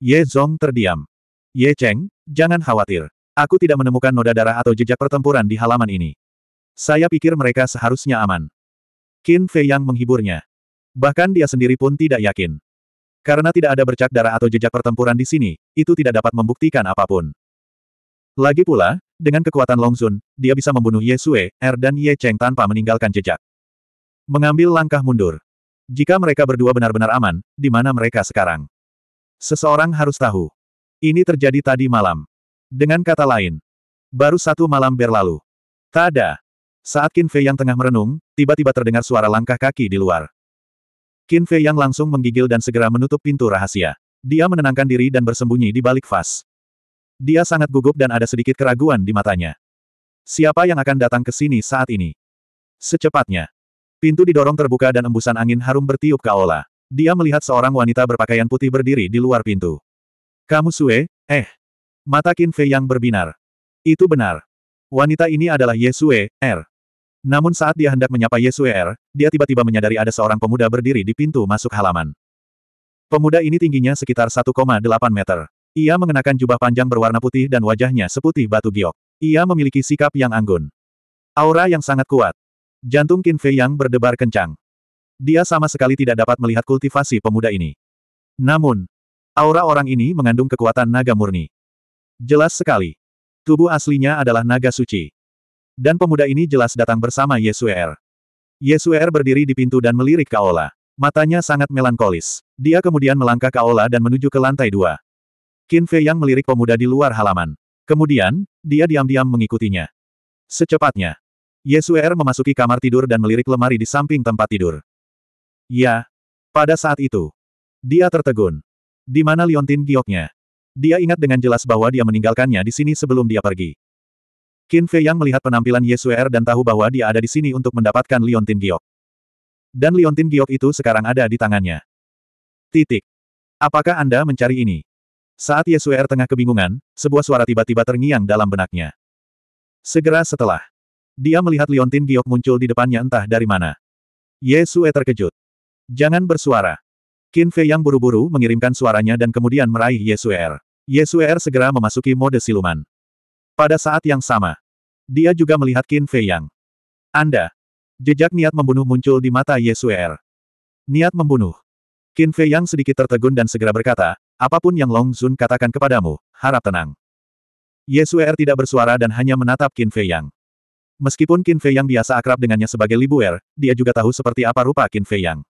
Ye Zong terdiam. Ye Cheng, jangan khawatir. Aku tidak menemukan noda darah atau jejak pertempuran di halaman ini. Saya pikir mereka seharusnya aman. Qin Fei yang menghiburnya. Bahkan dia sendiri pun tidak yakin. Karena tidak ada bercak darah atau jejak pertempuran di sini, itu tidak dapat membuktikan apapun. Lagi pula, dengan kekuatan Longzun, dia bisa membunuh Ye Sue, Er dan Ye Cheng tanpa meninggalkan jejak. Mengambil langkah mundur. Jika mereka berdua benar-benar aman, di mana mereka sekarang? Seseorang harus tahu. Ini terjadi tadi malam. Dengan kata lain, baru satu malam berlalu. Tada! Saat Qin Fei yang tengah merenung, tiba-tiba terdengar suara langkah kaki di luar. Qin Fei yang langsung menggigil dan segera menutup pintu rahasia. Dia menenangkan diri dan bersembunyi di balik vas. Dia sangat gugup dan ada sedikit keraguan di matanya. Siapa yang akan datang ke sini saat ini? Secepatnya. Pintu didorong terbuka dan embusan angin harum bertiup ke aula. Dia melihat seorang wanita berpakaian putih berdiri di luar pintu. Kamu Sue, eh, Mata Qin Fei yang berbinar. Itu benar. Wanita ini adalah Yesue, R. Er. Namun saat dia hendak menyapa Yesue R, er, dia tiba-tiba menyadari ada seorang pemuda berdiri di pintu masuk halaman. Pemuda ini tingginya sekitar 1,8 meter. Ia mengenakan jubah panjang berwarna putih dan wajahnya seputih batu giok. Ia memiliki sikap yang anggun. Aura yang sangat kuat. Jantung Qin Fei yang berdebar kencang. Dia sama sekali tidak dapat melihat kultivasi pemuda ini. Namun, aura orang ini mengandung kekuatan naga murni. Jelas sekali. Tubuh aslinya adalah naga suci. Dan pemuda ini jelas datang bersama Yesuer. Yesuer berdiri di pintu dan melirik Kaola. Matanya sangat melankolis. Dia kemudian melangkah Kaola dan menuju ke lantai dua. Qin Fei yang melirik pemuda di luar halaman. Kemudian, dia diam-diam mengikutinya. Secepatnya, Yesuer memasuki kamar tidur dan melirik lemari di samping tempat tidur. Ya. Pada saat itu, dia tertegun. Di mana liontin gioknya? Dia ingat dengan jelas bahwa dia meninggalkannya di sini sebelum dia pergi. Qin Fei Yang melihat penampilan Er dan tahu bahwa dia ada di sini untuk mendapatkan Liontin Giok. Dan Liontin Giok itu sekarang ada di tangannya. Titik. Apakah Anda mencari ini? Saat Er tengah kebingungan, sebuah suara tiba-tiba terngiang dalam benaknya. Segera setelah, dia melihat Liontin Giok muncul di depannya entah dari mana. Yesue er terkejut. Jangan bersuara. Qin Fei Yang buru-buru mengirimkan suaranya dan kemudian meraih Er. Yesuer segera memasuki mode siluman. Pada saat yang sama, dia juga melihat Qin Fei Yang. Anda. Jejak niat membunuh muncul di mata Yesuer. Niat membunuh. Qin Fei Yang sedikit tertegun dan segera berkata, apapun yang Long Zun katakan kepadamu, harap tenang. Yesuer tidak bersuara dan hanya menatap Qin Fei Yang. Meskipun Qin Fei Yang biasa akrab dengannya sebagai Libuer, dia juga tahu seperti apa rupa Qin Fei Yang.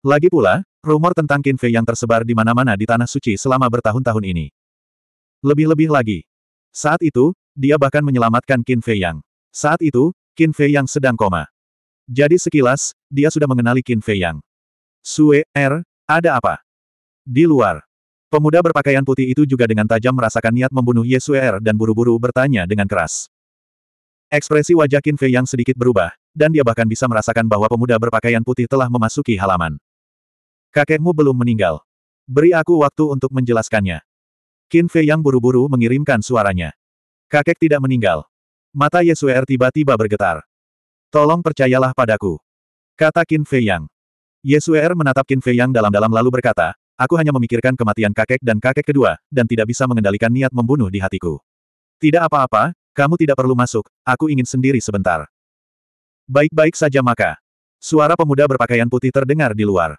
Lagi pula, rumor tentang Qin Fei yang tersebar di mana-mana di Tanah Suci selama bertahun-tahun ini. Lebih-lebih lagi. Saat itu, dia bahkan menyelamatkan Qin Fei Yang. Saat itu, Qin Fei Yang sedang koma. Jadi sekilas, dia sudah mengenali Qin Fei Yang. Sue, Er, ada apa? Di luar. Pemuda berpakaian putih itu juga dengan tajam merasakan niat membunuh Yesue Er dan buru-buru bertanya dengan keras. Ekspresi wajah Qin Fei Yang sedikit berubah, dan dia bahkan bisa merasakan bahwa pemuda berpakaian putih telah memasuki halaman. Kakekmu belum meninggal. Beri aku waktu untuk menjelaskannya. Qin Fei yang buru-buru mengirimkan suaranya. Kakek tidak meninggal. Mata Yesuer tiba-tiba bergetar. Tolong percayalah padaku. Kata Qin Fei Yang. Yesuer menatap Qin Fei Yang dalam-dalam lalu berkata, aku hanya memikirkan kematian kakek dan kakek kedua, dan tidak bisa mengendalikan niat membunuh di hatiku. Tidak apa-apa, kamu tidak perlu masuk, aku ingin sendiri sebentar. Baik-baik saja maka. Suara pemuda berpakaian putih terdengar di luar.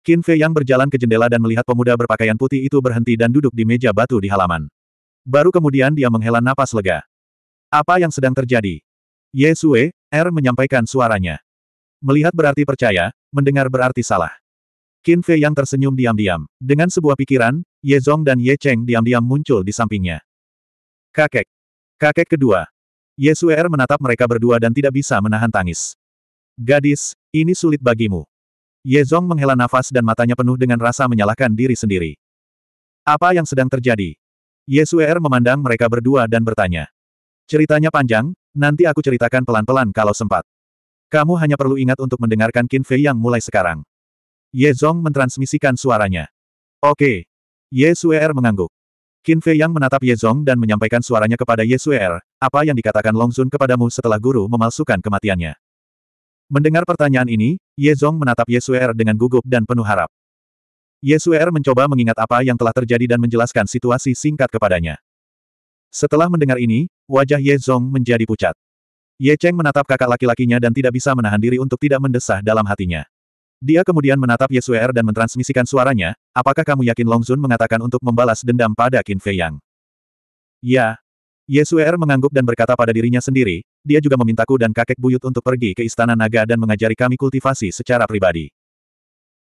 Qin Fei yang berjalan ke jendela dan melihat pemuda berpakaian putih itu berhenti dan duduk di meja batu di halaman. Baru kemudian dia menghela napas lega. Apa yang sedang terjadi? Ye Sue, Er menyampaikan suaranya. Melihat berarti percaya, mendengar berarti salah. Qin Fei yang tersenyum diam-diam. Dengan sebuah pikiran, Ye Zong dan Ye Cheng diam-diam muncul di sampingnya. Kakek. Kakek kedua. Ye Sue Er menatap mereka berdua dan tidak bisa menahan tangis. Gadis, ini sulit bagimu. Ye Zong menghela nafas dan matanya penuh dengan rasa menyalahkan diri sendiri. Apa yang sedang terjadi? Ye Suer er memandang mereka berdua dan bertanya. Ceritanya panjang, nanti aku ceritakan pelan-pelan kalau sempat. Kamu hanya perlu ingat untuk mendengarkan Qin Fei yang mulai sekarang. Ye Zong mentransmisikan suaranya. Oke. Ye Suer er mengangguk. Qin Fei yang menatap Ye Zong dan menyampaikan suaranya kepada Ye Suer, er, apa yang dikatakan Long Longzun kepadamu setelah guru memalsukan kematiannya. Mendengar pertanyaan ini, Ye Zong menatap Ye Suer dengan gugup dan penuh harap. Ye Suer mencoba mengingat apa yang telah terjadi dan menjelaskan situasi singkat kepadanya. Setelah mendengar ini, wajah Ye Zong menjadi pucat. Ye Cheng menatap kakak laki-lakinya dan tidak bisa menahan diri untuk tidak mendesah dalam hatinya. Dia kemudian menatap Ye Suer dan mentransmisikan suaranya, apakah kamu yakin Long Zun mengatakan untuk membalas dendam pada Qin Fei Yang? Ya. Ye Suer mengangguk dan berkata pada dirinya sendiri, dia juga memintaku dan kakek buyut untuk pergi ke Istana Naga dan mengajari kami kultivasi secara pribadi.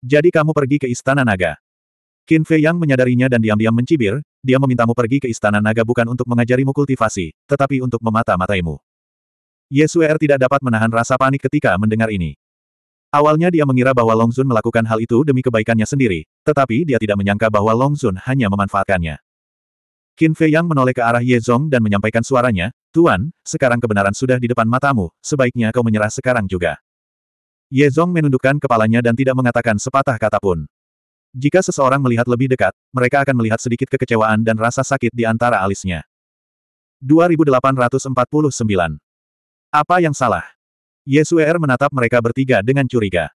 Jadi kamu pergi ke Istana Naga. Qin Fei Yang menyadarinya dan diam-diam mencibir, dia memintamu pergi ke Istana Naga bukan untuk mengajarimu kultivasi, tetapi untuk memata-mataimu. Yesuer tidak dapat menahan rasa panik ketika mendengar ini. Awalnya dia mengira bahwa Long Zun melakukan hal itu demi kebaikannya sendiri, tetapi dia tidak menyangka bahwa Long Zun hanya memanfaatkannya. Qin Fei Yang menoleh ke arah Ye Zong dan menyampaikan suaranya, Tuan, sekarang kebenaran sudah di depan matamu, sebaiknya kau menyerah sekarang juga. Ye Zong menundukkan kepalanya dan tidak mengatakan sepatah kata pun. Jika seseorang melihat lebih dekat, mereka akan melihat sedikit kekecewaan dan rasa sakit di antara alisnya. 2849. Apa yang salah? Ye Suer menatap mereka bertiga dengan curiga.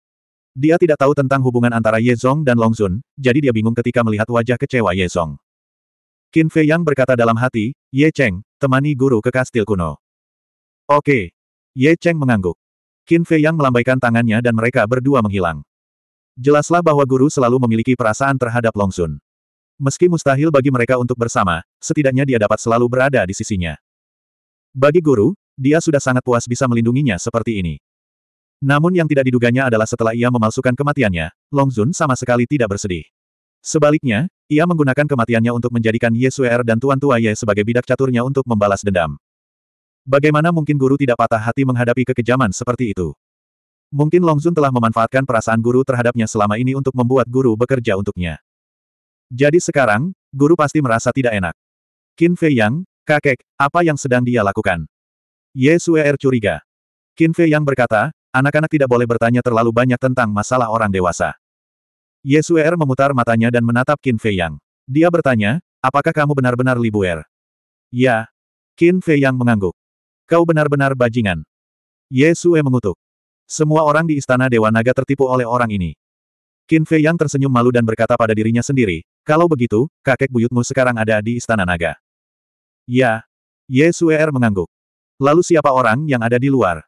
Dia tidak tahu tentang hubungan antara Ye Zong dan Long Zun, jadi dia bingung ketika melihat wajah kecewa Ye Zong. Qin Fei Yang berkata dalam hati, Ye Cheng, temani guru ke kastil kuno. Oke. Ye Cheng mengangguk. Qin Fei Yang melambaikan tangannya dan mereka berdua menghilang. Jelaslah bahwa guru selalu memiliki perasaan terhadap Long Sun. Meski mustahil bagi mereka untuk bersama, setidaknya dia dapat selalu berada di sisinya. Bagi guru, dia sudah sangat puas bisa melindunginya seperti ini. Namun yang tidak diduganya adalah setelah ia memalsukan kematiannya, Long Sun sama sekali tidak bersedih. Sebaliknya, ia menggunakan kematiannya untuk menjadikan Ye Suer dan Tuan Tua Ye sebagai bidak caturnya untuk membalas dendam. Bagaimana mungkin guru tidak patah hati menghadapi kekejaman seperti itu? Mungkin Longzun telah memanfaatkan perasaan guru terhadapnya selama ini untuk membuat guru bekerja untuknya. Jadi sekarang, guru pasti merasa tidak enak. Qin Fei Yang, kakek, apa yang sedang dia lakukan? Ye Suer curiga. Qin Fei Yang berkata, anak-anak tidak boleh bertanya terlalu banyak tentang masalah orang dewasa. Ye Suer memutar matanya dan menatap Qin Fei Yang. Dia bertanya, apakah kamu benar-benar Li Buer? Ya. Qin Fei Yang mengangguk. Kau benar-benar bajingan. Ye Sue er mengutuk. Semua orang di istana Dewa Naga tertipu oleh orang ini. Qin Fei Yang tersenyum malu dan berkata pada dirinya sendiri, kalau begitu, kakek buyutmu sekarang ada di istana naga. Ya. Ye er mengangguk. Lalu siapa orang yang ada di luar?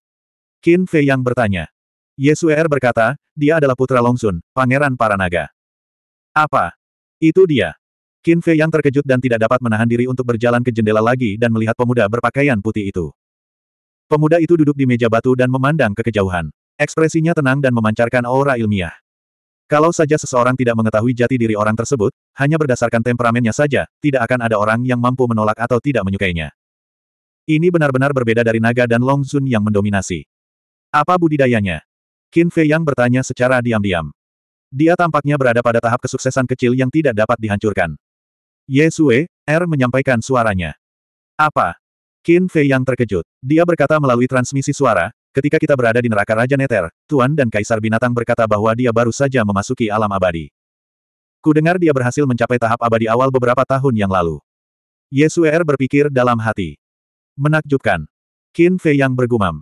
Qin Fei Yang bertanya. Yesuer berkata, dia adalah putra Longsun, pangeran para naga. Apa? Itu dia. Qin Fei yang terkejut dan tidak dapat menahan diri untuk berjalan ke jendela lagi dan melihat pemuda berpakaian putih itu. Pemuda itu duduk di meja batu dan memandang ke kejauhan. Ekspresinya tenang dan memancarkan aura ilmiah. Kalau saja seseorang tidak mengetahui jati diri orang tersebut, hanya berdasarkan temperamennya saja, tidak akan ada orang yang mampu menolak atau tidak menyukainya. Ini benar-benar berbeda dari naga dan Longsun yang mendominasi. Apa budidayanya? Qin Fei yang bertanya secara diam-diam. Dia tampaknya berada pada tahap kesuksesan kecil yang tidak dapat dihancurkan. Ye Sue, R er menyampaikan suaranya. Apa? Qin Fei yang terkejut. Dia berkata melalui transmisi suara, ketika kita berada di neraka Raja Neter, Tuan dan Kaisar Binatang berkata bahwa dia baru saja memasuki alam abadi. Ku dengar dia berhasil mencapai tahap abadi awal beberapa tahun yang lalu. Ye Sui R er berpikir dalam hati. Menakjubkan. Qin Fei yang bergumam.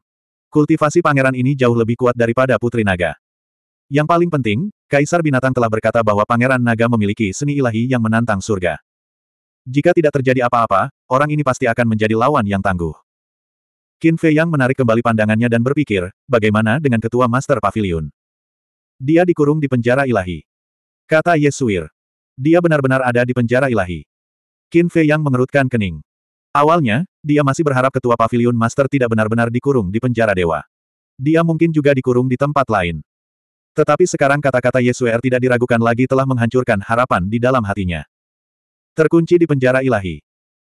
Kultivasi pangeran ini jauh lebih kuat daripada putri naga. Yang paling penting, Kaisar Binatang telah berkata bahwa pangeran naga memiliki seni ilahi yang menantang surga. Jika tidak terjadi apa-apa, orang ini pasti akan menjadi lawan yang tangguh. Qin Fei Yang menarik kembali pandangannya dan berpikir, bagaimana dengan ketua Master Pavilion? Dia dikurung di penjara ilahi. Kata Yesuir. Dia benar-benar ada di penjara ilahi. Qin Fei Yang mengerutkan kening. Awalnya, dia masih berharap ketua pavilion master tidak benar-benar dikurung di penjara dewa. Dia mungkin juga dikurung di tempat lain. Tetapi sekarang kata-kata Yesuer tidak diragukan lagi telah menghancurkan harapan di dalam hatinya. Terkunci di penjara ilahi.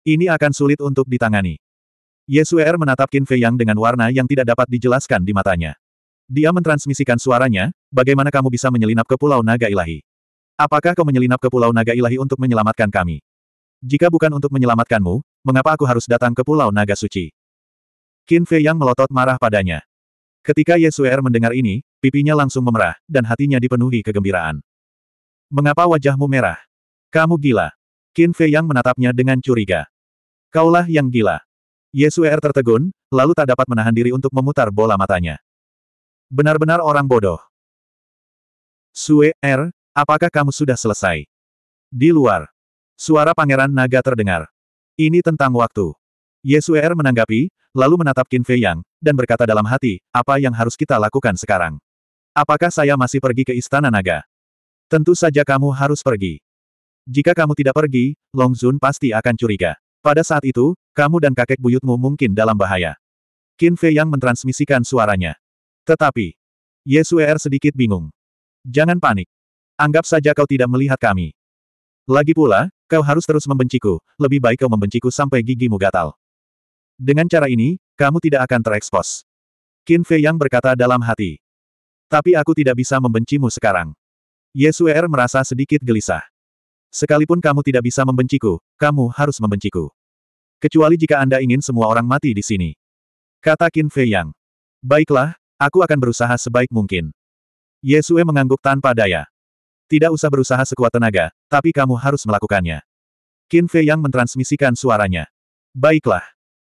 Ini akan sulit untuk ditangani. Yesuer menatap Qin Fei Yang dengan warna yang tidak dapat dijelaskan di matanya. Dia mentransmisikan suaranya, bagaimana kamu bisa menyelinap ke Pulau Naga Ilahi? Apakah kau menyelinap ke Pulau Naga Ilahi untuk menyelamatkan kami? Jika bukan untuk menyelamatkanmu, mengapa aku harus datang ke Pulau Naga Suci? Qin Fei yang melotot marah padanya. Ketika Ye Suer mendengar ini, pipinya langsung memerah, dan hatinya dipenuhi kegembiraan. Mengapa wajahmu merah? Kamu gila. Qin Fei yang menatapnya dengan curiga. Kaulah yang gila. Ye Suer tertegun, lalu tak dapat menahan diri untuk memutar bola matanya. Benar-benar orang bodoh. Sue, R, er, apakah kamu sudah selesai? Di luar, Suara Pangeran Naga terdengar. Ini tentang waktu. Yesuer menanggapi, lalu menatap Qin Fei Yang, dan berkata dalam hati, apa yang harus kita lakukan sekarang? Apakah saya masih pergi ke Istana Naga? Tentu saja kamu harus pergi. Jika kamu tidak pergi, Long Zun pasti akan curiga. Pada saat itu, kamu dan kakek buyutmu mungkin dalam bahaya. Qin Fei Yang mentransmisikan suaranya. Tetapi, Yesuer sedikit bingung. Jangan panik. Anggap saja kau tidak melihat kami. Lagi pula, Kau harus terus membenciku, lebih baik kau membenciku sampai gigimu gatal. Dengan cara ini, kamu tidak akan terekspos. Qin Fei Yang berkata dalam hati. Tapi aku tidak bisa membencimu sekarang. Yesuer merasa sedikit gelisah. Sekalipun kamu tidak bisa membenciku, kamu harus membenciku. Kecuali jika Anda ingin semua orang mati di sini. Kata Qin Fei Yang. Baiklah, aku akan berusaha sebaik mungkin. Yesue mengangguk tanpa daya. Tidak usah berusaha sekuat tenaga, tapi kamu harus melakukannya. Qin Fei yang mentransmisikan suaranya. Baiklah.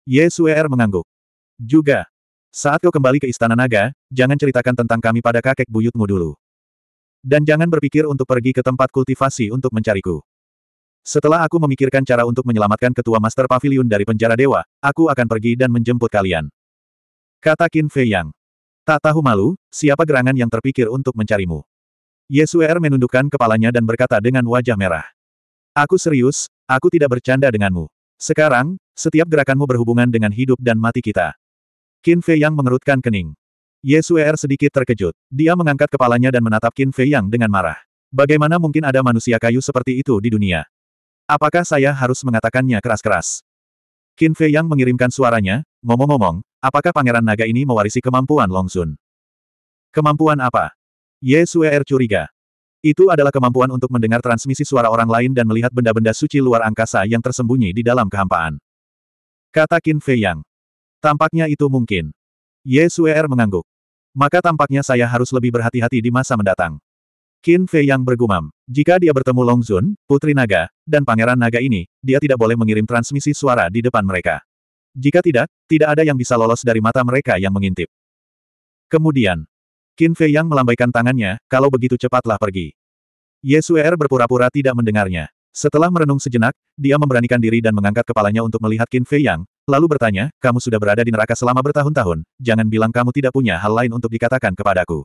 Ye Suer mengangguk. Juga. Saat kau kembali ke Istana Naga, jangan ceritakan tentang kami pada kakek buyutmu dulu. Dan jangan berpikir untuk pergi ke tempat kultivasi untuk mencariku. Setelah aku memikirkan cara untuk menyelamatkan ketua Master Pavilion dari penjara dewa, aku akan pergi dan menjemput kalian. Kata Qin Fei Yang. Tak tahu malu, siapa gerangan yang terpikir untuk mencarimu. Yesuer menundukkan kepalanya dan berkata dengan wajah merah. Aku serius, aku tidak bercanda denganmu. Sekarang, setiap gerakanmu berhubungan dengan hidup dan mati kita. Qin Fei Yang mengerutkan kening. Yesuer sedikit terkejut. Dia mengangkat kepalanya dan menatap Qin Fei Yang dengan marah. Bagaimana mungkin ada manusia kayu seperti itu di dunia? Apakah saya harus mengatakannya keras-keras? Qin Fei Yang mengirimkan suaranya, ngomong-ngomong, apakah pangeran naga ini mewarisi kemampuan Long Sun? Kemampuan apa? Ye Suer curiga. Itu adalah kemampuan untuk mendengar transmisi suara orang lain dan melihat benda-benda suci luar angkasa yang tersembunyi di dalam kehampaan. Kata Qin Fei Yang. Tampaknya itu mungkin. Ye Suer mengangguk. Maka tampaknya saya harus lebih berhati-hati di masa mendatang. Qin Fei Yang bergumam. Jika dia bertemu Long Zun, Putri Naga, dan Pangeran Naga ini, dia tidak boleh mengirim transmisi suara di depan mereka. Jika tidak, tidak ada yang bisa lolos dari mata mereka yang mengintip. Kemudian, Qin Fei Yang melambaikan tangannya, kalau begitu cepatlah pergi. Ye Er berpura-pura tidak mendengarnya. Setelah merenung sejenak, dia memberanikan diri dan mengangkat kepalanya untuk melihat Qin Fei Yang, lalu bertanya, kamu sudah berada di neraka selama bertahun-tahun, jangan bilang kamu tidak punya hal lain untuk dikatakan kepadaku.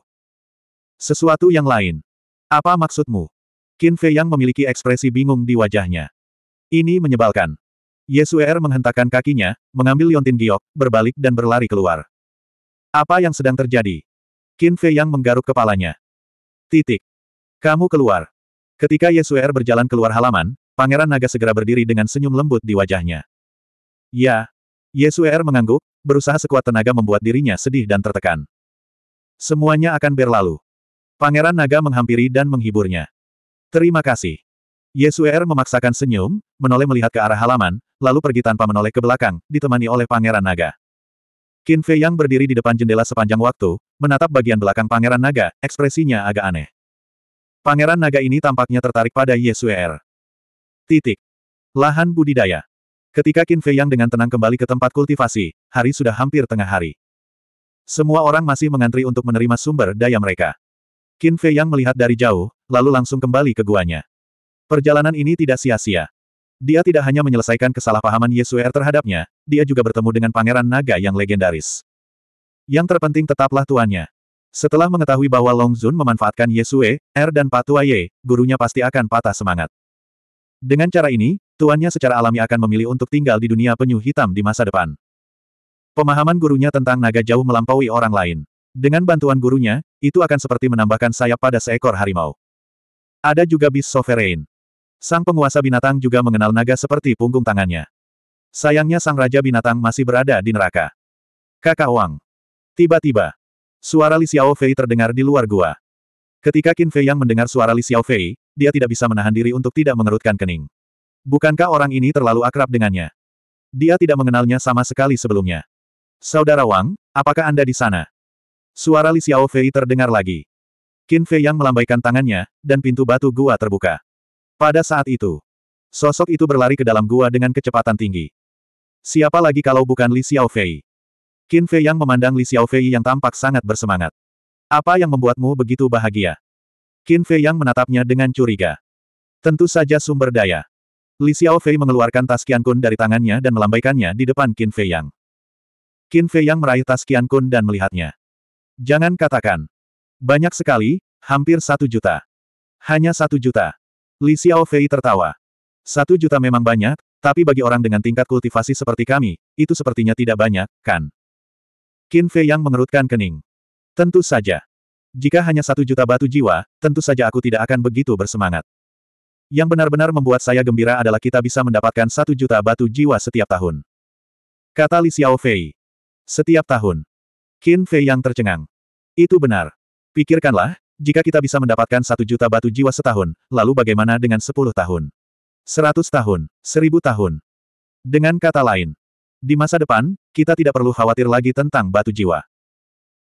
Sesuatu yang lain. Apa maksudmu? Qin Fei Yang memiliki ekspresi bingung di wajahnya. Ini menyebalkan. Ye Er menghentakkan kakinya, mengambil liontin Giok, berbalik dan berlari keluar. Apa yang sedang terjadi? Qin Fei yang menggaruk kepalanya. Titik. Kamu keluar. Ketika Yesuer berjalan keluar halaman, Pangeran Naga segera berdiri dengan senyum lembut di wajahnya. Ya. Yesuer mengangguk, berusaha sekuat tenaga membuat dirinya sedih dan tertekan. Semuanya akan berlalu. Pangeran Naga menghampiri dan menghiburnya. Terima kasih. Yesuer memaksakan senyum, menoleh melihat ke arah halaman, lalu pergi tanpa menoleh ke belakang, ditemani oleh Pangeran Naga. Qin Fei yang berdiri di depan jendela sepanjang waktu, menatap bagian belakang Pangeran Naga, ekspresinya agak aneh. Pangeran Naga ini tampaknya tertarik pada Ye Suer. Er. Titik. Lahan budidaya. Ketika Qin Fei yang dengan tenang kembali ke tempat kultivasi, hari sudah hampir tengah hari. Semua orang masih mengantri untuk menerima sumber daya mereka. Qin Fei yang melihat dari jauh, lalu langsung kembali ke guanya. Perjalanan ini tidak sia-sia. Dia tidak hanya menyelesaikan kesalahpahaman Yesuer terhadapnya, dia juga bertemu dengan pangeran naga yang legendaris. Yang terpenting tetaplah tuannya. Setelah mengetahui bahwa Long Zun memanfaatkan Yesue, Er dan Patua Ye, gurunya pasti akan patah semangat. Dengan cara ini, tuannya secara alami akan memilih untuk tinggal di dunia penyu hitam di masa depan. Pemahaman gurunya tentang naga jauh melampaui orang lain. Dengan bantuan gurunya, itu akan seperti menambahkan sayap pada seekor harimau. Ada juga bis sovereign. Sang penguasa binatang juga mengenal naga seperti punggung tangannya. Sayangnya sang raja binatang masih berada di neraka. Kakak Wang. Tiba-tiba. Suara Li Xiaofei terdengar di luar gua. Ketika Qin Fei yang mendengar suara Li Xiaofei, dia tidak bisa menahan diri untuk tidak mengerutkan kening. Bukankah orang ini terlalu akrab dengannya? Dia tidak mengenalnya sama sekali sebelumnya. Saudara Wang, apakah Anda di sana? Suara Li Xiaofei terdengar lagi. Qin Fei yang melambaikan tangannya, dan pintu batu gua terbuka. Pada saat itu, sosok itu berlari ke dalam gua dengan kecepatan tinggi. Siapa lagi kalau bukan Li Xiaofei? Qin Fei yang memandang Li Xiaofei yang tampak sangat bersemangat. Apa yang membuatmu begitu bahagia? Qin Fei yang menatapnya dengan curiga. Tentu saja sumber daya. Li Xiaofei mengeluarkan tas Qiankun dari tangannya dan melambaikannya di depan Qin Fei Yang. Qin Fei Yang meraih tas Qiankun dan melihatnya. Jangan katakan. Banyak sekali, hampir satu juta. Hanya satu juta. Li Xiaofei tertawa. Satu juta memang banyak, tapi bagi orang dengan tingkat kultivasi seperti kami, itu sepertinya tidak banyak, kan? Qin Fei yang mengerutkan kening. Tentu saja. Jika hanya satu juta batu jiwa, tentu saja aku tidak akan begitu bersemangat. Yang benar-benar membuat saya gembira adalah kita bisa mendapatkan satu juta batu jiwa setiap tahun. Kata Li Xiaofei. Setiap tahun. Qin Fei yang tercengang. Itu benar. Pikirkanlah, jika kita bisa mendapatkan satu juta batu jiwa setahun, lalu bagaimana dengan sepuluh tahun? Seratus tahun, seribu tahun. Dengan kata lain, di masa depan, kita tidak perlu khawatir lagi tentang batu jiwa.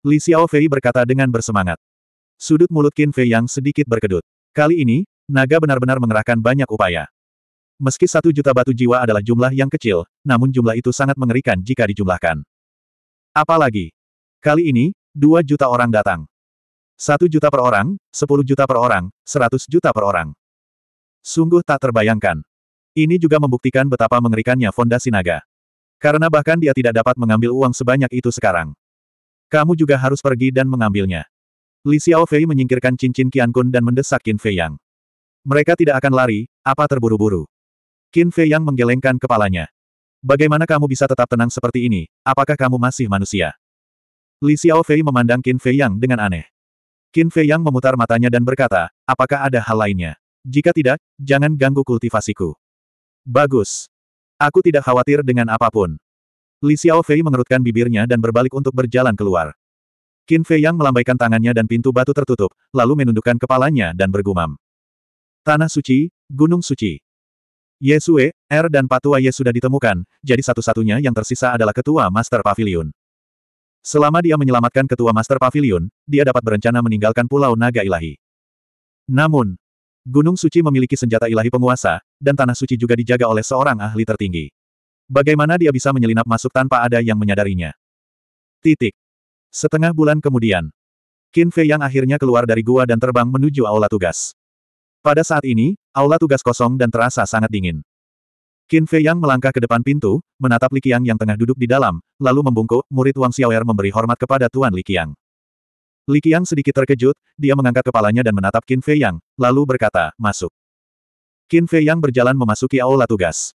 Li Xiao Fei berkata dengan bersemangat. Sudut mulut Qin Fei yang sedikit berkedut. Kali ini, naga benar-benar mengerahkan banyak upaya. Meski satu juta batu jiwa adalah jumlah yang kecil, namun jumlah itu sangat mengerikan jika dijumlahkan. Apalagi, kali ini, dua juta orang datang. Satu juta per orang, sepuluh juta per orang, seratus juta per orang. Sungguh tak terbayangkan. Ini juga membuktikan betapa mengerikannya fondasi naga. Karena bahkan dia tidak dapat mengambil uang sebanyak itu sekarang. Kamu juga harus pergi dan mengambilnya. Li Xiaofei menyingkirkan cincin Qian Kun dan mendesak Qin Fei Yang. Mereka tidak akan lari, apa terburu-buru. Qin Fei Yang menggelengkan kepalanya. Bagaimana kamu bisa tetap tenang seperti ini, apakah kamu masih manusia? Li Xiaofei memandang Qin Fei Yang dengan aneh. Qin Fei Yang memutar matanya dan berkata, apakah ada hal lainnya? Jika tidak, jangan ganggu kultivasiku. Bagus. Aku tidak khawatir dengan apapun. Li Xiao Fei mengerutkan bibirnya dan berbalik untuk berjalan keluar. Qin Fei Yang melambaikan tangannya dan pintu batu tertutup, lalu menundukkan kepalanya dan bergumam. Tanah suci, gunung suci. Yesue, Er dan Patua Ye sudah ditemukan, jadi satu-satunya yang tersisa adalah ketua Master Pavilion. Selama dia menyelamatkan ketua Master Pavilion, dia dapat berencana meninggalkan Pulau Naga Ilahi. Namun, Gunung Suci memiliki senjata ilahi penguasa, dan Tanah Suci juga dijaga oleh seorang ahli tertinggi. Bagaimana dia bisa menyelinap masuk tanpa ada yang menyadarinya? Titik. Setengah bulan kemudian, Qin Fei yang akhirnya keluar dari gua dan terbang menuju aula tugas. Pada saat ini, aula tugas kosong dan terasa sangat dingin. Qin Fei Yang melangkah ke depan pintu, menatap Li Qiang yang tengah duduk di dalam, lalu membungkuk, murid Wang Xiaoer memberi hormat kepada Tuan Li Qiang. Li Qiang sedikit terkejut, dia mengangkat kepalanya dan menatap Qin Fei Yang, lalu berkata, masuk. Qin Fei Yang berjalan memasuki aula tugas.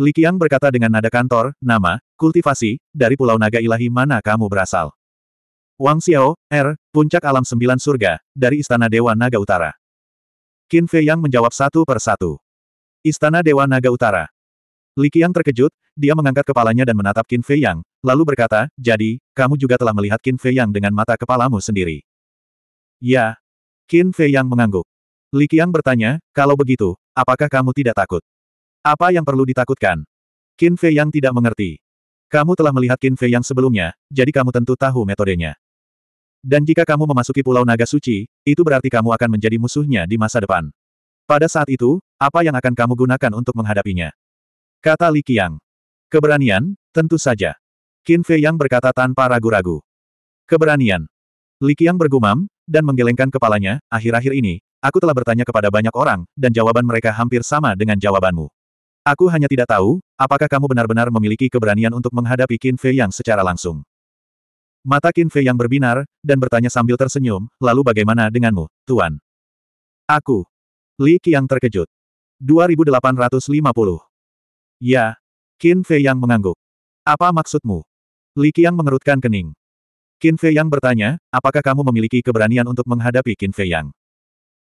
Li Qiang berkata dengan nada kantor, nama, kultivasi, dari Pulau Naga Ilahi mana kamu berasal. Wang Xiao, R, er, puncak alam sembilan surga, dari Istana Dewa Naga Utara. Qin Fei Yang menjawab satu per satu. Istana Dewa Naga Utara. Li Qiang terkejut, dia mengangkat kepalanya dan menatap Qin Fei Yang, lalu berkata, jadi, kamu juga telah melihat Qin Fei Yang dengan mata kepalamu sendiri. Ya. Qin Fei Yang mengangguk. Li Qiang bertanya, kalau begitu, apakah kamu tidak takut? Apa yang perlu ditakutkan? Qin Fei Yang tidak mengerti. Kamu telah melihat Qin Fei Yang sebelumnya, jadi kamu tentu tahu metodenya. Dan jika kamu memasuki Pulau Naga Suci, itu berarti kamu akan menjadi musuhnya di masa depan. Pada saat itu, apa yang akan kamu gunakan untuk menghadapinya? Kata Li Qiang. Keberanian, tentu saja. Qin Fei Yang berkata tanpa ragu-ragu. Keberanian. Li Qiang bergumam, dan menggelengkan kepalanya, akhir-akhir ini, aku telah bertanya kepada banyak orang, dan jawaban mereka hampir sama dengan jawabanmu. Aku hanya tidak tahu, apakah kamu benar-benar memiliki keberanian untuk menghadapi Qin Fei Yang secara langsung. Mata Qin Fei Yang berbinar, dan bertanya sambil tersenyum, lalu bagaimana denganmu, Tuan? Aku. Li Qiang terkejut. 2850 Ya. Qin Fei Yang mengangguk. Apa maksudmu? Li Qiang mengerutkan kening. Qin Fei Yang bertanya, apakah kamu memiliki keberanian untuk menghadapi Qin Fei Yang?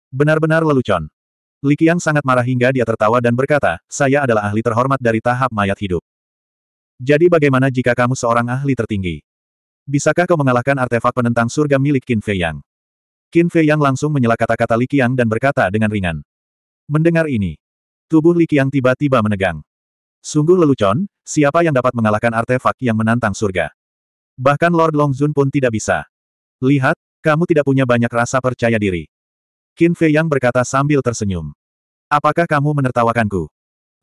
Benar-benar lelucon. Li Qiang sangat marah hingga dia tertawa dan berkata, saya adalah ahli terhormat dari tahap mayat hidup. Jadi bagaimana jika kamu seorang ahli tertinggi? Bisakah kau mengalahkan artefak penentang surga milik Qin Fei Yang? Qin Fei Yang langsung menyela kata-kata Li Qiang dan berkata dengan ringan. Mendengar ini, tubuh Li Qiang tiba-tiba menegang. Sungguh lelucon, siapa yang dapat mengalahkan artefak yang menantang surga? Bahkan Lord Longzun pun tidak bisa. Lihat, kamu tidak punya banyak rasa percaya diri. Qin Fei Yang berkata sambil tersenyum. Apakah kamu menertawakanku?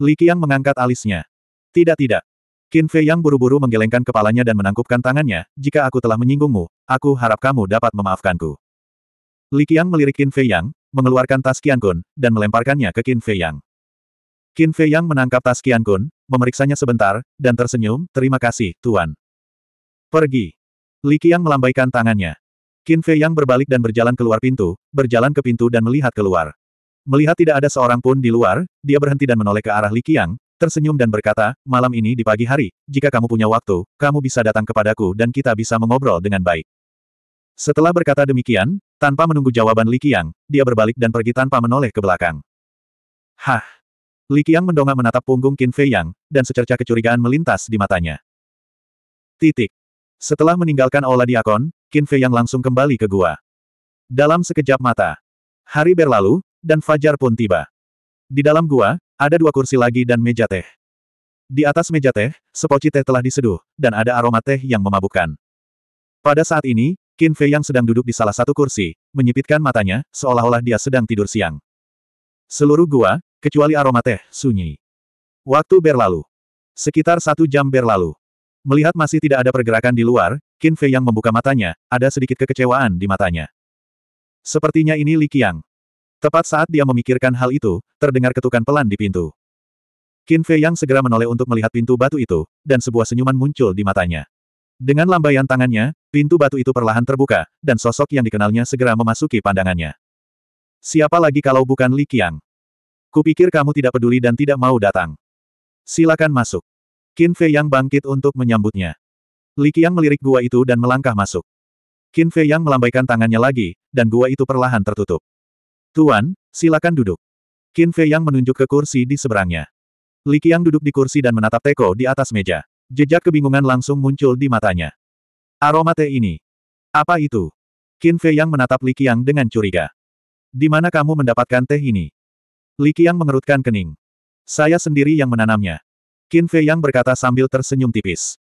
Li Qiang mengangkat alisnya. Tidak tidak. Qin Fei Yang buru-buru menggelengkan kepalanya dan menangkupkan tangannya, jika aku telah menyinggungmu, aku harap kamu dapat memaafkanku. Li Qiang melirik Qin Fei Yang, mengeluarkan tas Qian Kun, dan melemparkannya ke Qin Fei Yang. Qin Fei Yang menangkap tas Qian Kun, memeriksanya sebentar, dan tersenyum, terima kasih, Tuan. Pergi. Li Qiang melambaikan tangannya. Qin Fei Yang berbalik dan berjalan keluar pintu, berjalan ke pintu dan melihat keluar. Melihat tidak ada seorang pun di luar, dia berhenti dan menoleh ke arah Li Qiang, tersenyum dan berkata, malam ini di pagi hari, jika kamu punya waktu, kamu bisa datang kepadaku dan kita bisa mengobrol dengan baik. Setelah berkata demikian, tanpa menunggu jawaban Li Qiang, dia berbalik dan pergi tanpa menoleh ke belakang. Hah! Li Qiang mendongak menatap punggung Qin Fei Yang, dan secerca kecurigaan melintas di matanya. Titik. Setelah meninggalkan aula diakon, Qin Fei Yang langsung kembali ke gua. Dalam sekejap mata, hari berlalu, dan fajar pun tiba. Di dalam gua, ada dua kursi lagi dan meja teh. Di atas meja teh, sepoci teh telah diseduh, dan ada aroma teh yang memabukkan. Pada saat ini, Qin Fei Yang sedang duduk di salah satu kursi, menyipitkan matanya, seolah-olah dia sedang tidur siang. Seluruh gua, Kecuali aroma teh, sunyi. Waktu berlalu. Sekitar satu jam berlalu. Melihat masih tidak ada pergerakan di luar, Qin Fei yang membuka matanya, ada sedikit kekecewaan di matanya. Sepertinya ini Li Qiang. Tepat saat dia memikirkan hal itu, terdengar ketukan pelan di pintu. Qin Fei yang segera menoleh untuk melihat pintu batu itu, dan sebuah senyuman muncul di matanya. Dengan lambaian tangannya, pintu batu itu perlahan terbuka, dan sosok yang dikenalnya segera memasuki pandangannya. Siapa lagi kalau bukan Li Qiang? Kupikir kamu tidak peduli dan tidak mau datang. Silakan masuk. Qin Fei Yang bangkit untuk menyambutnya. Li Qiang melirik gua itu dan melangkah masuk. Qin Fei Yang melambaikan tangannya lagi, dan gua itu perlahan tertutup. Tuan, silakan duduk. Qin Fei Yang menunjuk ke kursi di seberangnya. Li Qiang duduk di kursi dan menatap teko di atas meja. Jejak kebingungan langsung muncul di matanya. Aroma teh ini. Apa itu? Qin Fei Yang menatap Li Qiang dengan curiga. Di mana kamu mendapatkan teh ini? Li Qiang mengerutkan kening. Saya sendiri yang menanamnya. Qin Fei Yang berkata sambil tersenyum tipis.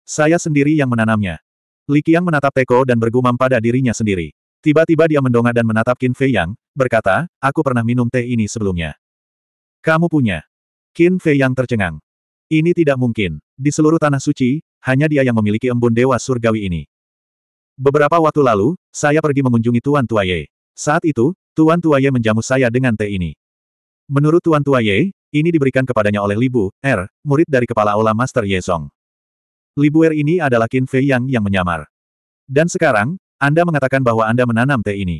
Saya sendiri yang menanamnya. Li Qiang menatap Teko dan bergumam pada dirinya sendiri. Tiba-tiba dia mendongak dan menatap Qin Fei Yang, berkata, aku pernah minum teh ini sebelumnya. Kamu punya. Qin Fei Yang tercengang. Ini tidak mungkin. Di seluruh tanah suci, hanya dia yang memiliki embun dewa surgawi ini. Beberapa waktu lalu, saya pergi mengunjungi Tuan Tuaye. Saat itu, Tuan Tuaye menjamu saya dengan teh ini. Menurut Tuan Tua Ye, ini diberikan kepadanya oleh Libu, Er, murid dari kepala aula Master Ye Song. Libu Er ini adalah Qin Fei Yang yang menyamar. Dan sekarang, Anda mengatakan bahwa Anda menanam teh ini.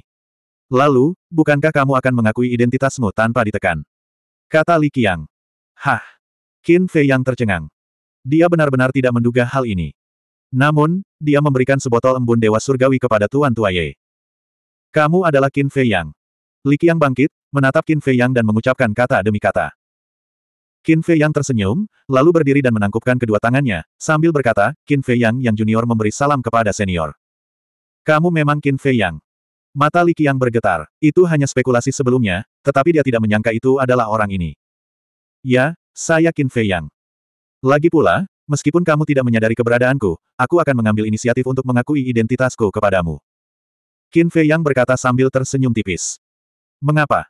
Lalu, bukankah kamu akan mengakui identitasmu tanpa ditekan? Kata Li Qiang. Hah! Qin Fei Yang tercengang. Dia benar-benar tidak menduga hal ini. Namun, dia memberikan sebotol embun Dewa Surgawi kepada Tuan Tua Ye. Kamu adalah Qin Fei Yang. Li Qiang bangkit, menatap Qin Fei Yang dan mengucapkan kata demi kata. Qin Fei Yang tersenyum, lalu berdiri dan menangkupkan kedua tangannya, sambil berkata, Qin Fei Yang yang junior memberi salam kepada senior. Kamu memang Qin Fei Yang. Mata Li Qiang bergetar. Itu hanya spekulasi sebelumnya, tetapi dia tidak menyangka itu adalah orang ini. Ya, saya Qin Fei Yang. Lagi pula, meskipun kamu tidak menyadari keberadaanku, aku akan mengambil inisiatif untuk mengakui identitasku kepadamu. Qin Fei Yang berkata sambil tersenyum tipis. Mengapa?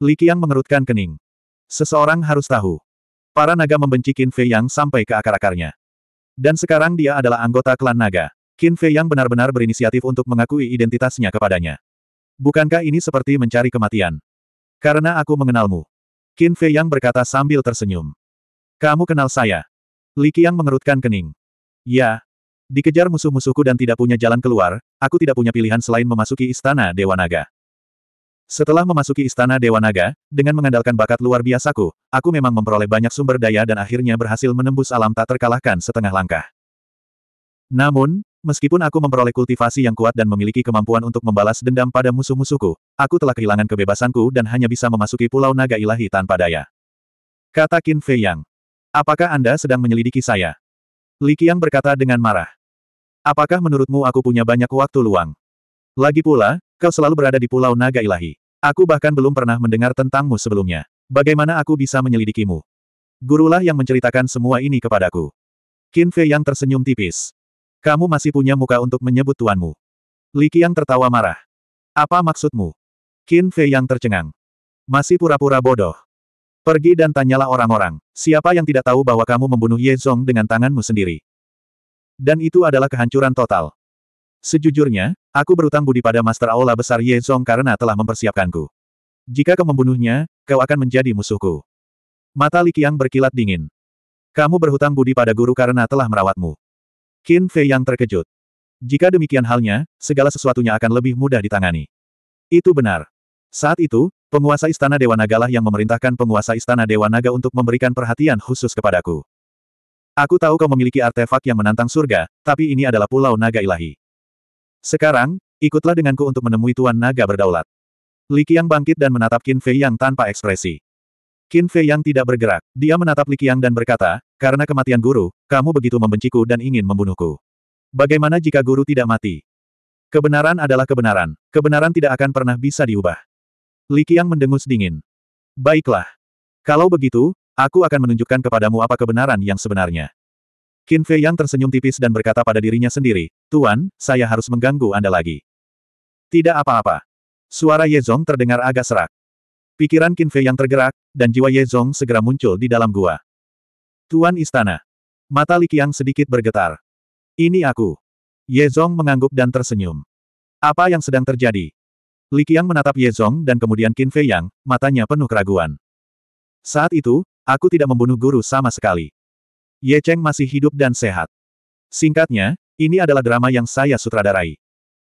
Li Qiang mengerutkan kening. Seseorang harus tahu. Para naga membenci Qin Fei Yang sampai ke akar-akarnya. Dan sekarang dia adalah anggota klan naga. Qin Fei Yang benar-benar berinisiatif untuk mengakui identitasnya kepadanya. Bukankah ini seperti mencari kematian? Karena aku mengenalmu. Qin Fei Yang berkata sambil tersenyum. Kamu kenal saya. Li Qiang mengerutkan kening. Ya. Dikejar musuh-musuhku dan tidak punya jalan keluar, aku tidak punya pilihan selain memasuki istana Dewa Naga. Setelah memasuki istana Dewa Naga, dengan mengandalkan bakat luar biasaku, aku memang memperoleh banyak sumber daya dan akhirnya berhasil menembus alam tak terkalahkan setengah langkah. Namun, meskipun aku memperoleh kultivasi yang kuat dan memiliki kemampuan untuk membalas dendam pada musuh-musuhku, aku telah kehilangan kebebasanku dan hanya bisa memasuki Pulau Naga Ilahi tanpa daya. Kata Qin Fei Yang. Apakah Anda sedang menyelidiki saya? Li Qiang berkata dengan marah. Apakah menurutmu aku punya banyak waktu luang? Lagi pula, kau selalu berada di Pulau Naga Ilahi. Aku bahkan belum pernah mendengar tentangmu sebelumnya. Bagaimana aku bisa menyelidikimu? Gurulah yang menceritakan semua ini kepadaku. Qin Fei yang tersenyum tipis. Kamu masih punya muka untuk menyebut tuanmu. Li yang tertawa marah. Apa maksudmu? Qin Fei yang tercengang. Masih pura-pura bodoh. Pergi dan tanyalah orang-orang, siapa yang tidak tahu bahwa kamu membunuh Ye Zong dengan tanganmu sendiri. Dan itu adalah kehancuran total. Sejujurnya, aku berutang budi pada Master Aula Besar Ye Zong karena telah mempersiapkanku. Jika kau membunuhnya, kau akan menjadi musuhku. Mata Li Qiang berkilat dingin. Kamu berhutang budi pada guru karena telah merawatmu. Qin Fei yang terkejut. Jika demikian halnya, segala sesuatunya akan lebih mudah ditangani. Itu benar. Saat itu, penguasa Istana Dewa Naga lah yang memerintahkan penguasa Istana Dewa Naga untuk memberikan perhatian khusus kepadaku. Aku tahu kau memiliki artefak yang menantang surga, tapi ini adalah pulau naga ilahi. Sekarang, ikutlah denganku untuk menemui Tuan Naga berdaulat. Li Qiang bangkit dan menatap Qin Fei Yang tanpa ekspresi. Qin Fei Yang tidak bergerak, dia menatap Li Qiang dan berkata, karena kematian guru, kamu begitu membenciku dan ingin membunuhku. Bagaimana jika guru tidak mati? Kebenaran adalah kebenaran, kebenaran tidak akan pernah bisa diubah. Li Qiang mendengus dingin. Baiklah. Kalau begitu, aku akan menunjukkan kepadamu apa kebenaran yang sebenarnya. Qin Fei Yang tersenyum tipis dan berkata pada dirinya sendiri, Tuan, saya harus mengganggu Anda lagi. Tidak apa-apa. Suara Yezong terdengar agak serak. Pikiran Qin Fei yang tergerak, dan jiwa Yezong segera muncul di dalam gua. Tuan Istana. Mata Li Qiang sedikit bergetar. Ini aku. Yezong mengangguk dan tersenyum. Apa yang sedang terjadi? Li Qiang menatap Yezong dan kemudian Qin Fei Yang, matanya penuh keraguan. Saat itu, aku tidak membunuh guru sama sekali. Ye Cheng masih hidup dan sehat. Singkatnya, ini adalah drama yang saya sutradarai.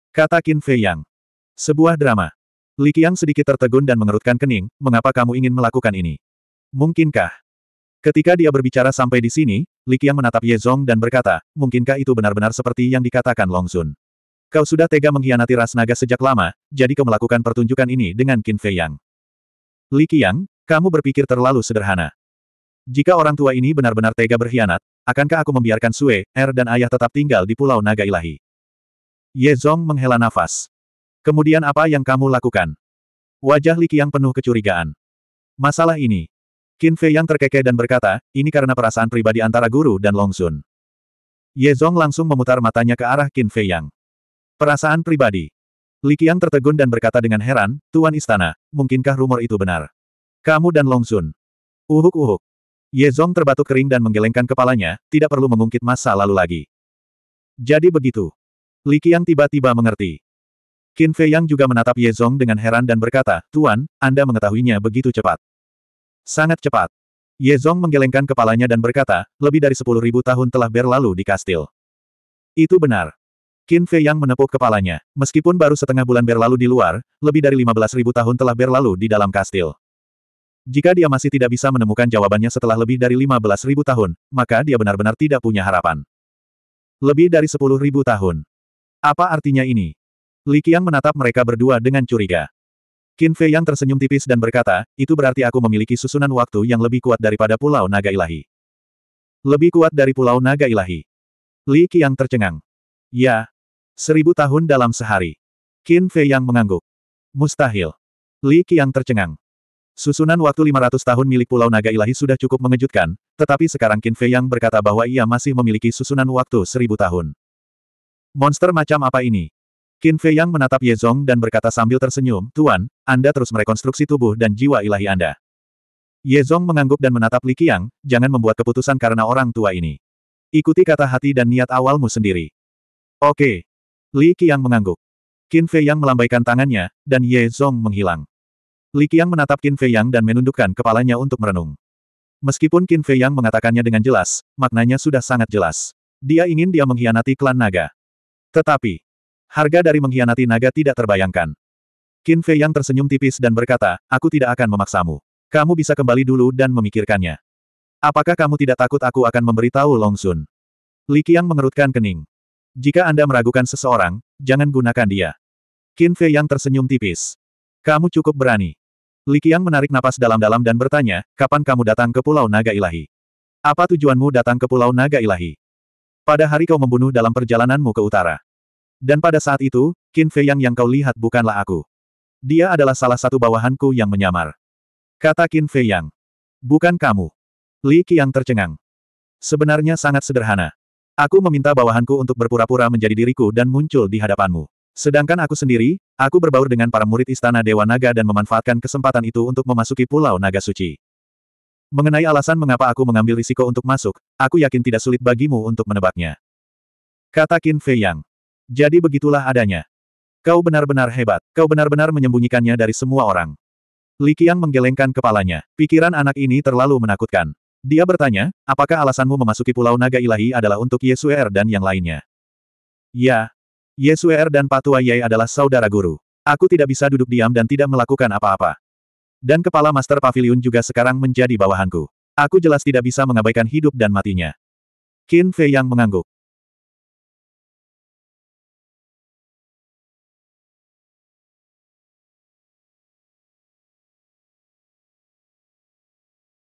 Kata Qin Fei Yang. Sebuah drama. Li Qiang sedikit tertegun dan mengerutkan kening, mengapa kamu ingin melakukan ini? Mungkinkah? Ketika dia berbicara sampai di sini, Li Qiang menatap Ye Zong dan berkata, mungkinkah itu benar-benar seperti yang dikatakan Long Zun? Kau sudah tega mengkhianati ras naga sejak lama, jadi kau melakukan pertunjukan ini dengan Qin Fei Yang. Li Qiang, kamu berpikir terlalu sederhana. Jika orang tua ini benar-benar tega berkhianat, Akankah aku membiarkan Sue, Er dan ayah tetap tinggal di Pulau Naga Ilahi? Ye Zong menghela nafas. Kemudian apa yang kamu lakukan? Wajah Li Qiang penuh kecurigaan. Masalah ini. Qin Fei yang terkekeh dan berkata, ini karena perasaan pribadi antara guru dan Long Sun. Ye Zong langsung memutar matanya ke arah Qin Fei yang. Perasaan pribadi. Li Qiang tertegun dan berkata dengan heran, Tuan Istana, mungkinkah rumor itu benar? Kamu dan Long Sun. Uhuk-uhuk. Ye Zong terbatuk kering dan menggelengkan kepalanya, tidak perlu mengungkit masa lalu lagi. Jadi begitu. Li Qiang tiba-tiba mengerti. Qin Fei Yang juga menatap Ye Zong dengan heran dan berkata, Tuan, Anda mengetahuinya begitu cepat. Sangat cepat. Ye Zong menggelengkan kepalanya dan berkata, lebih dari sepuluh ribu tahun telah berlalu di kastil. Itu benar. Qin Fei Yang menepuk kepalanya. Meskipun baru setengah bulan berlalu di luar, lebih dari lima belas ribu tahun telah berlalu di dalam kastil. Jika dia masih tidak bisa menemukan jawabannya setelah lebih dari 15.000 tahun, maka dia benar-benar tidak punya harapan. Lebih dari 10.000 tahun. Apa artinya ini? Li Qiang menatap mereka berdua dengan curiga. Qin Fei yang tersenyum tipis dan berkata, itu berarti aku memiliki susunan waktu yang lebih kuat daripada Pulau Naga Ilahi. Lebih kuat dari Pulau Naga Ilahi. Li Qiang tercengang. Ya. Seribu tahun dalam sehari. Qin Fei yang mengangguk. Mustahil. Li Qiang tercengang. Susunan waktu 500 tahun milik Pulau Naga Ilahi sudah cukup mengejutkan, tetapi sekarang Qin Fei yang berkata bahwa ia masih memiliki susunan waktu 1000 tahun. Monster macam apa ini? Qin Fei yang menatap Ye Zong dan berkata sambil tersenyum, Tuan, Anda terus merekonstruksi tubuh dan jiwa ilahi Anda. Ye Zong mengangguk dan menatap Li Qiang, jangan membuat keputusan karena orang tua ini. Ikuti kata hati dan niat awalmu sendiri. Oke. Li Qiang mengangguk. Qin Fei yang melambaikan tangannya, dan Ye Zong menghilang. Li Qiang menatap Qin Fei Yang dan menundukkan kepalanya untuk merenung. Meskipun Qin Fei Yang mengatakannya dengan jelas, maknanya sudah sangat jelas. Dia ingin dia mengkhianati klan naga. Tetapi, harga dari mengkhianati naga tidak terbayangkan. Qin Fei Yang tersenyum tipis dan berkata, aku tidak akan memaksamu. Kamu bisa kembali dulu dan memikirkannya. Apakah kamu tidak takut aku akan memberitahu Long Sun? Li Qiang mengerutkan kening. Jika Anda meragukan seseorang, jangan gunakan dia. Qin Fei Yang tersenyum tipis. Kamu cukup berani. Li Qiang menarik napas dalam-dalam dan bertanya, kapan kamu datang ke Pulau Naga Ilahi? Apa tujuanmu datang ke Pulau Naga Ilahi? Pada hari kau membunuh dalam perjalananmu ke utara. Dan pada saat itu, Qin Fei Yang yang kau lihat bukanlah aku. Dia adalah salah satu bawahanku yang menyamar. Kata Qin Fei Yang. Bukan kamu. Li Qiang tercengang. Sebenarnya sangat sederhana. Aku meminta bawahanku untuk berpura-pura menjadi diriku dan muncul di hadapanmu. Sedangkan aku sendiri, aku berbaur dengan para murid Istana Dewa Naga dan memanfaatkan kesempatan itu untuk memasuki Pulau Naga Suci. Mengenai alasan mengapa aku mengambil risiko untuk masuk, aku yakin tidak sulit bagimu untuk menebaknya. Kata Qin Fei Yang. Jadi begitulah adanya. Kau benar-benar hebat, kau benar-benar menyembunyikannya dari semua orang. Li Qiang menggelengkan kepalanya, pikiran anak ini terlalu menakutkan. Dia bertanya, apakah alasanmu memasuki Pulau Naga Ilahi adalah untuk Yesuer er dan yang lainnya? Ya, Yesuer dan Patua Yai adalah saudara guru. Aku tidak bisa duduk diam dan tidak melakukan apa-apa. Dan kepala Master Pavilion juga sekarang menjadi bawahanku. Aku jelas tidak bisa mengabaikan hidup dan matinya. Qin Fei yang mengangguk.